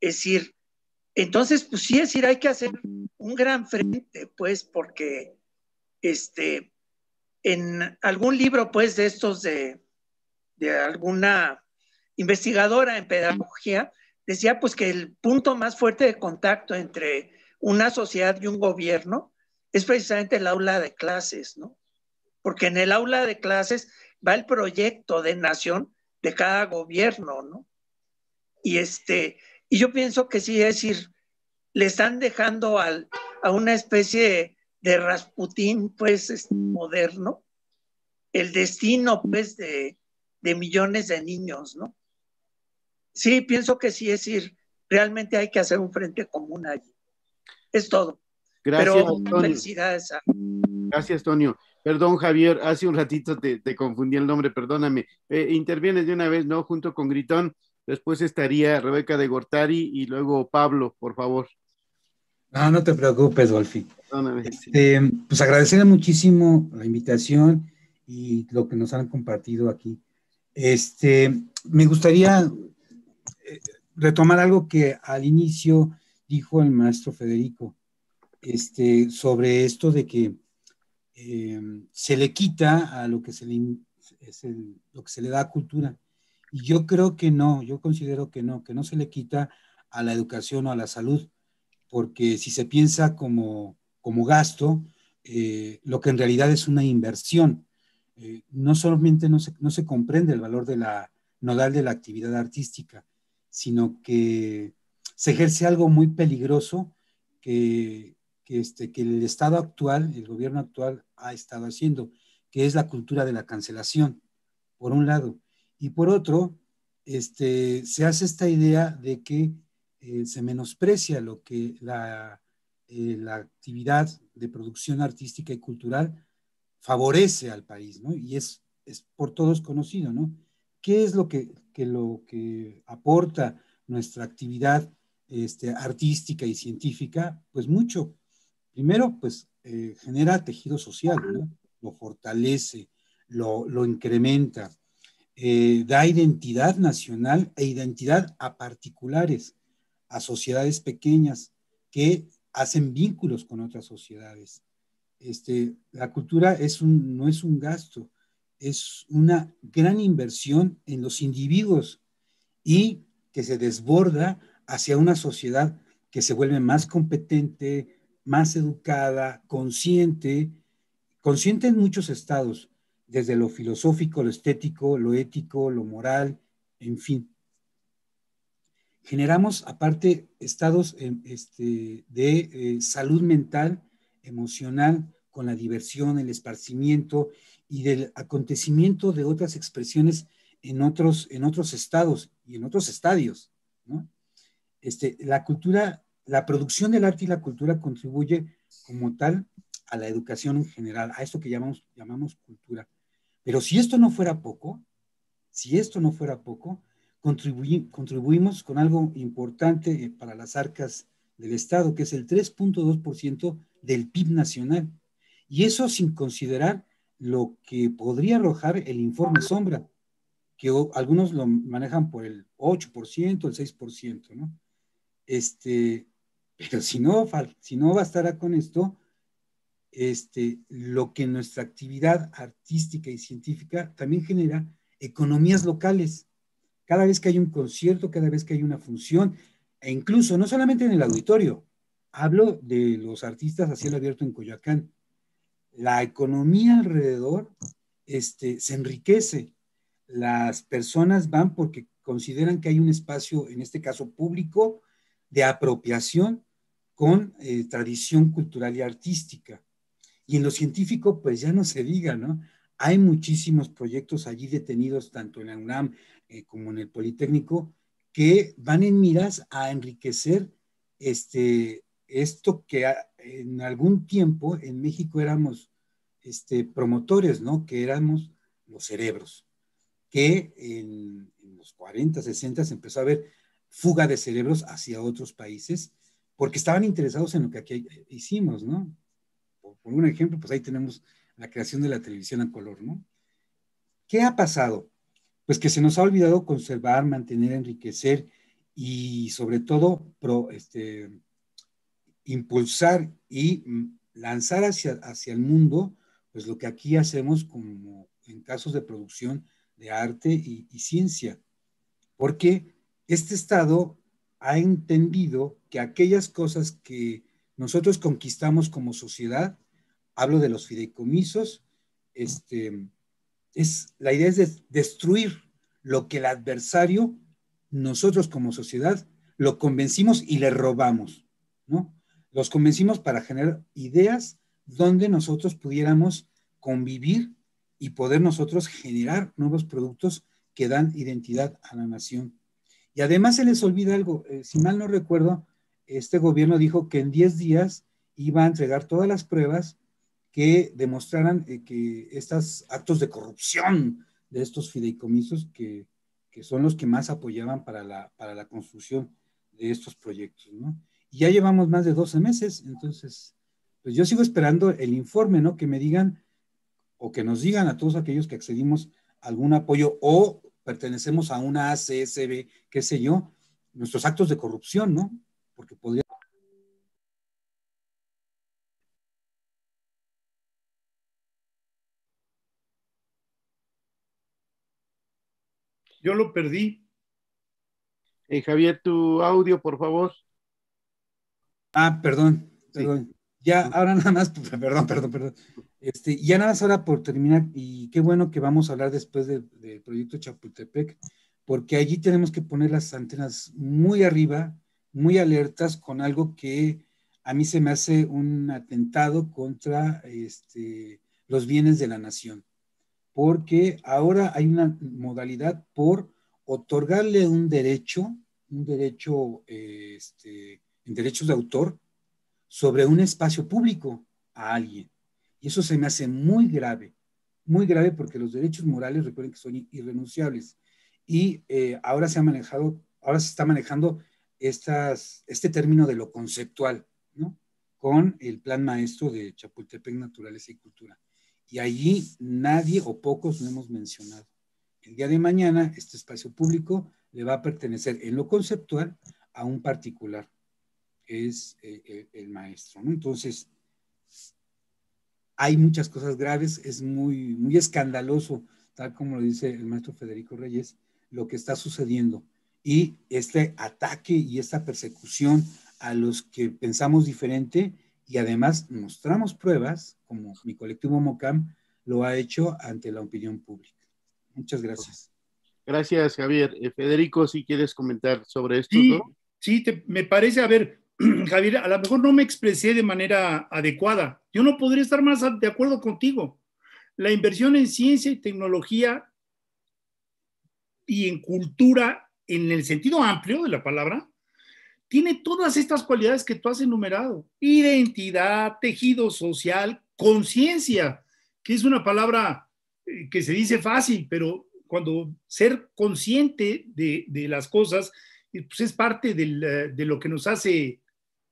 Es decir, entonces, pues sí, es decir, hay que hacer un gran frente, pues, porque este, en algún libro, pues, de estos de, de alguna investigadora en pedagogía, decía, pues, que el punto más fuerte de contacto entre una sociedad y un gobierno es precisamente el aula de clases, ¿no? Porque en el aula de clases va el proyecto de nación de cada gobierno, ¿no? Y este, y yo pienso que sí, es decir, le están dejando al, a una especie de, Rasputín, pues, moderno, el destino, pues, de, millones de niños, ¿no? Sí, pienso que sí, es decir, realmente hay que hacer un frente común allí. Es todo. Gracias, felicidades. Gracias, Tonio. Perdón, Javier, hace un ratito te, confundí el nombre, perdóname. Eh, intervienes de una vez, ¿no? Junto con Gritón, después estaría Rebeca de Gortari y luego Pablo, por favor. No, no te preocupes, Golfi. Perdóname. Este, pues agradecer muchísimo la invitación y lo que nos han compartido aquí. Este, me gustaría eh, retomar algo que al inicio dijo el maestro Federico, este, sobre esto de que Em, se le quita a lo que se le, lo que se le da a cultura. Y yo creo que no, yo considero que no, que no se le quita a la educación o a la salud, porque si se piensa como, como gasto, eh, lo que en realidad es una inversión. Eh, no solamente no se, no se, comprende el valor de la nodal de la actividad artística, sino que se ejerce algo muy peligroso que, este, que, el Estado actual, el gobierno actual ha estado haciendo, que es la cultura de la cancelación, por un lado. Y por otro, este, se hace esta idea de que eh, se menosprecia lo que la, eh, la, actividad de producción artística y cultural favorece al país, ¿no? Y es, es por todos conocido, ¿no? ¿Qué es lo que, que lo que aporta nuestra actividad este, artística y científica? Pues mucho, primero, pues eh, genera tejido social, lo fortalece, lo, incrementa, eh, da identidad nacional e identidad a particulares, a sociedades pequeñas que hacen vínculos con otras sociedades. Este, la cultura es un, no es un gasto, es una gran inversión en los individuos y que se desborda hacia una sociedad que se vuelve más competente, más educada, consciente, consciente en muchos estados, desde lo filosófico, lo estético, lo ético, lo moral, en fin. Generamos aparte estados em, este, de eh, salud mental, emocional, con la diversión, el esparcimiento y del acontecimiento de otras expresiones en otros, en otros estados y en otros estadios. Este, la cultura la producción del arte y la cultura contribuye como tal a la educación en general, a esto que llamamos, llamamos cultura. Pero si esto no fuera poco, si esto no fuera poco, contribuimos con algo importante eh, para las arcas del Estado, que es el 3.2% del PIB nacional. Y eso sin considerar lo que podría arrojar el informe sombra, que algunos lo manejan por el 8%, el 6%, ¿no? Este, pero si no, si no bastará con esto, este, lo que nuestra actividad artística y científica también genera economías locales. Cada vez que hay un concierto, cada vez que hay una función, e incluso no solamente en el auditorio, hablo de los artistas a cielo abierto en Coyoacán. La economía alrededor este, se enriquece. Las personas van porque consideran que hay un espacio, en este caso público, de apropiación con eh, tradición cultural y artística. Y en lo científico, pues ya no se diga, ¿no? Hay muchísimos proyectos allí detenidos, tanto en la UNAM eh, como en el Politécnico, que van en miras a enriquecer este, esto que en algún tiempo en México éramos este, promotores, ¿no? Que éramos los cerebros, que en, los 40, 60 se empezó a ver fuga de cerebros hacia otros países porque estaban interesados en lo que aquí hicimos, ¿no? Por, un ejemplo, pues ahí tenemos la creación de la televisión a color, ¿no? ¿Qué ha pasado? Pues que se nos ha olvidado conservar, mantener, enriquecer y sobre todo pro, este, impulsar y lanzar hacia, hacia el mundo, pues lo que aquí hacemos como en casos de producción de arte y, y ciencia, porque este estado ha entendido que aquellas cosas que nosotros conquistamos como sociedad, hablo de los fideicomisos, este, es, la idea es destruir lo que el adversario, nosotros como sociedad, lo convencimos y le robamos, ¿no? Los convencimos para generar ideas donde nosotros pudiéramos convivir y poder nosotros generar nuevos productos que dan identidad a la nación. Y además se les olvida algo, eh, si mal no recuerdo, este gobierno dijo que en 10 días iba a entregar todas las pruebas que demostraran eh, que estos actos de corrupción de estos fideicomisos, que, son los que más apoyaban para la, para la construcción de estos proyectos, ¿no? Y ya llevamos más de 12 meses, entonces, pues yo sigo esperando el informe, ¿no? Que me digan o que nos digan a todos aquellos que accedimos algún apoyo o pertenecemos a una ACSB, qué sé yo, nuestros actos de corrupción, ¿no? Porque podría... Yo lo perdí. Eh, Javier, tu audio, por favor. Ah, perdón, perdón ya ahora nada más, pues, perdón, perdón, perdón. Este, ya nada más ahora por terminar, y qué bueno que vamos a hablar después del proyecto Chapultepec, porque allí tenemos que poner las antenas muy arriba, muy alertas con algo que a mí se me hace un atentado contra este, los bienes de la nación, porque ahora hay una modalidad por otorgarle un derecho, un derecho este, en derechos de autor, sobre un espacio público a alguien. Y eso se me hace muy grave, muy grave porque los derechos morales, recuerden que son irrenunciables. Y eh, ahora se ha manejado, ahora se está manejando estas, este término de lo conceptual, ¿no? Con el plan maestro de Chapultepec Naturaleza y Cultura. Y allí nadie o pocos lo hemos mencionado. El día de mañana este espacio público le va a pertenecer en lo conceptual a un particular es eh, eh, el, maestro. Entonces, hay muchas cosas graves, es muy, muy escandaloso, tal como lo dice el maestro Federico Reyes, lo que está sucediendo. Y este ataque y esta persecución a los que pensamos diferente y además mostramos pruebas, como mi colectivo MOCAM lo ha hecho ante la opinión pública. Muchas gracias. Gracias, Javier. Eh, Federico, si quieres comentar sobre esto. Sí, ¿no? sí me parece, haber Javier, a lo mejor no me expresé de manera adecuada. Yo no podría estar más de acuerdo contigo. La inversión en ciencia y tecnología y en cultura, en el sentido amplio de la palabra, tiene todas estas cualidades que tú has enumerado. Identidad, tejido social, conciencia, que es una palabra eh, que se dice fácil, pero cuando ser consciente de, las cosas, eh, pues es parte eh, de lo que nos hace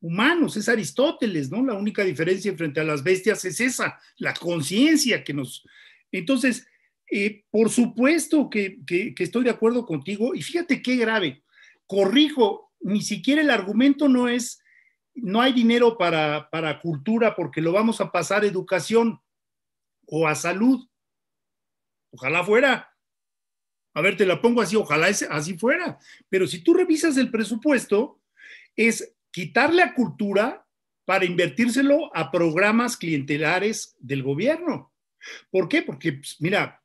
humanos, es Aristóteles, ¿no? La única diferencia frente a las bestias es esa, la conciencia que nos... Entonces, eh, por supuesto que, estoy de acuerdo contigo y fíjate qué grave. Corrijo, ni siquiera el argumento no es, no hay dinero para, cultura porque lo vamos a pasar a educación o a salud. Ojalá fuera. A ver, te la pongo así, ojalá así fuera. Pero si tú revisas el presupuesto, es quitarle a cultura para invertírselo a programas clientelares del gobierno. ¿Por qué? Porque, pues, mira,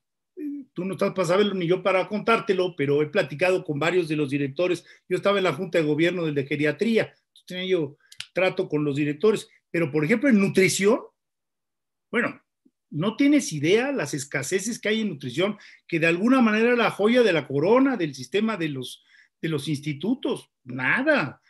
tú no estás para saberlo ni yo para contártelo, pero he platicado con varios de los directores. Yo estaba en la Junta de Gobierno del de Geriatría, yo trato con los directores, pero por ejemplo en nutrición, bueno, no tienes idea las escaseces que hay en nutrición, que de alguna manera la joya de la corona del sistema de los, de los institutos, nada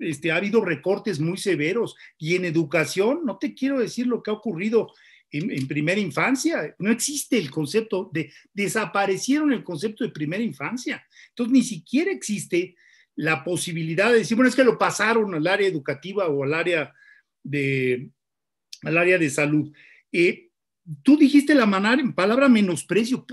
este, ha habido recortes muy severos y en educación, no te quiero decir lo que ha ocurrido en, primera infancia. No existe el concepto de, desaparecieron el concepto de primera infancia. Entonces, ni siquiera existe la posibilidad de decir, bueno, es que lo pasaron al área educativa o al área de, al área de salud. Eh, tú dijiste la manar, en palabra menosprecio,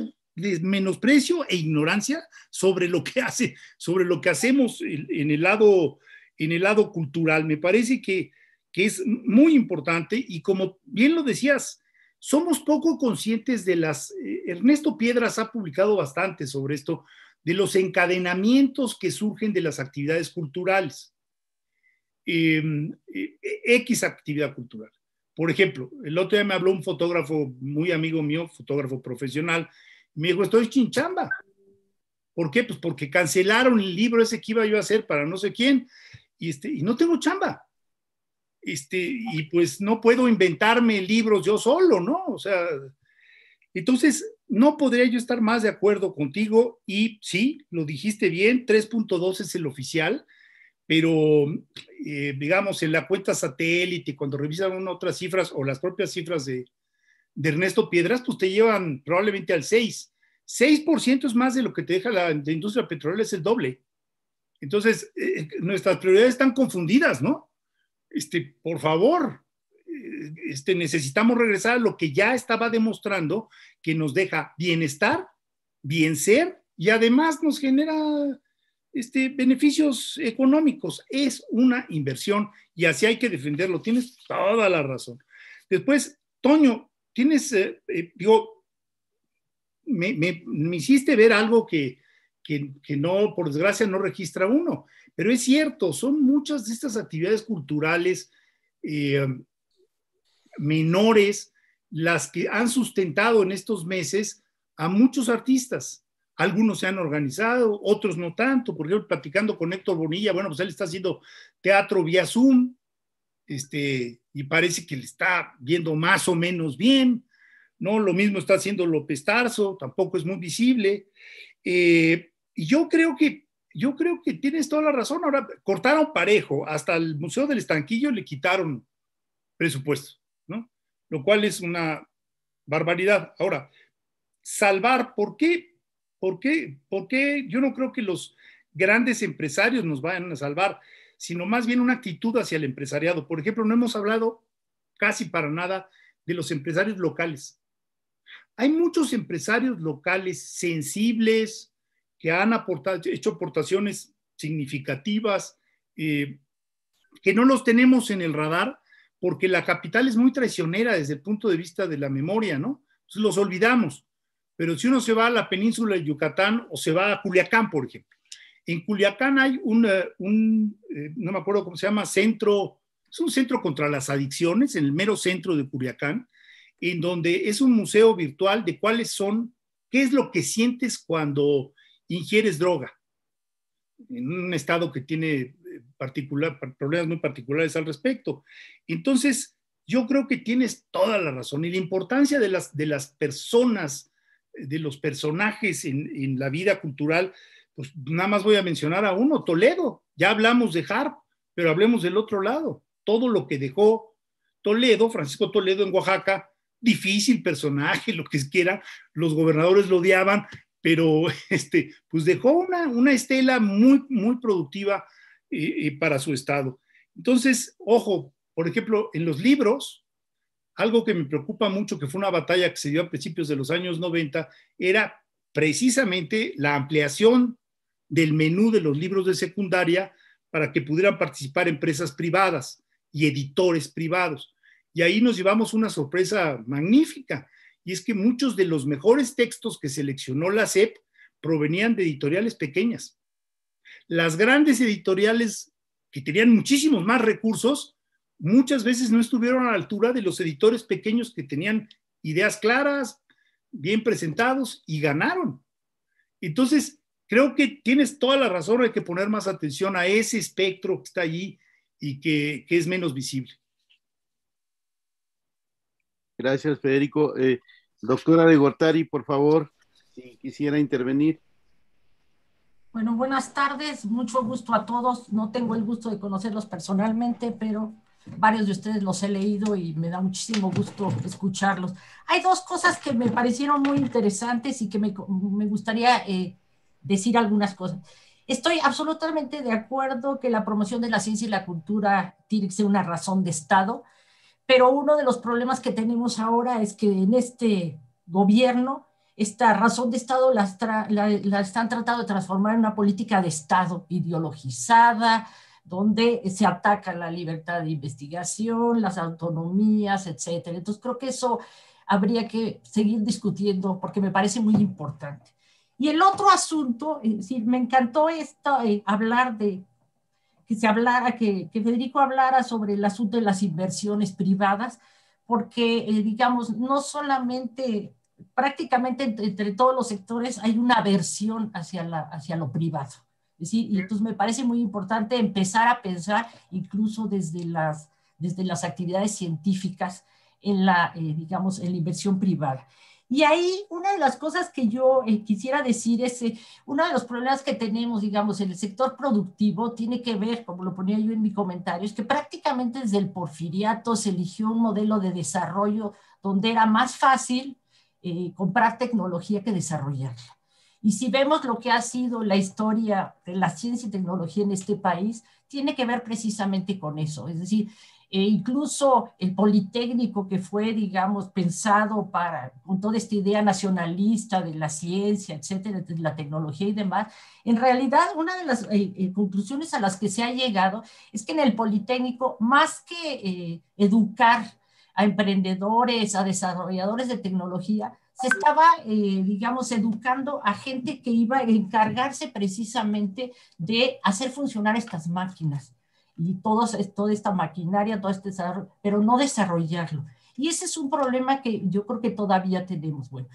menosprecio e ignorancia sobre lo que hace, sobre lo que hacemos en el lado en el lado cultural. Me parece que, es muy importante y como bien lo decías, somos poco conscientes de las, eh, Ernesto Piedras ha publicado bastante sobre esto, de los encadenamientos que surgen de las actividades culturales. Em, eh, eh, X actividad cultural. Por ejemplo, el otro día me habló un fotógrafo muy amigo mío, fotógrafo profesional, me dijo, estoy chinchamba. ¿Por qué? Pues porque cancelaron el libro ese que iba yo a hacer para no sé quién y, este, y no tengo chamba. Este, y pues no puedo inventarme libros yo solo, ¿no? O sea, entonces no podría yo estar más de acuerdo contigo y sí, lo dijiste bien, 3.2 es el oficial, pero eh, digamos en la cuenta satélite, cuando revisan otras cifras o las propias cifras de, Ernesto Piedras, pues te llevan probablemente al 6. 6% es más de lo que te deja la industria petrolera, es el doble. Entonces, eh, eh, nuestras prioridades están confundidas, ¿no? Este, por favor, eh, este, necesitamos regresar a lo que ya estaba demostrando que nos deja bienestar, bien ser y además nos genera este, beneficios económicos. Es una inversión y así hay que defenderlo. Tienes toda la razón. Después, Toño, tienes, digo, me, hiciste ver algo que, que, no, por desgracia, no registra uno. Pero es cierto, son muchas de estas actividades culturales eh, menores las que han sustentado en estos meses a muchos artistas. Algunos se han organizado, otros no tanto. Por ejemplo, platicando con Héctor Bonilla, bueno, pues él está haciendo teatro vía Zoom, este, y parece que le está viendo más o menos bien, ¿no? Lo mismo está haciendo López Tarso, tampoco es muy visible. Eh, y yo creo que, yo creo que tienes toda la razón. Ahora cortaron parejo, hasta el Museo del Estanquillo le quitaron presupuesto, ¿no? Lo cual es una barbaridad. Ahora, salvar, ¿por qué? ¿Por qué? ¿Por qué? Yo no creo que los grandes empresarios nos vayan a salvar, sino más bien una actitud hacia el empresariado. Por ejemplo, no hemos hablado casi para nada de los empresarios locales. Hay muchos empresarios locales sensibles, que han hecho aportaciones significativas, eh, que no los tenemos en el radar, porque la capital es muy traicionera desde el punto de vista de la memoria, ¿no? Entonces los olvidamos. Pero si uno se va a la península de Yucatán o se va a Culiacán, por ejemplo, en Culiacán hay un, eh, eh, no me acuerdo cómo se llama, centro, es un centro contra las adicciones, en el mero centro de Culiacán, en donde es un museo virtual de cuáles son, qué es lo que sientes cuando ingieres droga en un estado que tiene eh, particular, problemas muy particulares al respecto. Entonces, yo creo que tienes toda la razón y la importancia de las, de las personas, de los personajes en, en la vida cultural, pues nada más voy a mencionar a uno, Toledo. Ya hablamos de Harp, pero hablemos del otro lado. Todo lo que dejó Toledo, Francisco Toledo en Oaxaca, difícil personaje, lo que quiera, los gobernadores lo odiaban, pero este, pues dejó una, estela muy, muy productiva eh, eh, para su estado. Entonces, ojo, por ejemplo, en los libros, algo que me preocupa mucho, que fue una batalla que se dio a principios de los años 90, era precisamente la ampliación del menú de los libros de secundaria para que pudieran participar empresas privadas y editores privados. Y ahí nos llevamos una sorpresa magnífica y es que muchos de los mejores textos que seleccionó la CEP provenían de editoriales pequeñas. Las grandes editoriales que tenían muchísimos más recursos, muchas veces no estuvieron a la altura de los editores pequeños que tenían ideas claras, bien presentados y ganaron. Entonces, creo que tienes toda la razón, hay que poner más atención a ese espectro que está allí y que, es menos visible. Gracias, Federico. Eh, Doctora de Gortari, por favor, si quisiera intervenir. Bueno, buenas tardes, mucho gusto a todos. No tengo el gusto de conocerlos personalmente, pero varios de ustedes los he leído y me da muchísimo gusto escucharlos. Hay dos cosas que me parecieron muy interesantes y que me, gustaría eh, decir algunas cosas. Estoy absolutamente de acuerdo que la promoción de la ciencia y la cultura tiene que ser una razón de Estado, pero uno de los problemas que tenemos ahora es que en este gobierno esta razón de Estado la, están tratando de transformar en una política de Estado ideologizada, donde se ataca la libertad de investigación, las autonomías, etcétera. Entonces creo que eso habría que seguir discutiendo porque me parece muy importante. Y el otro asunto, me encantó esto, eh, hablar de que se hablara, que, Federico hablara sobre el asunto de las inversiones privadas, porque, eh, digamos, no solamente, prácticamente entre, todos los sectores hay una aversión hacia, hacia lo privado. y entonces me parece muy importante empezar a pensar incluso desde las, desde las actividades científicas en eh, digamos, en la inversión privada. Y ahí una de las cosas que yo eh, quisiera decir es, que eh, uno de los problemas que tenemos, digamos, en el sector productivo tiene que ver, como lo ponía yo en mi comentario, es que prácticamente desde el porfiriato se eligió un modelo de desarrollo donde era más fácil eh, comprar tecnología que desarrollarla. Y si vemos lo que ha sido la historia de la ciencia y tecnología en este país, tiene que ver precisamente con eso. Es decir, e incluso el Politécnico que fue, digamos, pensado para, con toda esta idea nacionalista de la ciencia, etcétera, de la tecnología y demás, en realidad una de las eh, eh, conclusiones a las que se ha llegado es que en el Politécnico, más que eh, educar a emprendedores, a desarrolladores de tecnología, se estaba, digamos, educando a gente que iba a encargarse precisamente de hacer funcionar estas máquinas y toda esta maquinaria, todo este desarrollo, pero no desarrollarlo. Y ese es un problema que yo creo que todavía tenemos. Bueno,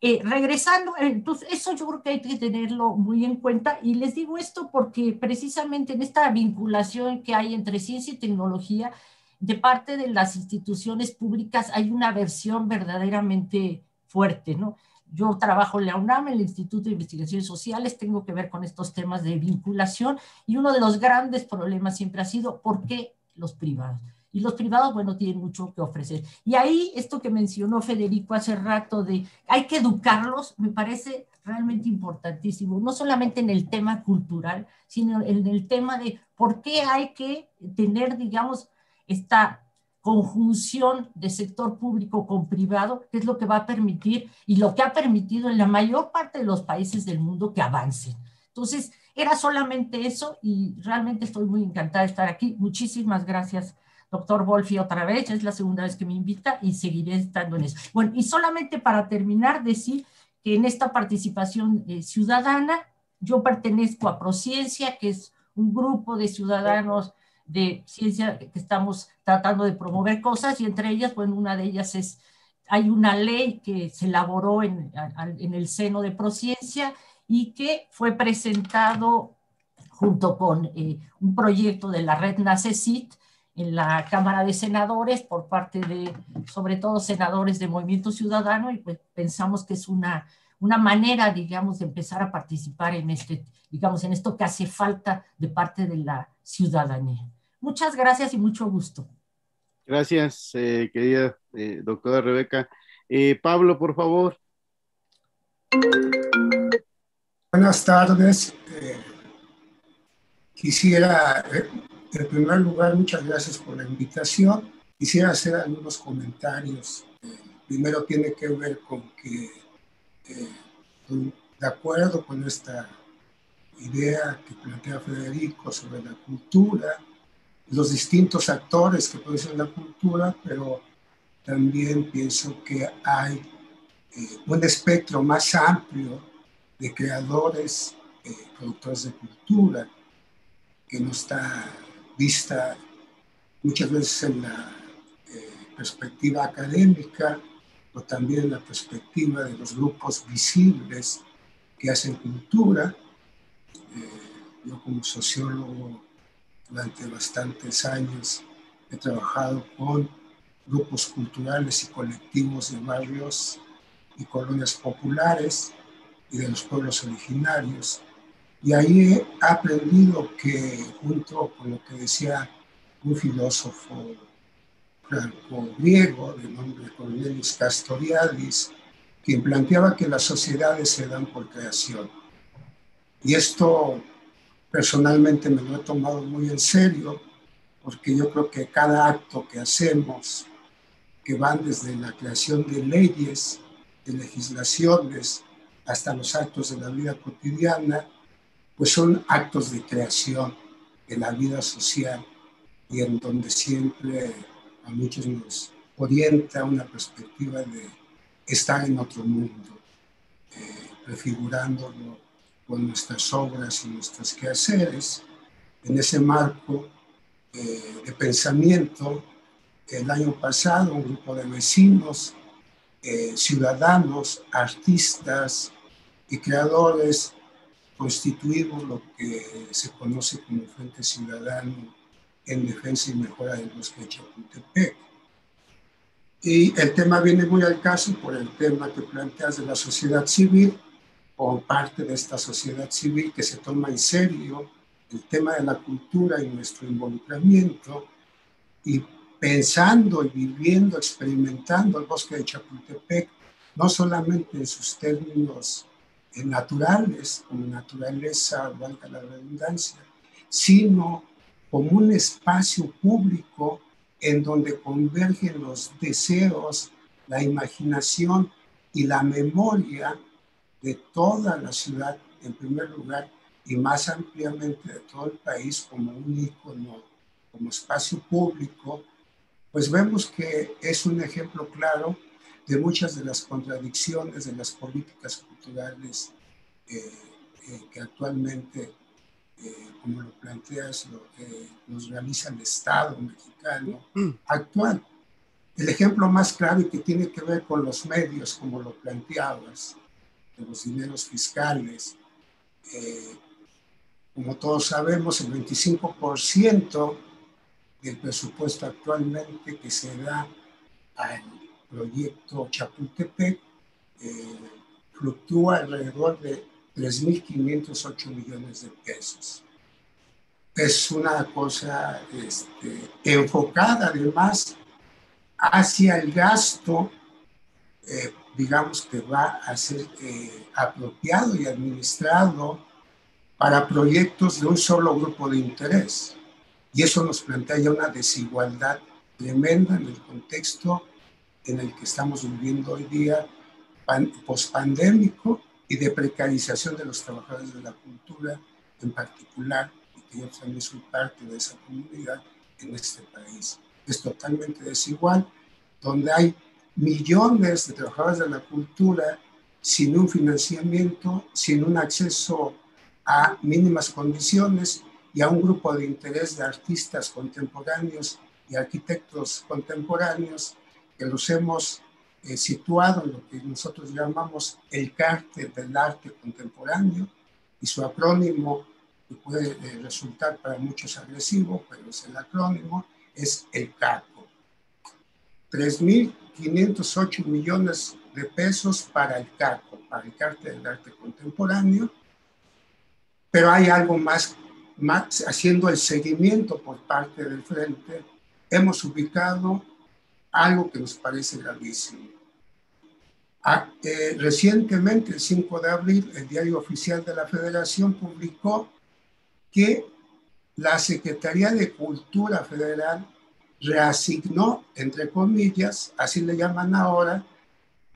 eh, regresando, eh, entonces eso yo creo que hay que tenerlo muy en cuenta y les digo esto porque precisamente en esta vinculación que hay entre ciencia y tecnología, de parte de las instituciones públicas hay una versión verdaderamente fuerte, ¿no? Yo trabajo en la UNAM, en el Instituto de Investigaciones Sociales, tengo que ver con estos temas de vinculación y uno de los grandes problemas siempre ha sido por qué los privados. Y los privados, bueno, tienen mucho que ofrecer. Y ahí esto que mencionó Federico hace rato de hay que educarlos, me parece realmente importantísimo, no solamente en el tema cultural, sino en el tema de por qué hay que tener, digamos, esta conjunción de sector público con privado, que es lo que va a permitir y lo que ha permitido en la mayor parte de los países del mundo que avancen. Entonces, era solamente eso y realmente estoy muy encantada de estar aquí. Muchísimas gracias, doctor Wolfi, otra vez. Es la segunda vez que me invita y seguiré estando en eso. Bueno, y solamente para terminar, decir que en esta participación eh, ciudadana, yo pertenezco a Prociencia, que es un grupo de ciudadanos de ciencia que estamos tratando de promover cosas y entre ellas, bueno, una de ellas es, hay una ley que se elaboró en, en el seno de Prociencia y que fue presentado junto con eh, un proyecto de la red NACECIT en la Cámara de Senadores por parte de, sobre todo, senadores de Movimiento Ciudadano y pues pensamos que es una, una manera, digamos, de empezar a participar en este, digamos, en esto que hace falta de parte de la ciudadanía. Muchas gracias y mucho gusto. Gracias, eh, querida eh, doctora Rebeca. Eh, Pablo, por favor. Buenas tardes. quisiera, en primer lugar, muchas gracias por la invitación. Quisiera hacer algunos comentarios. primero tiene que ver con que, de acuerdo con esta idea que plantea Federico sobre la cultura, los distintos actores que producen la cultura, pero también pienso que hay eh, un espectro más amplio de creadores, eh, productores de cultura, que no está vista muchas veces en la eh, perspectiva académica o también en la perspectiva de los grupos visibles que hacen cultura. yo como sociólogo durante bastantes años. He trabajado con grupos culturales y colectivos de barrios y colonias populares y de los pueblos originarios. Y ahí he aprendido que, junto con lo que decía un filósofo franco-griego de nombre Cornelis Castoriadis, quien planteaba que las sociedades se dan por creación. Y esto personalmente me lo he tomado muy en serio, porque yo creo que cada acto que hacemos, que van desde la creación de leyes, de legislaciones, hasta los actos de la vida cotidiana, pues son actos de creación de la vida social y en donde siempre a muchos nos orienta una perspectiva de estar en otro mundo, eh, prefigurándolo con nuestras obras y nuestros quehaceres. En ese marco eh, de pensamiento, el año pasado un grupo de vecinos, eh, ciudadanos, artistas y creadores constituimos lo que se conoce como Frente Ciudadano en Defensa y Mejora del Bosque de Chapultepec. Y el tema viene muy al caso por el tema que planteas de la sociedad civil, como parte de esta sociedad civil que se toma en serio el tema de la cultura y nuestro involucramiento y pensando y viviendo, experimentando el bosque de Chapultepec, no solamente en sus términos eh, naturales, como naturaleza, valga la redundancia, sino como un espacio público en donde convergen los deseos, la imaginación y la memoria de toda la ciudad en primer lugar y más ampliamente de todo el país como un ícono, como espacio público, pues vemos que es un ejemplo claro de muchas de las contradicciones de las políticas culturales eh, eh, que actualmente, eh, como lo planteas, nos realiza el Estado mexicano mm. actual. El ejemplo más claro y que tiene que ver con los medios, como lo planteabas, los dineros fiscales. Eh, como todos sabemos, el 25% del presupuesto actualmente que se da al proyecto Chapultepec eh, fluctúa alrededor de 3.508 millones de pesos. Es una cosa este, enfocada además hacia el gasto eh, digamos que va a ser eh, apropiado y administrado para proyectos de un solo grupo de interés. Y eso nos plantea ya una desigualdad tremenda en el contexto en el que estamos viviendo hoy día, pospandémico y de precarización de los trabajadores de la cultura en particular, y que yo también soy parte de esa comunidad en este país. Es totalmente desigual, donde hay millones de trabajadores de la cultura sin un financiamiento, sin un acceso a mínimas condiciones y a un grupo de interés de artistas contemporáneos y arquitectos contemporáneos que los hemos eh, situado en lo que nosotros llamamos el cártel del arte contemporáneo y su acrónimo, que puede eh, resultar para muchos agresivo, pero es el acrónimo, es el CACO. 3.000 508 millones de pesos para el CACO, para el Cártel del Arte Contemporáneo, pero hay algo más, más haciendo el seguimiento por parte del frente, hemos ubicado algo que nos parece gravísimo. Ah, eh, recientemente, el 5 de abril, el diario oficial de la Federación publicó que la Secretaría de Cultura Federal reasignó, entre comillas, así le llaman ahora,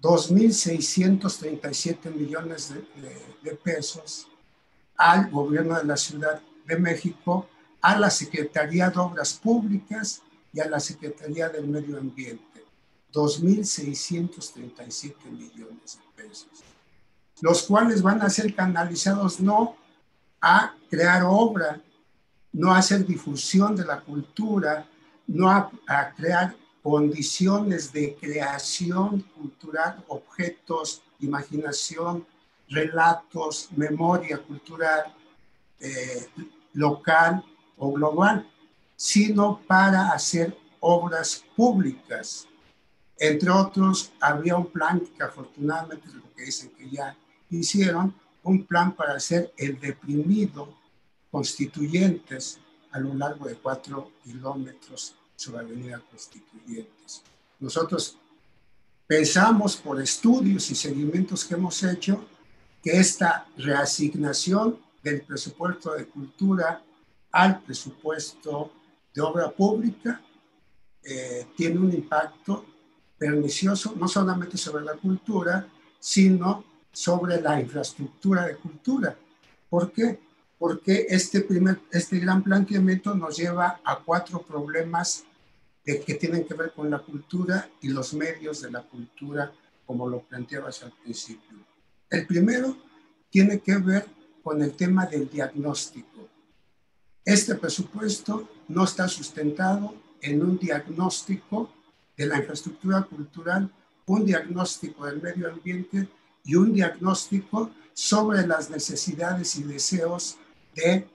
2.637 millones de, pesos al gobierno de la Ciudad de México, a la Secretaría de Obras Públicas y a la Secretaría del Medio Ambiente. 2.637 millones de pesos, los cuales van a ser canalizados no a crear obra, no a hacer difusión de la cultura, no a, crear condiciones de creación cultural, objetos, imaginación, relatos, memoria cultural eh, local o global, sino para hacer obras públicas. Entre otros, había un plan que afortunadamente lo que dicen que ya hicieron, un plan para hacer el deprimido constituyentes a lo largo de cuatro kilómetros sobre Avenida Constituyentes. Nosotros pensamos por estudios y seguimientos que hemos hecho que esta reasignación del presupuesto de cultura al presupuesto de obra pública eh, tiene un impacto pernicioso no solamente sobre la cultura, sino sobre la infraestructura de cultura. ¿Por qué? porque este, primer, este gran planteamiento nos lleva a cuatro problemas que tienen que ver con la cultura y los medios de la cultura, como lo planteabas al principio. El primero tiene que ver con el tema del diagnóstico. Este presupuesto no está sustentado en un diagnóstico de la infraestructura cultural, un diagnóstico del medio ambiente y un diagnóstico sobre las necesidades y deseos de,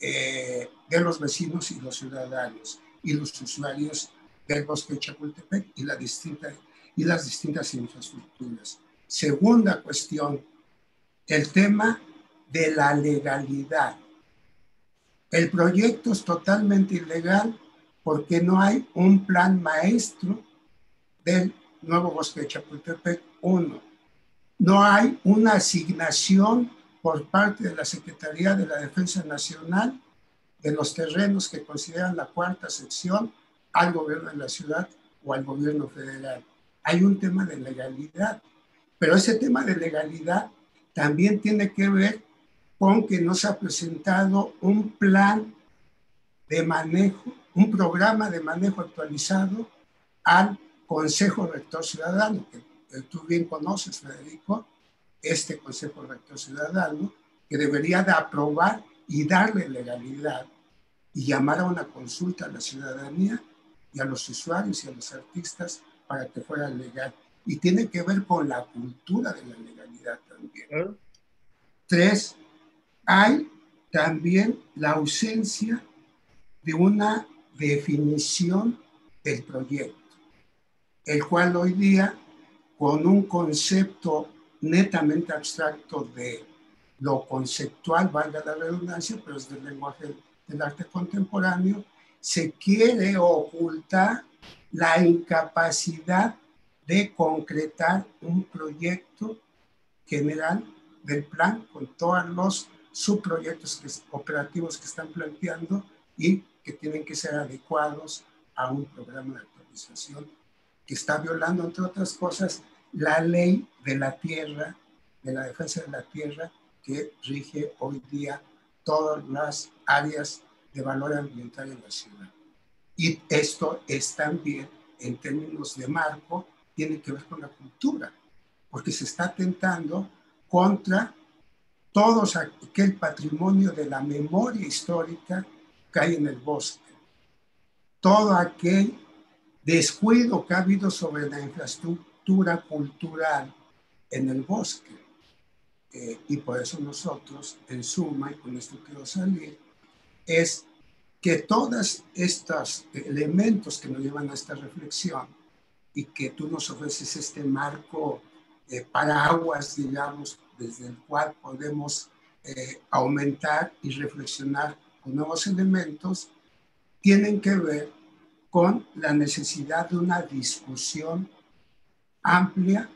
eh, de los vecinos y los ciudadanos y los usuarios del bosque de Chapultepec y, la distinta, y las distintas infraestructuras. Segunda cuestión, el tema de la legalidad. El proyecto es totalmente ilegal porque no hay un plan maestro del nuevo bosque de Chapultepec 1. No hay una asignación por parte de la Secretaría de la Defensa Nacional de los terrenos que consideran la cuarta sección al gobierno de la ciudad o al gobierno federal. Hay un tema de legalidad, pero ese tema de legalidad también tiene que ver con que no se ha presentado un plan de manejo, un programa de manejo actualizado al Consejo Rector Ciudadano, que tú bien conoces, Federico, este Consejo Rector Ciudadano, que debería de aprobar y darle legalidad y llamar a una consulta a la ciudadanía y a los usuarios y a los artistas para que fuera legal. Y tiene que ver con la cultura de la legalidad también. Ah. Tres, hay también la ausencia de una definición del proyecto, el cual hoy día, con un concepto netamente abstracto de lo conceptual, valga la redundancia, pero es del lenguaje del arte contemporáneo, se quiere ocultar la incapacidad de concretar un proyecto general del plan con todos los subproyectos operativos que están planteando y que tienen que ser adecuados a un programa de actualización que está violando, entre otras cosas, la ley de la tierra, de la defensa de la tierra que rige hoy día todas las áreas de valor ambiental en la ciudad. Y esto es también, en términos de marco, tiene que ver con la cultura, porque se está atentando contra todo aquel patrimonio de la memoria histórica que hay en el bosque, todo aquel descuido que ha habido sobre la infraestructura cultural en el bosque. Eh, y por eso nosotros, en suma, y con esto quiero salir, es que todos estos elementos que nos llevan a esta reflexión y que tú nos ofreces este marco para eh, paraguas, digamos, desde el cual podemos eh, aumentar y reflexionar con nuevos elementos, tienen que ver con la necesidad de una discusión amplia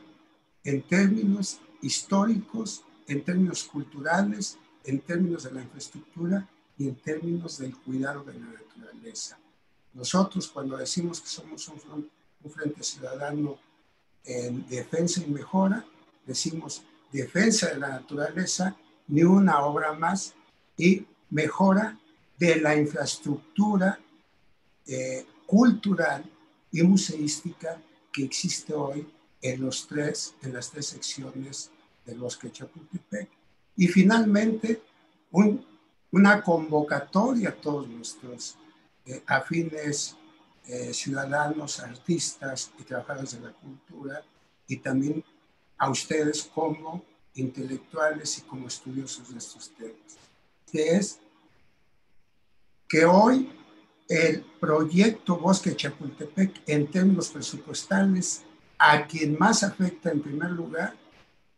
en términos históricos, en términos culturales, en términos de la infraestructura y en términos del cuidado de la naturaleza. Nosotros cuando decimos que somos un, frente ciudadano en defensa y mejora, decimos defensa de la naturaleza, ni una obra más, y mejora de la infraestructura eh, cultural y museística que existe hoy en, los tres, en las tres secciones del bosque Chapultepec. Y finalmente, una convocatoria a todos nuestros eh, afines eh, ciudadanos, artistas y trabajadores de la cultura, y también a ustedes como intelectuales y como estudiosos de estos temas, que es que hoy el proyecto Bosque Chapultepec en términos presupuestales, a quien más afecta en primer lugar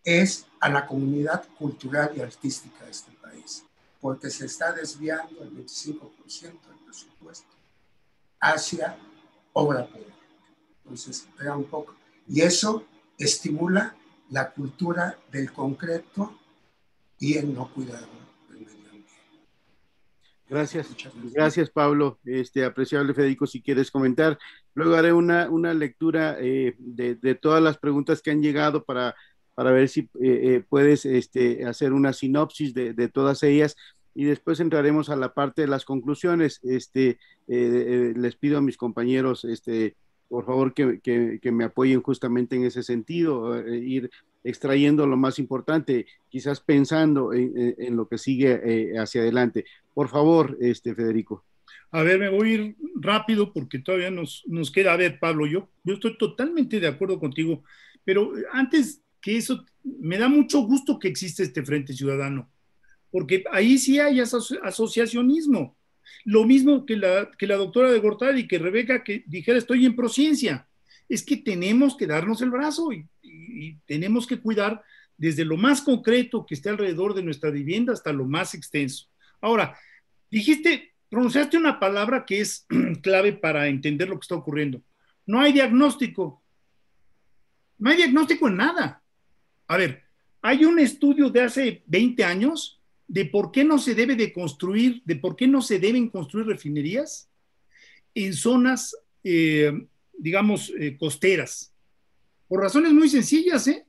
es a la comunidad cultural y artística de este país, porque se está desviando el 25% del presupuesto hacia obra pública. Entonces, vea un poco. Y eso estimula la cultura del concreto y el no cuidado. Gracias, gracias, Pablo. Este apreciable Federico, si quieres comentar, luego haré una, una lectura eh, de, todas las preguntas que han llegado para, para ver si eh, eh, puedes este, hacer una sinopsis de, todas ellas y después entraremos a la parte de las conclusiones. Este, les pido a mis compañeros, este, por favor, que, que me apoyen justamente en ese sentido, ir extrayendo lo más importante, quizás pensando en, lo que sigue eh, hacia adelante. Por favor, este, Federico. A ver, me voy a ir rápido porque todavía nos, nos queda. A ver, Pablo, yo, yo estoy totalmente de acuerdo contigo, pero antes que eso, me da mucho gusto que existe este Frente Ciudadano, porque ahí sí hay asociacionismo. Lo mismo que la, que la doctora de Gortari, que Rebeca, que dijera, estoy en prociencia es que tenemos que darnos el brazo y, tenemos que cuidar desde lo más concreto que esté alrededor de nuestra vivienda hasta lo más extenso. Ahora, dijiste, pronunciaste una palabra que es clave para entender lo que está ocurriendo. No hay diagnóstico. No hay diagnóstico en nada. A ver, hay un estudio de hace 20 años de por qué no se debe de construir, de por qué no se deben construir refinerías en zonas eh, digamos, eh, costeras. Por razones muy sencillas, ¿eh?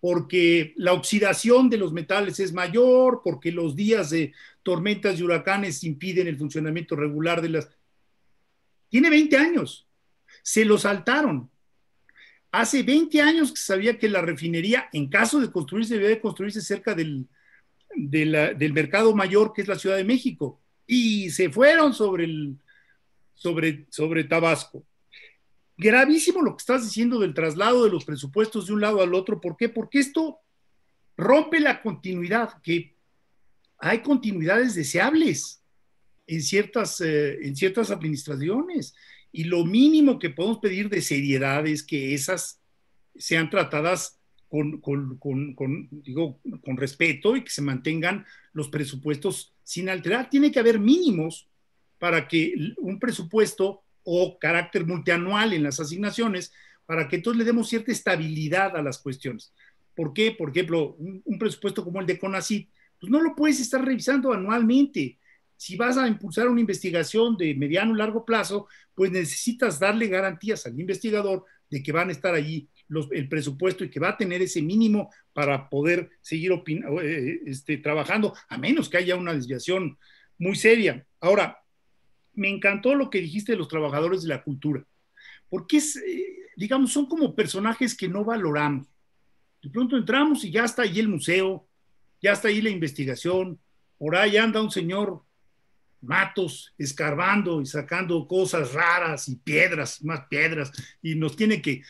porque la oxidación de los metales es mayor, porque los días de tormentas y huracanes impiden el funcionamiento regular de las... Tiene 20 años, se lo saltaron. Hace 20 años que sabía que la refinería, en caso de construirse, debe construirse cerca del, del mercado mayor, que es la Ciudad de México. Y se fueron sobre, el, sobre, sobre Tabasco gravísimo lo que estás diciendo del traslado de los presupuestos de un lado al otro. ¿Por qué? Porque esto rompe la continuidad, que hay continuidades deseables en ciertas, eh, en ciertas administraciones. Y lo mínimo que podemos pedir de seriedad es que esas sean tratadas digo, con respeto y que se mantengan los presupuestos sin alterar. Tiene que haber mínimos para que un presupuesto o carácter multianual en las asignaciones para que entonces le demos cierta estabilidad a las cuestiones. ¿Por qué? Por ejemplo, un, presupuesto como el de Conacyt, pues no lo puedes estar revisando anualmente. Si vas a impulsar una investigación de mediano o largo plazo, pues necesitas darle garantías al investigador de que van a estar allí el presupuesto y que va a tener ese mínimo para poder seguir eh, este, trabajando, a menos que haya una desviación muy seria. Ahora, me encantó lo que dijiste de los trabajadores de la cultura, porque es, eh, digamos, son como personajes que no valoramos. De pronto entramos y ya está ahí el museo, ya está ahí la investigación, por ahí anda un señor matos escarbando y sacando cosas raras y piedras, más piedras, y nos tiene que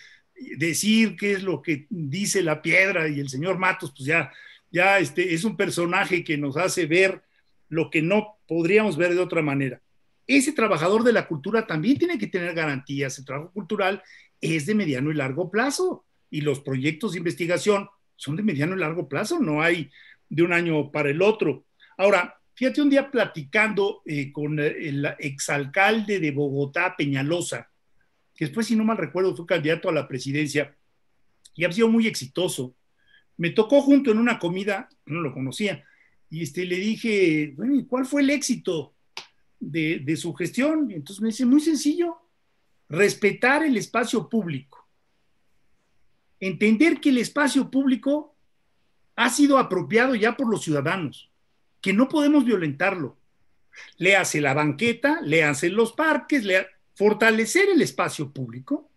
decir qué es lo que dice la piedra y el señor Matos, pues ya, ya este, es un personaje que nos hace ver lo que no podríamos ver de otra manera ese trabajador de la cultura también tiene que tener garantías. El trabajo cultural es de mediano y largo plazo y los proyectos de investigación son de mediano y largo plazo, no hay de un año para el otro. Ahora, fíjate un día platicando eh, con el exalcalde de Bogotá, Peñalosa, que después, si no mal recuerdo, fue candidato a la presidencia y ha sido muy exitoso. Me tocó junto en una comida, no lo conocía, y este, le dije, bueno, cuál fue el éxito? de, su gestión. Entonces me dice, muy sencillo, respetar el espacio público. Entender que el espacio público ha sido apropiado ya por los ciudadanos, que no podemos violentarlo. Le hace la banqueta, le hacen los parques, le fortalecer el espacio público.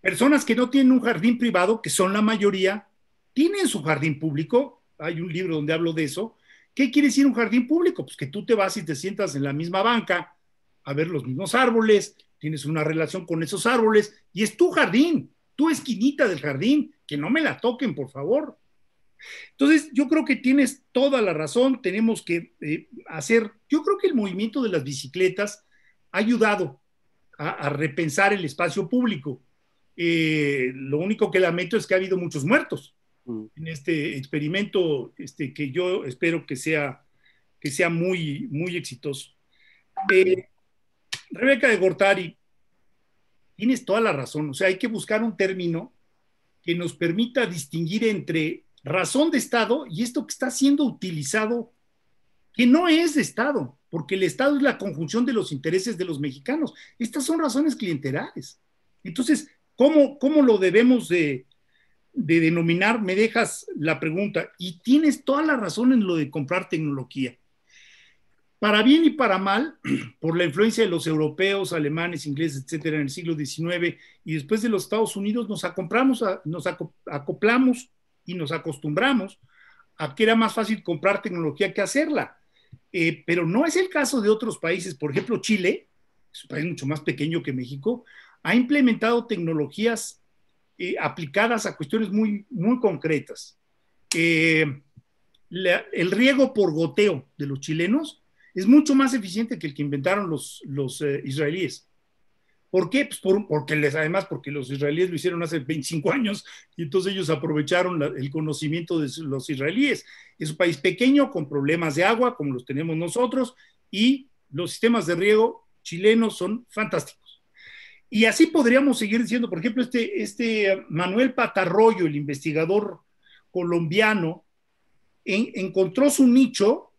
Personas que no tienen un jardín privado, que son la mayoría, tienen su jardín público. Hay un libro donde hablo de eso, ¿Qué quiere decir un jardín público? Pues que tú te vas y te sientas en la misma banca a ver los mismos árboles, tienes una relación con esos árboles y es tu jardín, tu esquinita del jardín, que no me la toquen, por favor. Entonces, yo creo que tienes toda la razón, tenemos que eh, hacer, yo creo que el movimiento de las bicicletas ha ayudado a, repensar el espacio público. Eh, lo único que lamento es que ha habido muchos muertos en este experimento este, que yo espero que sea, que sea muy, muy exitoso. Eh, Rebeca de Gortari, tienes toda la razón, o sea, hay que buscar un término que nos permita distinguir entre razón de Estado y esto que está siendo utilizado, que no es de Estado, porque el Estado es la conjunción de los intereses de los mexicanos. Estas son razones clientelares. Entonces, ¿cómo, cómo lo debemos de, de denominar, me dejas la pregunta, y tienes toda la razón en lo de comprar tecnología. Para bien y para mal, por la influencia de los europeos, alemanes, ingleses, etcétera, en el siglo XIX y después de los Estados Unidos, nos, nos acoplamos y nos acostumbramos a que era más fácil comprar tecnología que hacerla. Eh, pero no es el caso de otros países. Por ejemplo, Chile, es un país mucho más pequeño que México, ha implementado tecnologías aplicadas a cuestiones muy, muy concretas. Eh, el riego por goteo de los chilenos es mucho más eficiente que el que inventaron los, los eh, israelíes. ¿Por qué? Pues porque les, además, porque los israelíes lo hicieron hace 25 años y entonces ellos aprovecharon el conocimiento de los israelíes. Es un país pequeño con problemas de agua como los tenemos nosotros y los sistemas de riego chilenos son fantásticos. Y así podríamos seguir diciendo, por ejemplo, este, este Manuel Patarroyo, el investigador colombiano, encontró su nicho,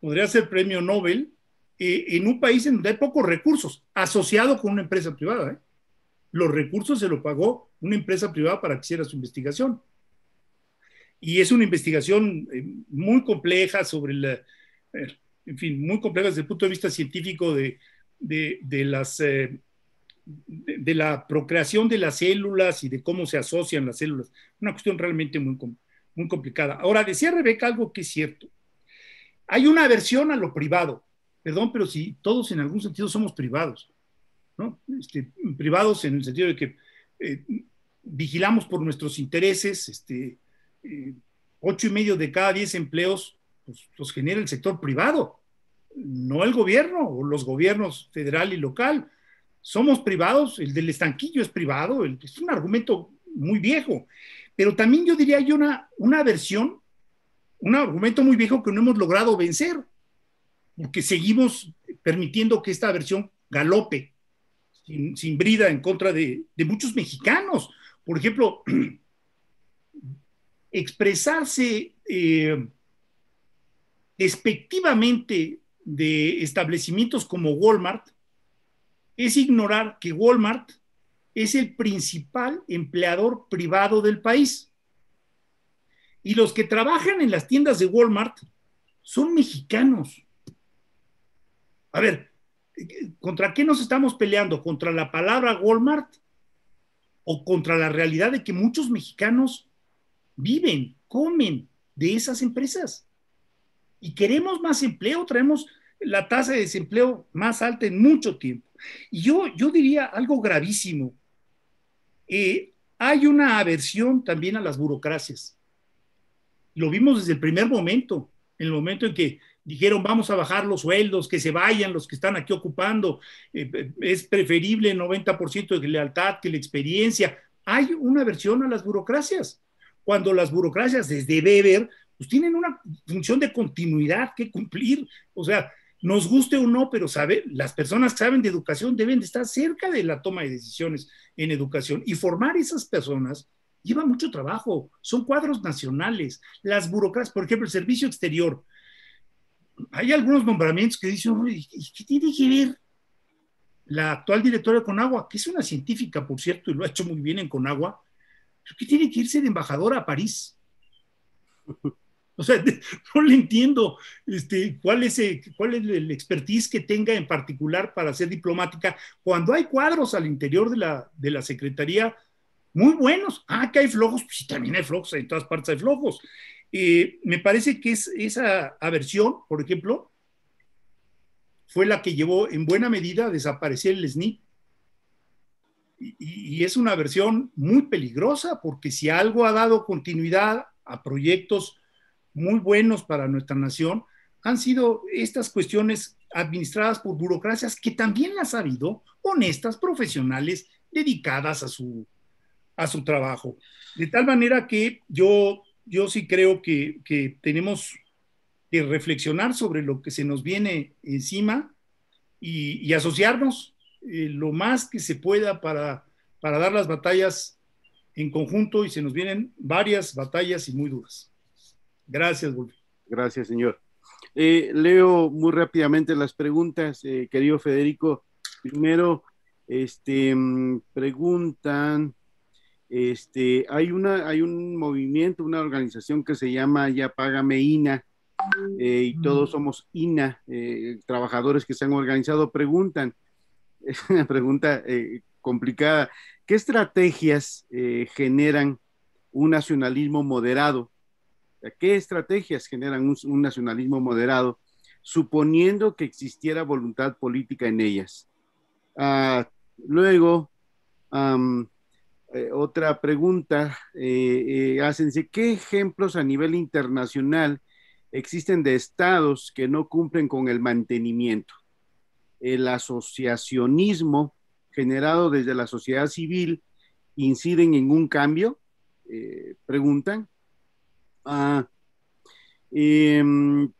podría ser premio Nobel, eh, en un país en donde hay pocos recursos, asociado con una empresa privada. ¿eh? Los recursos se lo pagó una empresa privada para que hiciera su investigación. Y es una investigación eh, muy compleja sobre en fin, muy compleja desde el punto de vista científico de las de, la procreación de las células y de cómo se asocian las células. Una cuestión realmente muy, muy complicada. Ahora, decía Rebeca algo que es cierto. Hay una aversión a lo privado. Perdón, pero si todos en algún sentido somos privados, ¿no? Este, privados en el sentido de que eh, vigilamos por nuestros intereses, este, eh, ocho y medio de cada diez empleos pues, los genera el sector privado, no el gobierno o los gobiernos federal y local somos privados, el del estanquillo es privado, es un argumento muy viejo, pero también yo diría hay una, una versión, un argumento muy viejo que no hemos logrado vencer, porque seguimos permitiendo que esta versión galope sin, brida en contra de, muchos mexicanos. Por ejemplo, expresarse eh, despectivamente de establecimientos como Walmart es ignorar que Walmart es el principal empleador privado del país. Y los que trabajan en las tiendas de Walmart son mexicanos. A ver, ¿contra qué nos estamos peleando? ¿Contra la palabra Walmart? ¿O contra la realidad de que muchos mexicanos viven, comen de esas empresas? Y queremos más empleo, traemos la tasa de desempleo más alta en mucho tiempo. Y yo, yo diría algo gravísimo. Eh, hay una aversión también a las burocracias. Lo vimos desde el primer momento, en el momento en que dijeron vamos a bajar los sueldos, que se vayan los que están aquí ocupando, eh, eh, es preferible el 90% de lealtad que la experiencia. Hay una aversión a las burocracias, cuando las burocracias desde Weber pues tienen una función de continuidad que cumplir. O sea, nos guste o no, pero sabe, las personas que saben de educación deben de estar cerca de la toma de decisiones en educación y formar esas personas lleva mucho trabajo, son cuadros nacionales, las burocracias, por ejemplo, el servicio exterior. Hay algunos nombramientos que dicen, ¿qué tiene que ver la actual directora de Conagua, que es una científica, por cierto, y lo ha hecho muy bien en Conagua, ¿qué tiene que irse de embajadora a París? O sea, no le entiendo este, eh, cuál es, el, expertise que tenga en particular para ser diplomática, cuando hay cuadros al interior de la, de la Secretaría muy buenos. Ah, que hay flojos, pues también hay flojos, en todas partes hay flojos. Eh, me parece que esa aversión, por ejemplo, fue la que llevó en buena medida a desaparecer el SNI. Y, es una aversión muy peligrosa porque si algo ha dado continuidad a proyectos muy buenos para nuestra nación, han sido estas cuestiones administradas por burocracias que también las ha habido, honestas, profesionales, dedicadas a su, a su trabajo. De tal manera que yo, yo sí creo que, tenemos que reflexionar sobre lo que se nos viene encima y, asociarnos eh, lo más que se pueda para, para dar las batallas en conjunto y se nos vienen varias batallas y muy duras. Gracias, Gracias, señor. Eh, leo muy rápidamente las preguntas, eh, querido Federico. Primero, este, mm, preguntan, este, hay, una, hay un movimiento, una organización que se llama Ya Págame INA, eh, y todos mm. somos INA, trabajadores que se han organizado, preguntan, es una pregunta complicada, ¿qué estrategias generan un nacionalismo moderado ¿Qué estrategias generan un, nacionalismo moderado, suponiendo que existiera voluntad política en ellas? Ah, luego, eh, otra pregunta, eh, eh ¿qué ejemplos a nivel internacional existen de estados que no cumplen con el mantenimiento? El asociacionismo generado desde la sociedad civil inciden en un cambio, eh, preguntan. Ah, em,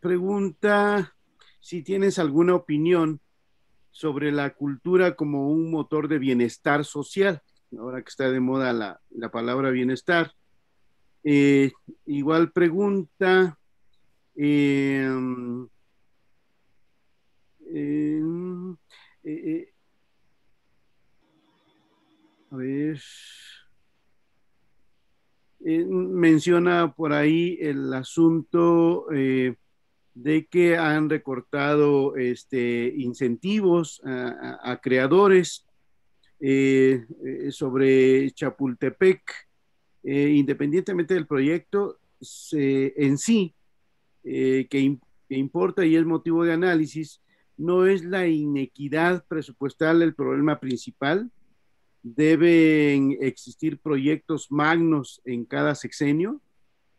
pregunta si tienes alguna opinión sobre la cultura como un motor de bienestar social, ahora que está de moda la, palabra bienestar. Eh, igual pregunta, em, em, eh, eh, a ver. Eh, menciona por ahí el asunto eh, de que han recortado este, incentivos a, creadores eh, sobre Chapultepec. independientemente del proyecto en sí, que, que, importa y es motivo de análisis, no es la inequidad presupuestal el problema principal, deben existir proyectos magnos en cada sexenio.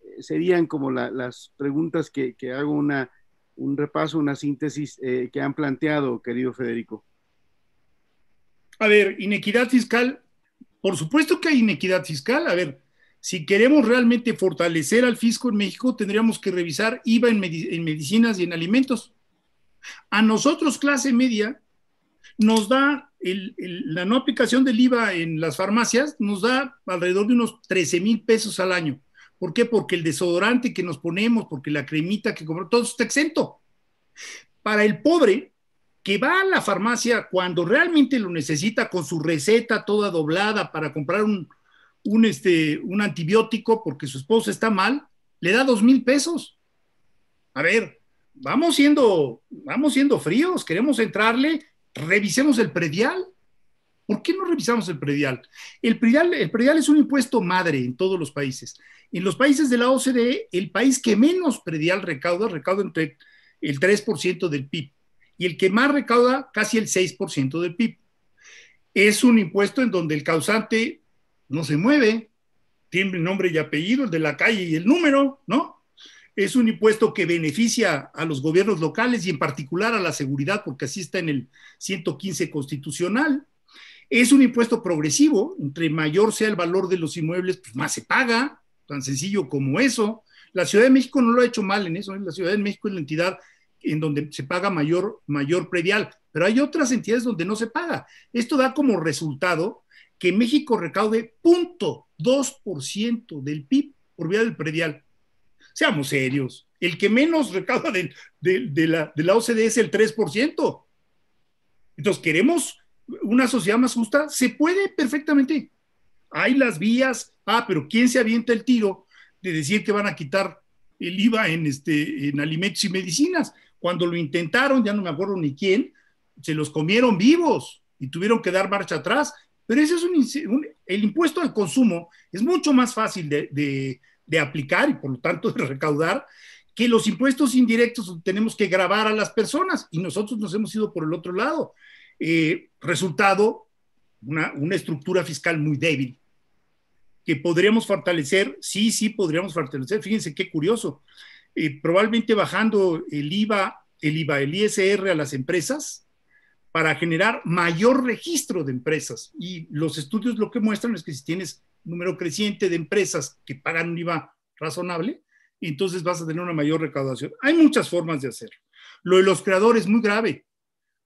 Eh, serían como las preguntas que, hago una, un repaso, una síntesis eh, que han planteado, querido Federico. A ver, inequidad fiscal. Por supuesto que hay inequidad fiscal. A ver, si queremos realmente fortalecer al fisco en México, tendríamos que revisar IVA en medicinas y en alimentos. A nosotros, clase media, nos da la no aplicación del IVA en las farmacias, nos da alrededor de unos 13 mil pesos al año. ¿Por qué? Porque el desodorante que nos ponemos, porque la cremita que compramos, todo está exento. Para el pobre que va a la farmacia cuando realmente lo necesita con su receta toda doblada para comprar un, un, este, un antibiótico porque su esposa está mal, le da dos mil pesos. A ver, vamos siendo, vamos siendo fríos, queremos entrarle revisemos el predial. ¿Por qué no revisamos el predial? el predial? El predial es un impuesto madre en todos los países. En los países de la OCDE, el país que menos predial recauda, recauda entre el 3% del PIB, y el que más recauda, casi el 6% del PIB. Es un impuesto en donde el causante no se mueve, tiene nombre y apellido, el de la calle y el número, ¿no? es un impuesto que beneficia a los gobiernos locales y en particular a la seguridad, porque así está en el 115 constitucional. Es un impuesto progresivo, entre mayor sea el valor de los inmuebles, pues más se paga, tan sencillo como eso. La Ciudad de México no lo ha hecho mal en eso, ¿eh? la Ciudad de México es la entidad en donde se paga mayor, mayor predial, pero hay otras entidades donde no se paga. Esto da como resultado que México recaude 0.2% del PIB por vía del predial. Seamos serios. El que menos recauda de, la, de OCDE es el 3%. Entonces, ¿queremos una sociedad más justa? Se puede perfectamente. Hay las vías. Ah, pero ¿quién se avienta el tiro de decir que van a quitar el IVA en, este, en alimentos y medicinas? Cuando lo intentaron, ya no me acuerdo ni quién, se los comieron vivos y tuvieron que dar marcha atrás. Pero ese es un, el impuesto al consumo es mucho más fácil de, de aplicar y por lo tanto de recaudar, que los impuestos indirectos tenemos que grabar a las personas y nosotros nos hemos ido por el otro lado. Eh, resultado, una, estructura fiscal muy débil que podríamos fortalecer, sí, sí, podríamos fortalecer. Fíjense qué curioso. Eh, probablemente bajando el IVA, el IVA, el ISR a las empresas para generar mayor registro de empresas. Y los estudios lo que muestran es que si tienes número creciente de empresas que pagan un IVA razonable, entonces vas a tener una mayor recaudación. Hay muchas formas de hacerlo. Lo de los creadores es muy grave.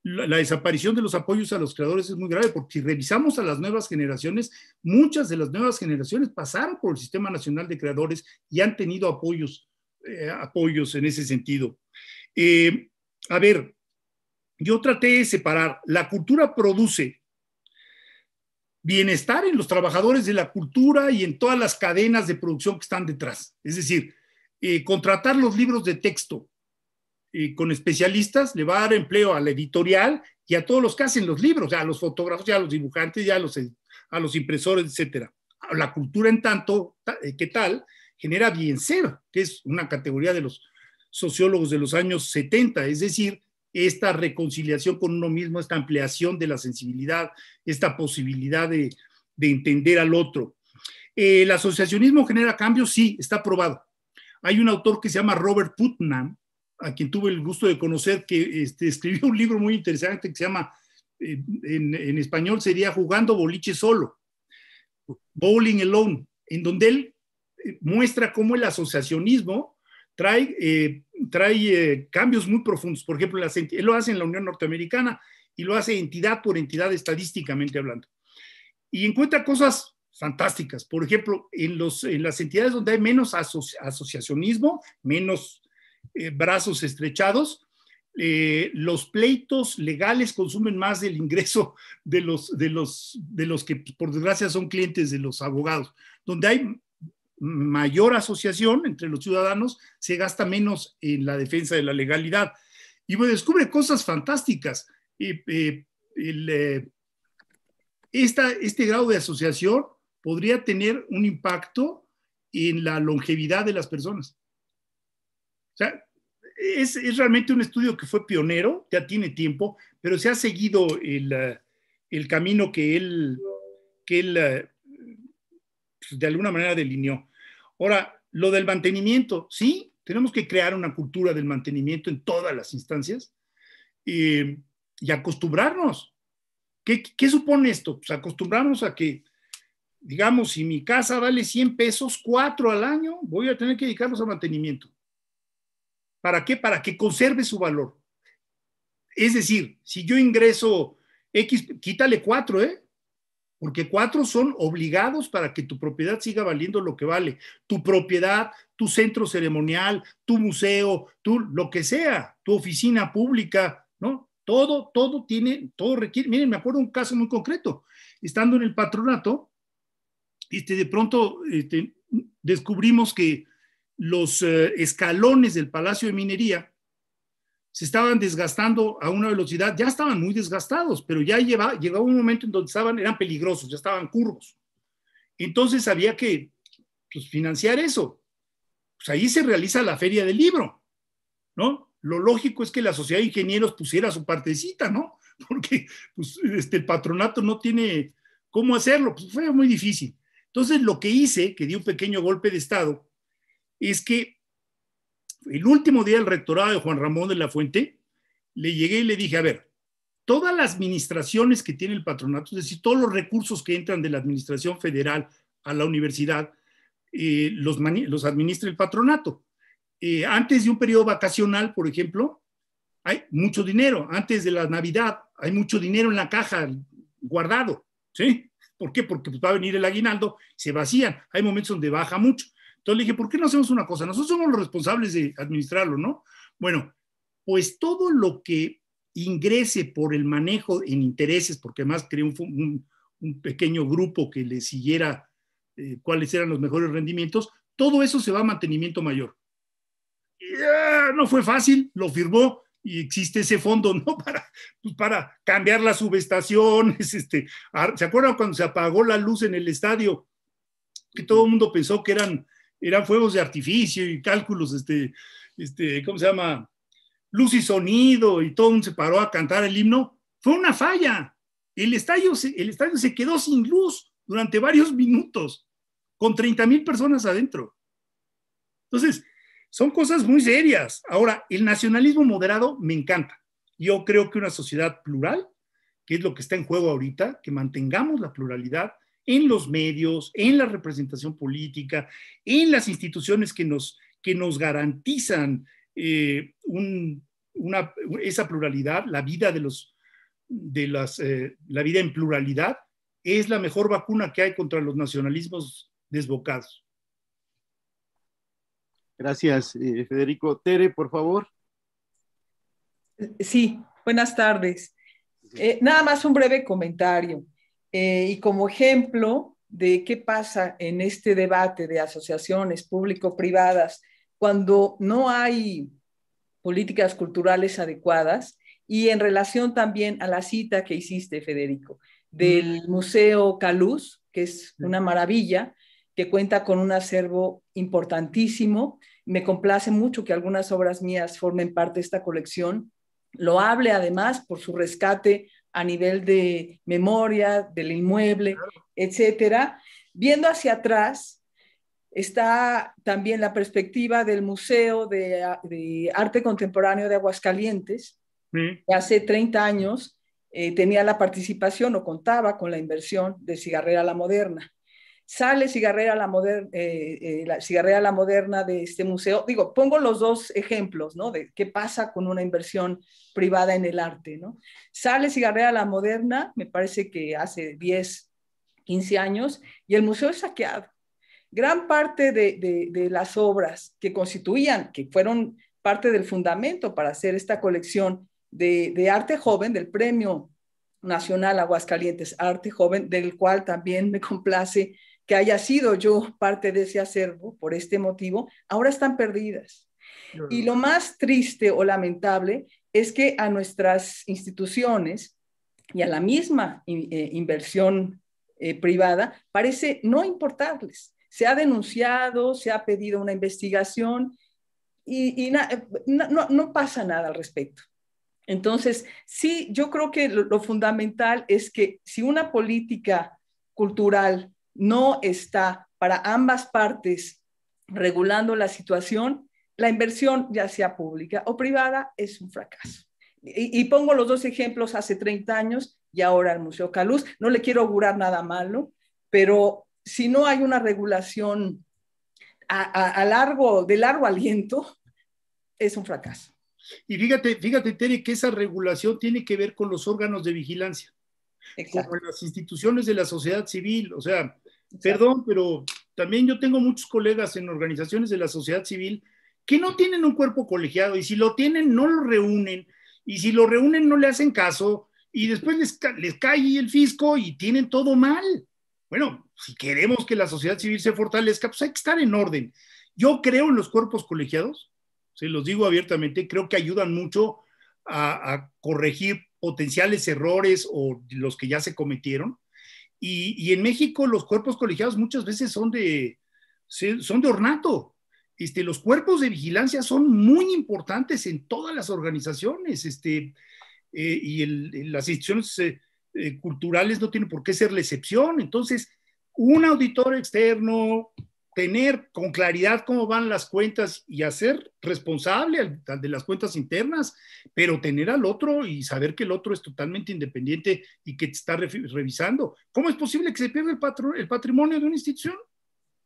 La, desaparición de los apoyos a los creadores es muy grave, porque si revisamos a las nuevas generaciones, muchas de las nuevas generaciones pasaron por el Sistema Nacional de Creadores y han tenido apoyos, eh, apoyos en ese sentido. Eh, a ver, yo traté de separar, la cultura produce bienestar en los trabajadores de la cultura y en todas las cadenas de producción que están detrás. Es decir, eh, contratar los libros de texto eh, con especialistas le va a dar empleo a la editorial y a todos los que hacen los libros, a los fotógrafos, a los dibujantes, ya a los, a los impresores, etc. La cultura, en tanto, eh, ¿qué tal? Genera bien que es una categoría de los sociólogos de los años 70, es decir, esta reconciliación con uno mismo, esta ampliación de la sensibilidad, esta posibilidad de, entender al otro. Eh, ¿El asociacionismo genera cambios? Sí, está probado. Hay un autor que se llama Robert Putnam, a quien tuve el gusto de conocer, que este, escribió un libro muy interesante que se llama, en, español sería Jugando boliche solo, Bowling Alone, en donde él eh, muestra cómo el asociacionismo trae eh, trae eh, cambios muy profundos. Por ejemplo, él lo hace en la Unión Norteamericana y lo hace entidad por entidad estadísticamente hablando. Y encuentra cosas fantásticas. Por ejemplo, en, los, en las entidades donde hay menos asociacionismo, menos eh, brazos estrechados, eh, los pleitos legales consumen más del ingreso de los, de, los, de los que, por desgracia, son clientes de los abogados. Donde hay mayor asociación entre los ciudadanos, se gasta menos en la defensa de la legalidad. Y me descubre cosas fantásticas. Eh, eh, eh, este grado de asociación podría tener un impacto en la longevidad de las personas. O sea, es, realmente un estudio que fue pionero, ya tiene tiempo, pero se ha seguido el, el camino que él, que él pues, de alguna manera delineó. Ahora, lo del mantenimiento, sí, tenemos que crear una cultura del mantenimiento en todas las instancias eh, y, acostumbrarnos. ¿Qué, supone esto? Pues acostumbrarnos a que, digamos, si mi casa vale 100 pesos, cuatro al año, voy a tener que dedicarlos a mantenimiento. ¿Para qué? Para que conserve su valor. Es decir, si yo ingreso X, quítale cuatro, ¿eh? porque cuatro son obligados para que tu propiedad siga valiendo lo que vale. Tu propiedad, tu centro ceremonial, tu museo, tu lo que sea, tu oficina pública, ¿no? Todo, todo tiene, todo requiere. Miren, me acuerdo un caso muy concreto. Estando en el patronato, este, de pronto este, descubrimos que los eh, escalones del Palacio de Minería se estaban desgastando a una velocidad, ya estaban muy desgastados, pero ya llegaba un momento en donde estaban, eran peligrosos, ya estaban curvos. Entonces había que pues, financiar eso. Pues ahí se realiza la feria del libro, ¿no? Lo lógico es que la sociedad de ingenieros pusiera su partecita, ¿no? Porque pues, este, el patronato no tiene cómo hacerlo, pues fue muy difícil. Entonces lo que hice, que di un pequeño golpe de Estado, es que el último día del rectorado de Juan Ramón de la Fuente, le llegué y le dije, a ver, todas las administraciones que tiene el patronato, es decir, todos los recursos que entran de la administración federal a la universidad, eh, los, administra el patronato. Eh, antes de un periodo vacacional, por ejemplo, hay mucho dinero. Antes de la Navidad, hay mucho dinero en la caja guardado. ¿sí? ¿Por qué? Porque pues, va a venir el aguinaldo, se vacían. Hay momentos donde baja mucho. Entonces le dije, ¿por qué no hacemos una cosa? Nosotros somos los responsables de administrarlo, ¿no? Bueno, pues todo lo que ingrese por el manejo en intereses, porque además creé un, pequeño grupo que le siguiera eh, cuáles eran los mejores rendimientos, todo eso se va a mantenimiento mayor. Ah, no fue fácil, lo firmó y existe ese fondo, ¿no? Para, pues, para cambiar las subestaciones. Este, ¿Se acuerdan cuando se apagó la luz en el estadio? Que todo el mundo pensó que eran eran fuegos de artificio y cálculos, este, este, ¿cómo se llama? Luz y sonido y todo se paró a cantar el himno. Fue una falla. El estadio el estadio se quedó sin luz durante varios minutos, con 30 mil personas adentro. Entonces, son cosas muy serias. Ahora, el nacionalismo moderado me encanta. Yo creo que una sociedad plural, que es lo que está en juego ahorita, que mantengamos la pluralidad, en los medios, en la representación política, en las instituciones que nos, que nos garantizan eh, esa pluralidad, la vida de los, de las, eh, la vida en pluralidad, es la mejor vacuna que hay contra los nacionalismos desbocados. Gracias, eh, Federico. Tere, por favor. Sí, buenas tardes. nada más un breve comentario. Eh, y como ejemplo de qué pasa en este debate de asociaciones público-privadas cuando no hay políticas culturales adecuadas y en relación también a la cita que hiciste, Federico, del Museo Caluz, que es una maravilla, que cuenta con un acervo importantísimo. Me complace mucho que algunas obras mías formen parte de esta colección. Lo hable además por su rescate a nivel de memoria, del inmueble, etcétera. Viendo hacia atrás, está también la perspectiva del Museo de, Arte Contemporáneo de Aguascalientes, que hace 30 años eh, tenía la participación o contaba con la inversión de Cigarrera la Moderna sale Cigarrera la, moderna, eh, eh, la la Moderna de este museo. Digo, pongo los dos ejemplos, ¿no? De qué pasa con una inversión privada en el arte, ¿no? Sale Cigarrera la Moderna, me parece que hace 10, 15 años, y el museo es saqueado. Gran parte de, las obras que constituían, que fueron parte del fundamento para hacer esta colección de, de arte joven, del premio Nacional Aguascalientes Arte Joven, del cual también me complace que haya sido yo parte de ese acervo por este motivo, ahora están perdidas. Y lo más triste o lamentable es que a nuestras instituciones y a la misma eh, eh, inversión eh, privada parece no importarles. Se ha denunciado, se ha pedido una investigación y, no, pasa nada al respecto. Entonces, sí, yo creo que lo, fundamental es que si una política cultural no está para ambas partes regulando la situación, la inversión, ya sea pública o privada, es un fracaso. Y, pongo los dos ejemplos hace 30 años y ahora el Museo Caluz. No le quiero augurar nada malo, pero si no hay una regulación a, largo, de largo aliento, es un fracaso. Y fíjate, fíjate, Tere, que esa regulación tiene que ver con los órganos de vigilancia, Exacto. como las instituciones de la sociedad civil, o sea, Perdón, pero también yo tengo muchos colegas en organizaciones de la sociedad civil que no tienen un cuerpo colegiado y si lo tienen no lo reúnen y si lo reúnen no le hacen caso y después les, cae el fisco y tienen todo mal. Bueno, si queremos que la sociedad civil se fortalezca, pues hay que estar en orden. Yo creo en los cuerpos colegiados, se los digo abiertamente, creo que ayudan mucho a corregir potenciales errores o los que ya se cometieron. Y, en México los cuerpos colegiados muchas veces son de, son de ornato. Este, los cuerpos de vigilancia son muy importantes en todas las organizaciones este, eh, y las instituciones eh, eh, culturales no tienen por qué ser la excepción. Entonces, un auditor externo tener con claridad cómo van las cuentas y hacer responsable de las cuentas internas, pero tener al otro y saber que el otro es totalmente independiente y que te está revisando. ¿Cómo es posible que se pierda el, el patrimonio de una institución?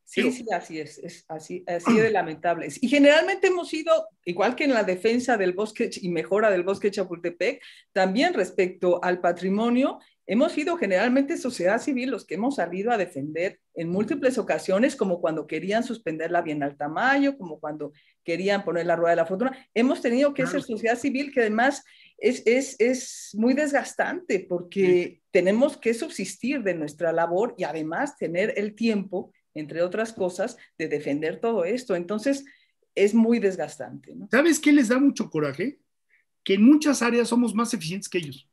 Sí, sí, así es, es así, así de lamentable. Y generalmente hemos ido, igual que en la defensa del bosque y mejora del bosque Chapultepec, también respecto al patrimonio, Hemos sido generalmente sociedad civil los que hemos salido a defender en múltiples ocasiones, como cuando querían suspender la Bienal Tamayo, como cuando querían poner la Rueda de la Fortuna. Hemos tenido que ser sociedad civil que además es, muy desgastante porque tenemos que subsistir de nuestra labor y además tener el tiempo, entre otras cosas, de defender todo esto. Entonces, es muy desgastante. ¿Sabes qué les da mucho coraje? Que en muchas áreas somos más eficientes que ellos.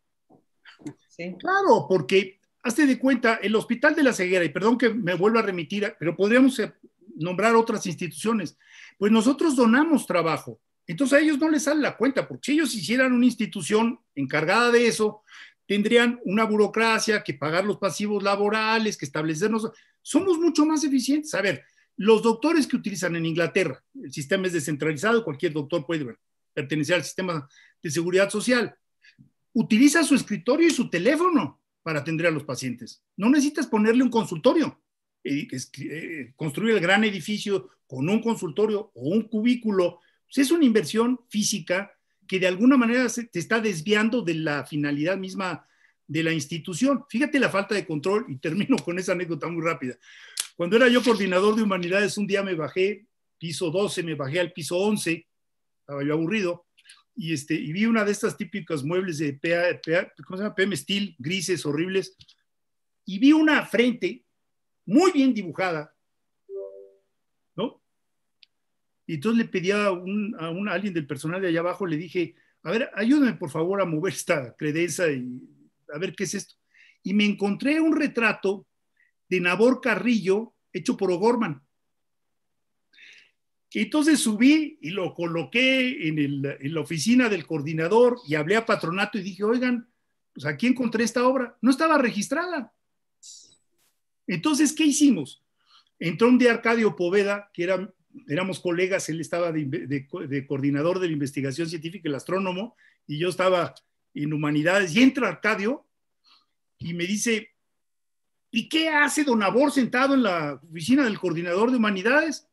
Claro, porque hazte de cuenta, el Hospital de la Ceguera, y perdón que me vuelva a remitir, pero podríamos eh, nombrar otras instituciones, pues nosotros donamos trabajo. Entonces a ellos no les sale la cuenta, porque si ellos hicieran una institución encargada de eso, tendrían una burocracia que pagar los pasivos laborales, que establecernos. Somos mucho más eficientes. A ver, los doctores que utilizan en Inglaterra, el sistema es descentralizado, cualquier doctor puede pertenecer al sistema de seguridad social utiliza su escritorio y su teléfono para atender a los pacientes. No necesitas ponerle un consultorio, eh, construir el gran edificio con un consultorio o un cubículo. Pues, es una inversión física que de alguna manera te está desviando de la finalidad misma de la institución. Fíjate la falta de control y termino con esa anécdota muy rápida. Cuando era yo coordinador de humanidades, un día me bajé, piso 12, me bajé al piso 11, estaba yo aburrido, y, este, y vi una de estas típicas muebles de PA, PM Steel, grises, horribles, y vi una frente muy bien dibujada, ¿no? Y entonces le pedí a un, alguien del personal de allá abajo, le dije, a ver, ayúdame por favor a mover esta credencia y a ver qué es esto. Y me encontré un retrato de Nabor Carrillo hecho por O'Gorman. Entonces subí y lo coloqué en, la oficina del coordinador y hablé a patronato y dije, oigan, pues aquí encontré esta obra. No estaba registrada. Entonces, ¿qué hicimos? Entró un día Arcadio Poveda, que era, éramos colegas, él estaba de, coordinador de la investigación científica, el astrónomo, y yo estaba en humanidades. Y entra Arcadio y me dice, ¿y qué hace don Abor sentado en la oficina del coordinador de humanidades?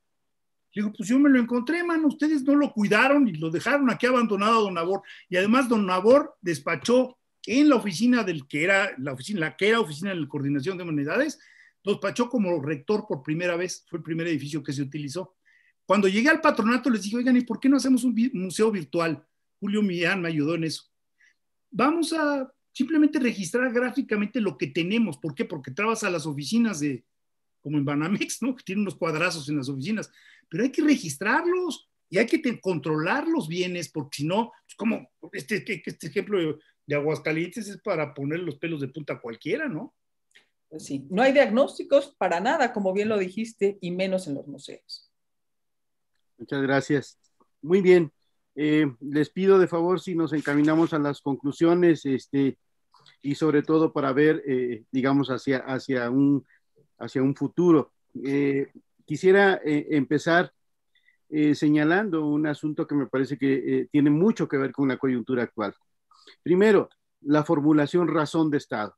Le digo, pues yo me lo encontré, mano, ustedes no lo cuidaron y lo dejaron aquí abandonado a Don Nabor. Y además Don Nabor despachó en la oficina del que era la oficina, la que era oficina de la coordinación de humanidades, despachó como rector por primera vez, fue el primer edificio que se utilizó. Cuando llegué al patronato les dije, oigan, ¿y por qué no hacemos un museo virtual? Julio Millán me ayudó en eso. Vamos a simplemente registrar gráficamente lo que tenemos. ¿Por qué? Porque trabas a las oficinas de, como en Banamex, ¿no? Que tienen unos cuadrazos en las oficinas pero hay que registrarlos y hay que controlar los bienes, porque si no, pues, como este, este, este, ejemplo de, Aguascalientes es para poner los pelos de punta a cualquiera, ¿no? Pues sí, no hay diagnósticos para nada, como bien lo dijiste, y menos en los museos. Muchas gracias. Muy bien. Eh, les pido de favor si nos encaminamos a las conclusiones, este, y sobre todo para ver, eh, digamos, hacia, hacia, un, hacia un futuro. Eh, quisiera eh, empezar eh, señalando un asunto que me parece que eh, tiene mucho que ver con la coyuntura actual. Primero, la formulación razón de Estado.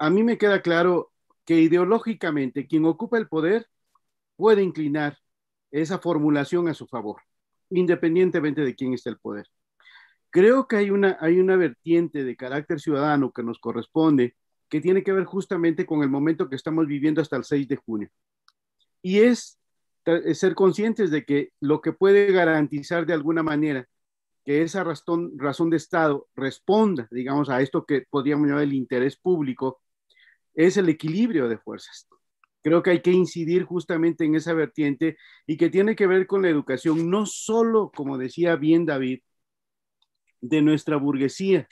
A mí me queda claro que ideológicamente quien ocupa el poder puede inclinar esa formulación a su favor, independientemente de quién esté el poder. Creo que hay una, hay una vertiente de carácter ciudadano que nos corresponde, que tiene que ver justamente con el momento que estamos viviendo hasta el 6 de junio y es ser conscientes de que lo que puede garantizar de alguna manera que esa razón, de Estado responda, digamos, a esto que podríamos llamar el interés público, es el equilibrio de fuerzas. Creo que hay que incidir justamente en esa vertiente y que tiene que ver con la educación, no solo, como decía bien David, de nuestra burguesía,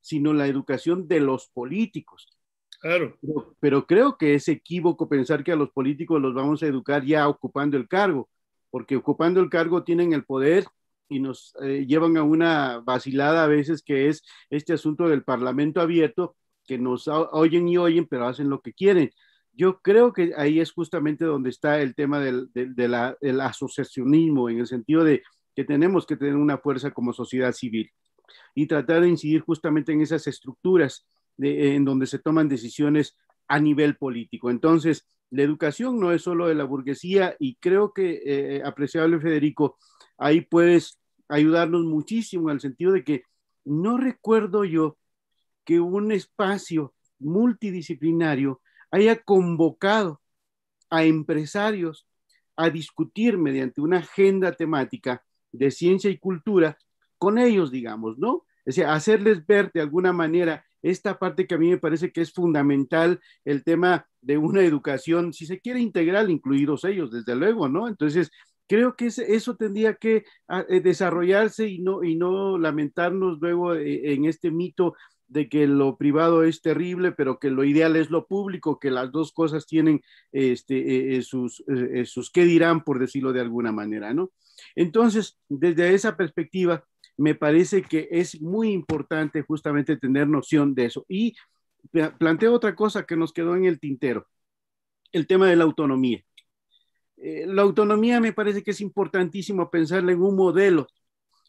sino la educación de los políticos. Claro. Pero, creo que es equívoco pensar que a los políticos los vamos a educar ya ocupando el cargo, porque ocupando el cargo tienen el poder y nos eh, llevan a una vacilada a veces que es este asunto del Parlamento abierto, que nos oyen y oyen, pero hacen lo que quieren. Yo creo que ahí es justamente donde está el tema del asociacionismo, en el sentido de que tenemos que tener una fuerza como sociedad civil y tratar de incidir justamente en esas estructuras eh, en donde se toman decisiones a nivel político. Entonces, la educación no es solo de la burguesía y creo que, eh, apreciable Federico, ahí puedes ayudarnos muchísimo en el sentido de que no recuerdo yo que un espacio multidisciplinario haya convocado a empresarios a discutir mediante una agenda temática de ciencia y cultura con ellos, digamos, ¿no? Es decir, hacerles ver de alguna manera esta parte que a mí me parece que es fundamental, el tema de una educación, si se quiere integral, incluidos ellos, desde luego, ¿no? Entonces, creo que eso tendría que ah, eh, desarrollarse y no, y no lamentarnos luego eh, en este mito de que lo privado es terrible, pero que lo ideal es lo público, que las dos cosas tienen este, eh, sus, sus qué dirán, por decirlo de alguna manera, ¿no? Entonces, desde esa perspectiva, me parece que es muy importante justamente tener noción de eso. Y planteo otra cosa que nos quedó en el tintero, el tema de la autonomía. Eh, la autonomía me parece que es importantísimo pensarla en un modelo,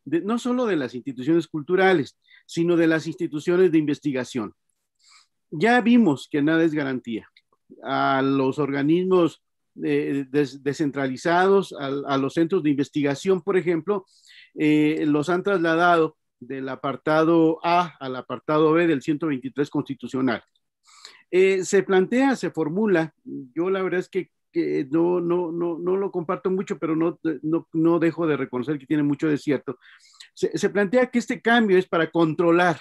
no solo de las instituciones culturales, sino de las instituciones de investigación. Ya vimos que nada es garantía. A los organismos eh, descentralizados, a, los centros de investigación, por ejemplo, eh, los han trasladado del apartado A al apartado B del 123 constitucional. Eh, se plantea, se formula, yo la verdad es que, no, no, no, no, lo comparto mucho, pero no, no, no, dejo de reconocer que tiene mucho de cierto. Se, plantea que este cambio es para controlar,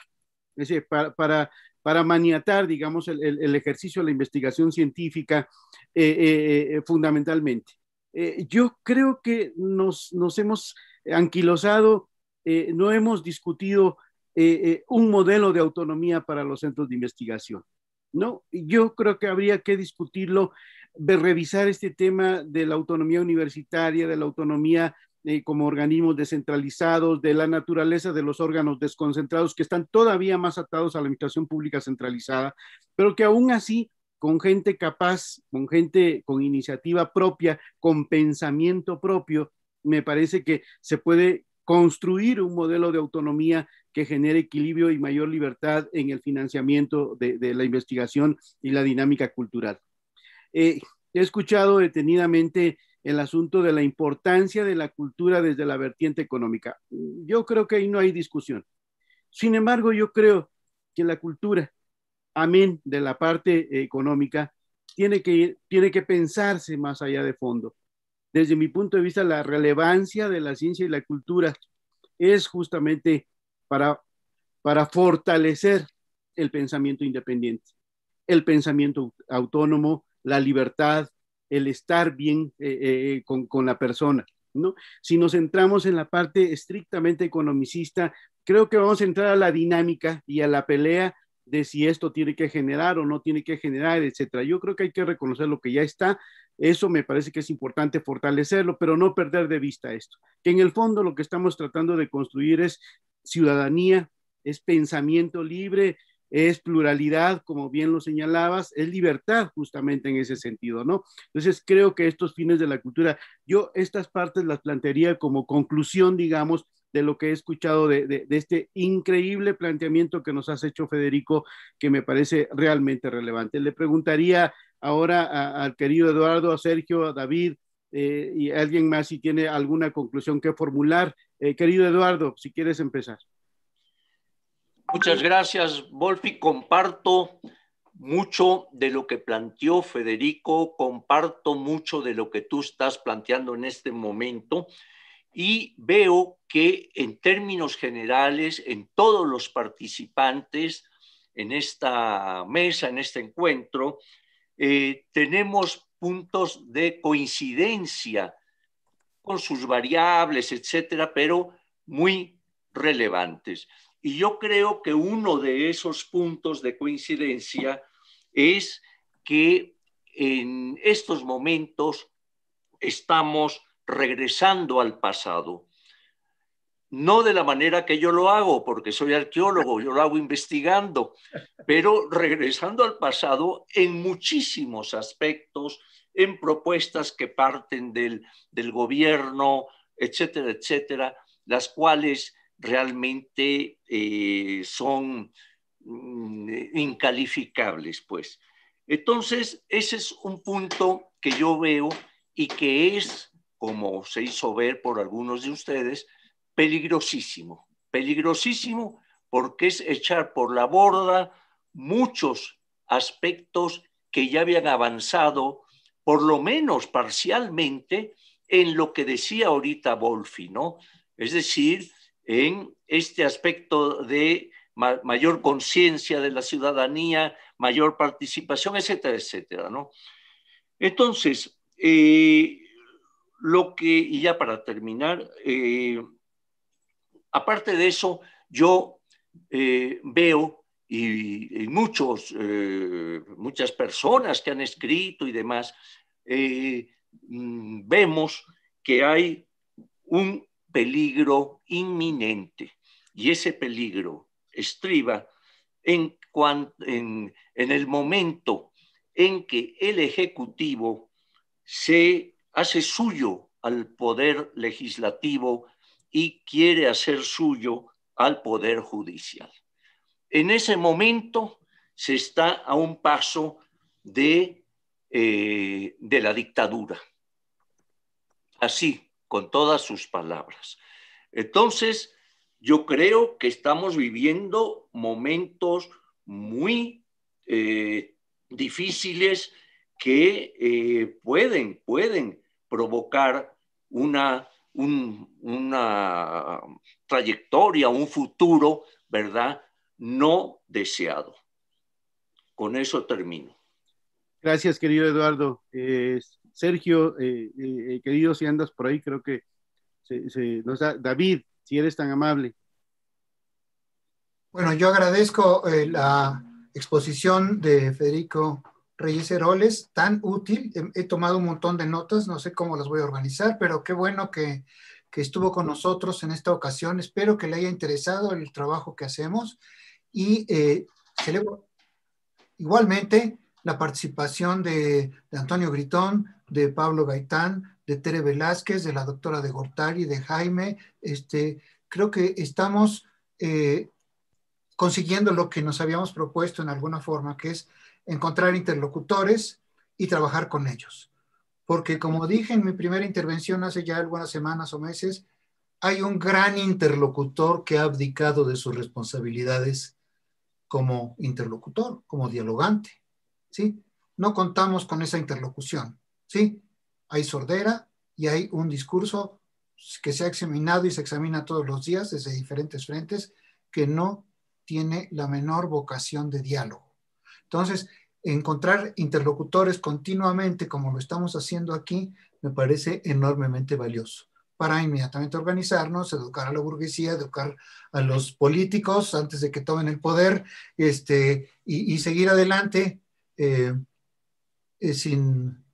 para, para, para maniatar, digamos, el, el, ejercicio de la investigación científica eh, fundamentalmente. yo creo que nos, nos hemos anquilosado, eh, no hemos discutido eh, eh, un modelo de autonomía para los centros de investigación. No, yo creo que habría que discutirlo, revisar este tema de la autonomía universitaria, de la autonomía como organismos descentralizados, de la naturaleza de los órganos desconcentrados que están todavía más atados a la administración pública centralizada, pero que aún así con gente capaz, con gente con iniciativa propia, con pensamiento propio, me parece que se puede construir un modelo de autonomía que genere equilibrio y mayor libertad en el financiamiento de, la investigación y la dinámica cultural. Eh, he escuchado detenidamente el asunto de la importancia de la cultura desde la vertiente económica. Yo creo que ahí no hay discusión. Sin embargo, yo creo que la cultura, amén de la parte económica, tiene que, tiene que pensarse más allá de fondo desde mi punto de vista, la relevancia de la ciencia y la cultura es justamente para, para fortalecer el pensamiento independiente, el pensamiento autónomo, la libertad, el estar bien eh, eh, con, la persona. ¿no? Si nos centramos en la parte estrictamente economicista, creo que vamos a entrar a la dinámica y a la pelea de si esto tiene que generar o no tiene que generar, etcétera. Yo creo que hay que reconocer lo que ya está, eso me parece que es importante fortalecerlo, pero no perder de vista esto, que en el fondo lo que estamos tratando de construir es ciudadanía, es pensamiento libre, es pluralidad, como bien lo señalabas, es libertad justamente en ese sentido, ¿no? Entonces creo que estos fines de la cultura, yo estas partes las plantearía como conclusión, digamos, de lo que he escuchado de, este increíble planteamiento que nos has hecho, Federico, que me parece realmente relevante. Le preguntaría ahora al querido Eduardo, a Sergio, a David eh, y alguien más si tiene alguna conclusión que formular. Eh, querido Eduardo, si quieres empezar. Muchas gracias, Wolfi. Comparto mucho de lo que planteó Federico, comparto mucho de lo que tú estás planteando en este momento y veo que en términos generales, en todos los participantes en esta mesa, en este encuentro, eh, tenemos puntos de coincidencia con sus variables, etcétera, pero muy relevantes. Y yo creo que uno de esos puntos de coincidencia es que en estos momentos estamos regresando al pasado no de la manera que yo lo hago, porque soy arqueólogo, yo lo hago investigando, pero regresando al pasado en muchísimos aspectos, en propuestas que parten del, del gobierno, etcétera, etcétera, las cuales realmente eh, son mm, incalificables, pues. Entonces, ese es un punto que yo veo y que es, como se hizo ver por algunos de ustedes, peligrosísimo, peligrosísimo porque es echar por la borda muchos aspectos que ya habían avanzado, por lo menos parcialmente, en lo que decía ahorita Wolfi, ¿no? Es decir, en este aspecto de mayor conciencia de la ciudadanía, mayor participación, etcétera, etcétera, ¿no? Entonces, eh, lo que, y ya para terminar, eh, Aparte de eso, yo eh, veo y, muchos, eh, muchas personas que han escrito y demás, eh, mm, vemos que hay un peligro inminente y ese peligro estriba en, en el momento en que el Ejecutivo se hace suyo al poder legislativo y quiere hacer suyo al Poder Judicial. En ese momento se está a un paso de, eh, de la dictadura. Así, con todas sus palabras. Entonces, yo creo que estamos viviendo momentos muy eh, difíciles que eh, pueden, pueden provocar una una trayectoria, un futuro, ¿verdad? No deseado. Con eso termino. Gracias, querido Eduardo. Eh, Sergio, eh, eh, querido, si andas por ahí, creo que se David, si eres tan amable. Bueno, yo agradezco la exposición de Federico Reyes Heroles, tan útil. He, tomado un montón de notas, no sé cómo las voy a organizar, pero qué bueno que, estuvo con nosotros en esta ocasión. Espero que le haya interesado el trabajo que hacemos y eh, celebro igualmente la participación de, Antonio Gritón, de Pablo Gaitán, de Tere Velázquez, de la doctora de Gortari, de Jaime. Este, creo que estamos eh, consiguiendo lo que nos habíamos propuesto en alguna forma, que es encontrar interlocutores y trabajar con ellos. Porque como dije en mi primera intervención hace ya algunas semanas o meses, hay un gran interlocutor que ha abdicado de sus responsabilidades como interlocutor, como dialogante, ¿sí? No contamos con esa interlocución, ¿sí? Hay sordera y hay un discurso que se ha examinado y se examina todos los días desde diferentes frentes que no tiene la menor vocación de diálogo. Entonces, encontrar interlocutores continuamente, como lo estamos haciendo aquí, me parece enormemente valioso para inmediatamente organizarnos, educar a la burguesía, educar a los políticos antes de que tomen el poder este, y, seguir adelante eh, eh, sin,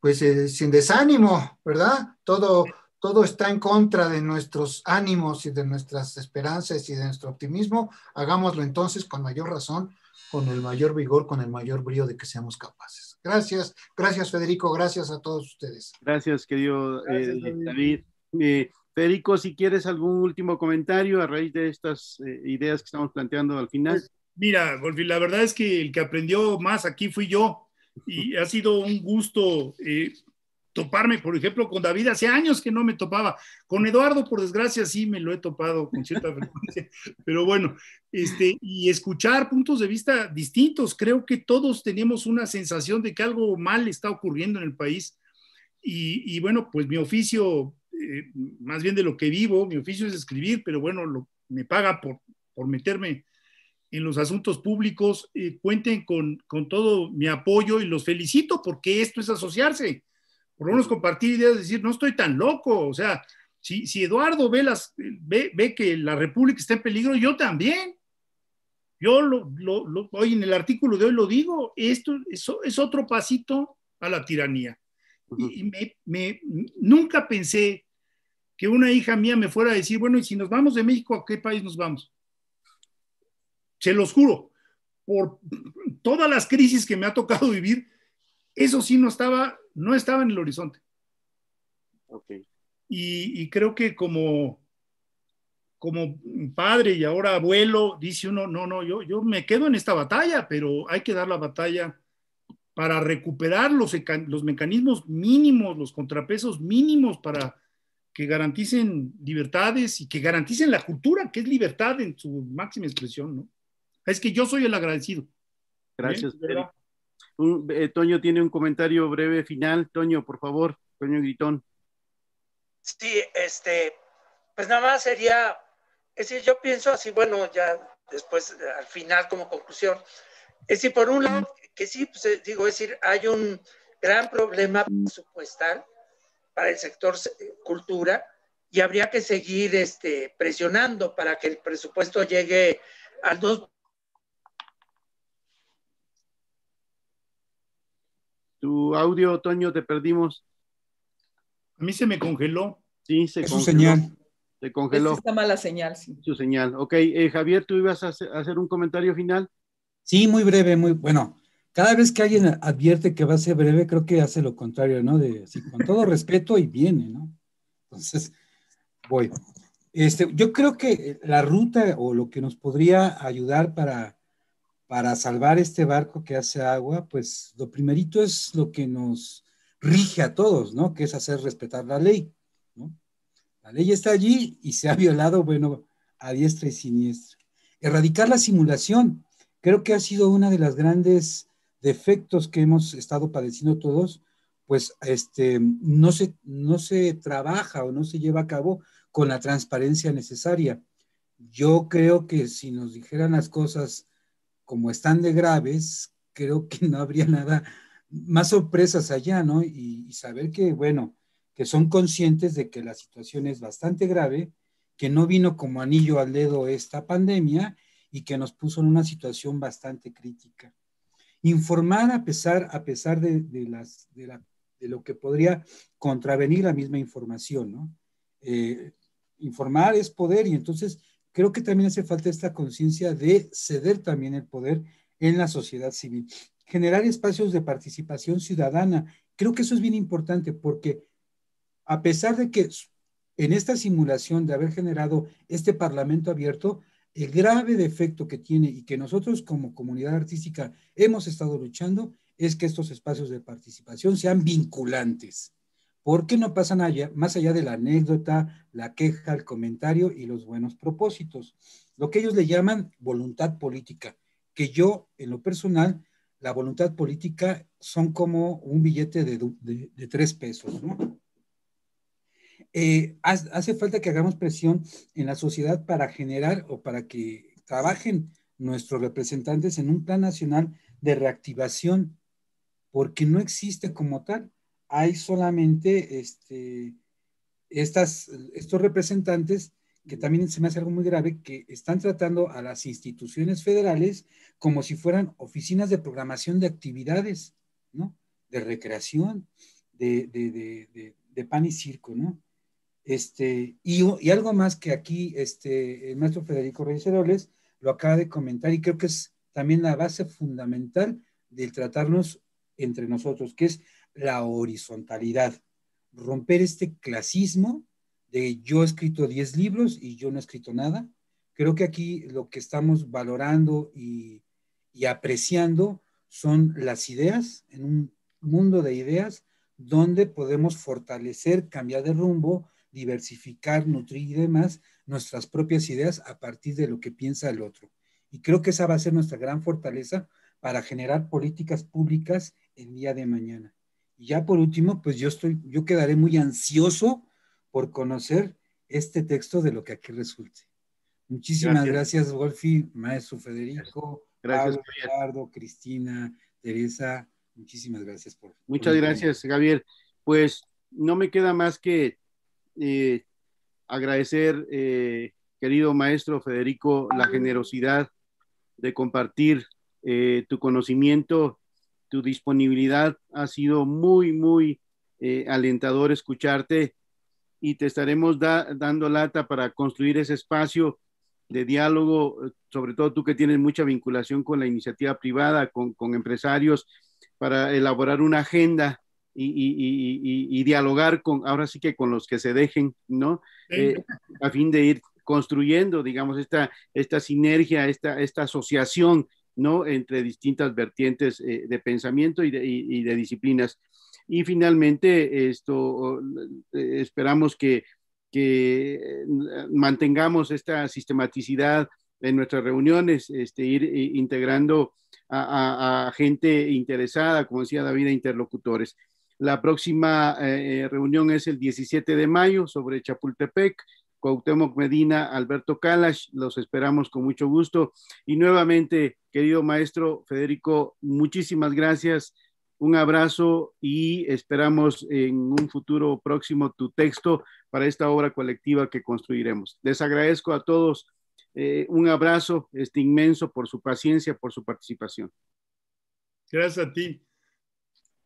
pues, eh, sin desánimo, ¿verdad? Todo, todo está en contra de nuestros ánimos y de nuestras esperanzas y de nuestro optimismo. Hagámoslo entonces con mayor razón con el mayor vigor, con el mayor brío de que seamos capaces. Gracias, gracias Federico, gracias a todos ustedes. Gracias, querido eh, David. Eh, Federico, si quieres algún último comentario a raíz de estas eh, ideas que estamos planteando al final. Pues, mira, la verdad es que el que aprendió más aquí fui yo y ha sido un gusto toparme, por ejemplo, con David, hace años que no me topaba. Con Eduardo, por desgracia, sí me lo he topado con cierta frecuencia, pero bueno, este, y escuchar puntos de vista distintos. Creo que todos tenemos una sensación de que algo mal está ocurriendo en el país. Y, bueno, pues mi oficio, eh, más bien de lo que vivo, mi oficio es escribir, pero bueno, me paga por, por meterme en los asuntos públicos, eh, cuenten con, con, todo mi apoyo y los felicito porque esto es asociarse por lo menos compartir ideas, decir, no estoy tan loco, o sea, si, Eduardo ve, ve, que la República está en peligro, yo también. Yo hoy en el artículo de hoy lo digo, esto es, otro pasito a la tiranía. Y nunca pensé que una hija mía me fuera a decir, bueno, y si nos vamos de México, ¿a qué país nos vamos? Se los juro, por todas las crisis que me ha tocado vivir, eso sí no estaba no estaba en el horizonte. Okay. Y, creo que como, como padre y ahora abuelo, dice uno, no, no, yo, yo me quedo en esta batalla, pero hay que dar la batalla para recuperar los, los mecanismos mínimos, los contrapesos mínimos para que garanticen libertades y que garanticen la cultura, que es libertad en su máxima expresión, ¿no? Es que yo soy el agradecido. Gracias, eh, Toño tiene un comentario breve final. Toño, por favor, Toño Gritón. Sí, este, pues nada más sería, es decir, yo pienso así, bueno, ya después, al final como conclusión, es decir, por un lado, que sí, pues, eh, digo, es decir, hay un gran problema presupuestal para el sector eh, cultura y habría que seguir este, presionando para que el presupuesto llegue al 2% Tu audio, Otoño, te perdimos. A mí se me congeló. Sí, se es congeló. señal. Se congeló. esta mala señal, sí. Su señal. Ok, eh, Javier, tú ibas a hacer un comentario final. Sí, muy breve, muy bueno. Cada vez que alguien advierte que va a ser breve, creo que hace lo contrario, ¿no? De con todo respeto y viene, ¿no? Entonces, voy. Este, yo creo que la ruta o lo que nos podría ayudar para para salvar este barco que hace agua, pues lo primerito es lo que nos rige a todos, ¿no? Que es hacer respetar la ley, ¿no? La ley está allí y se ha violado, bueno, a diestra y siniestra. Erradicar la simulación, creo que ha sido una de las grandes defectos que hemos estado padeciendo todos, pues este, no, se, no se trabaja o no se lleva a cabo con la transparencia necesaria. Yo creo que si nos dijeran las cosas como están de graves, creo que no habría nada, más sorpresas allá, ¿no? Y, saber que, bueno, que son conscientes de que la situación es bastante grave, que no vino como anillo al dedo esta pandemia y que nos puso en una situación bastante crítica. Informar a pesar, a pesar de, las, de, lo que podría contravenir la misma información, ¿no? Eh, informar es poder y entonces creo que también hace falta esta conciencia de ceder también el poder en la sociedad civil, generar espacios de participación ciudadana. Creo que eso es bien importante porque a pesar de que en esta simulación de haber generado este Parlamento abierto, el grave defecto que tiene y que nosotros como comunidad artística hemos estado luchando es que estos espacios de participación sean vinculantes. ¿Por qué no pasan allá, más allá de la anécdota, la queja, el comentario y los buenos propósitos. Lo que ellos le llaman voluntad política, que yo en lo personal, la voluntad política son como un billete de, tres pesos, eh, hace falta que hagamos presión en la sociedad para generar o para que trabajen nuestros representantes en un plan nacional de reactivación, porque no existe como tal hay solamente este, estas, estos representantes que también se me hace algo muy grave, que están tratando a las instituciones federales como si fueran oficinas de programación de actividades, ¿no? De recreación, de, de, de, de pan y circo, ¿no? Este, y, y, algo más que aquí este, el maestro Federico Reyes Heroles lo acaba de comentar y creo que es también la base fundamental del tratarnos entre nosotros, que es la horizontalidad, romper este clasismo de yo he escrito 10 libros y yo no he escrito nada. Creo que aquí lo que estamos valorando y, apreciando son las ideas, en un mundo de ideas donde podemos fortalecer, cambiar de rumbo, diversificar, nutrir y demás nuestras propias ideas a partir de lo que piensa el otro. Y creo que esa va a ser nuestra gran fortaleza para generar políticas públicas el día de mañana. Y ya por último, pues yo estoy, yo quedaré muy ansioso por conocer este texto de lo que aquí resulte. Muchísimas gracias, Wolfi, maestro Federico, gracias, Ricardo, Cristina, Teresa. Muchísimas gracias por. Muchas gracias, Javier. Gabriel. Pues no me queda más que eh, agradecer, eh, querido maestro Federico, la generosidad de compartir eh, tu conocimiento tu disponibilidad. Ha sido muy, muy eh, alentador escucharte y te estaremos dando lata para construir ese espacio de diálogo, sobre todo tú que tienes mucha vinculación con la iniciativa privada, con, empresarios, para elaborar una agenda y, dialogar con, ahora sí que con los que se dejen, ¿no? Eh, a fin de ir construyendo, digamos, esta, esta sinergia, esta, esta asociación entre distintas vertientes eh, de pensamiento y de, disciplinas. Y finalmente, esto, eh, esperamos que, eh, mantengamos esta sistematicidad en nuestras reuniones, este, ir integrando a, gente interesada, como decía David, a interlocutores. La próxima reunión es el 17 de mayo sobre Chapultepec Cuauhtémoc Medina, Alberto Calas. Los esperamos con mucho gusto. Y nuevamente, querido maestro Federico, muchísimas gracias. Un abrazo y esperamos en un futuro próximo tu texto para esta obra colectiva que construiremos. Les agradezco a todos eh, un abrazo este inmenso por su paciencia, por su participación. Gracias a ti.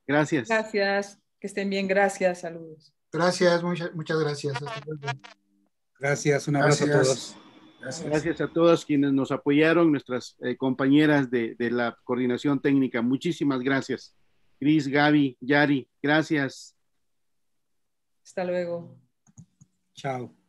Gracias. Gracias. Que estén bien. Gracias. Saludos. Gracias. Muchas, muchas gracias. Gracias, un abrazo a todos. Gracias. a todos quienes nos apoyaron, nuestras eh, compañeras de, de, la coordinación técnica. Muchísimas gracias. Cris, Gaby, Yari, gracias. Hasta luego. Chao.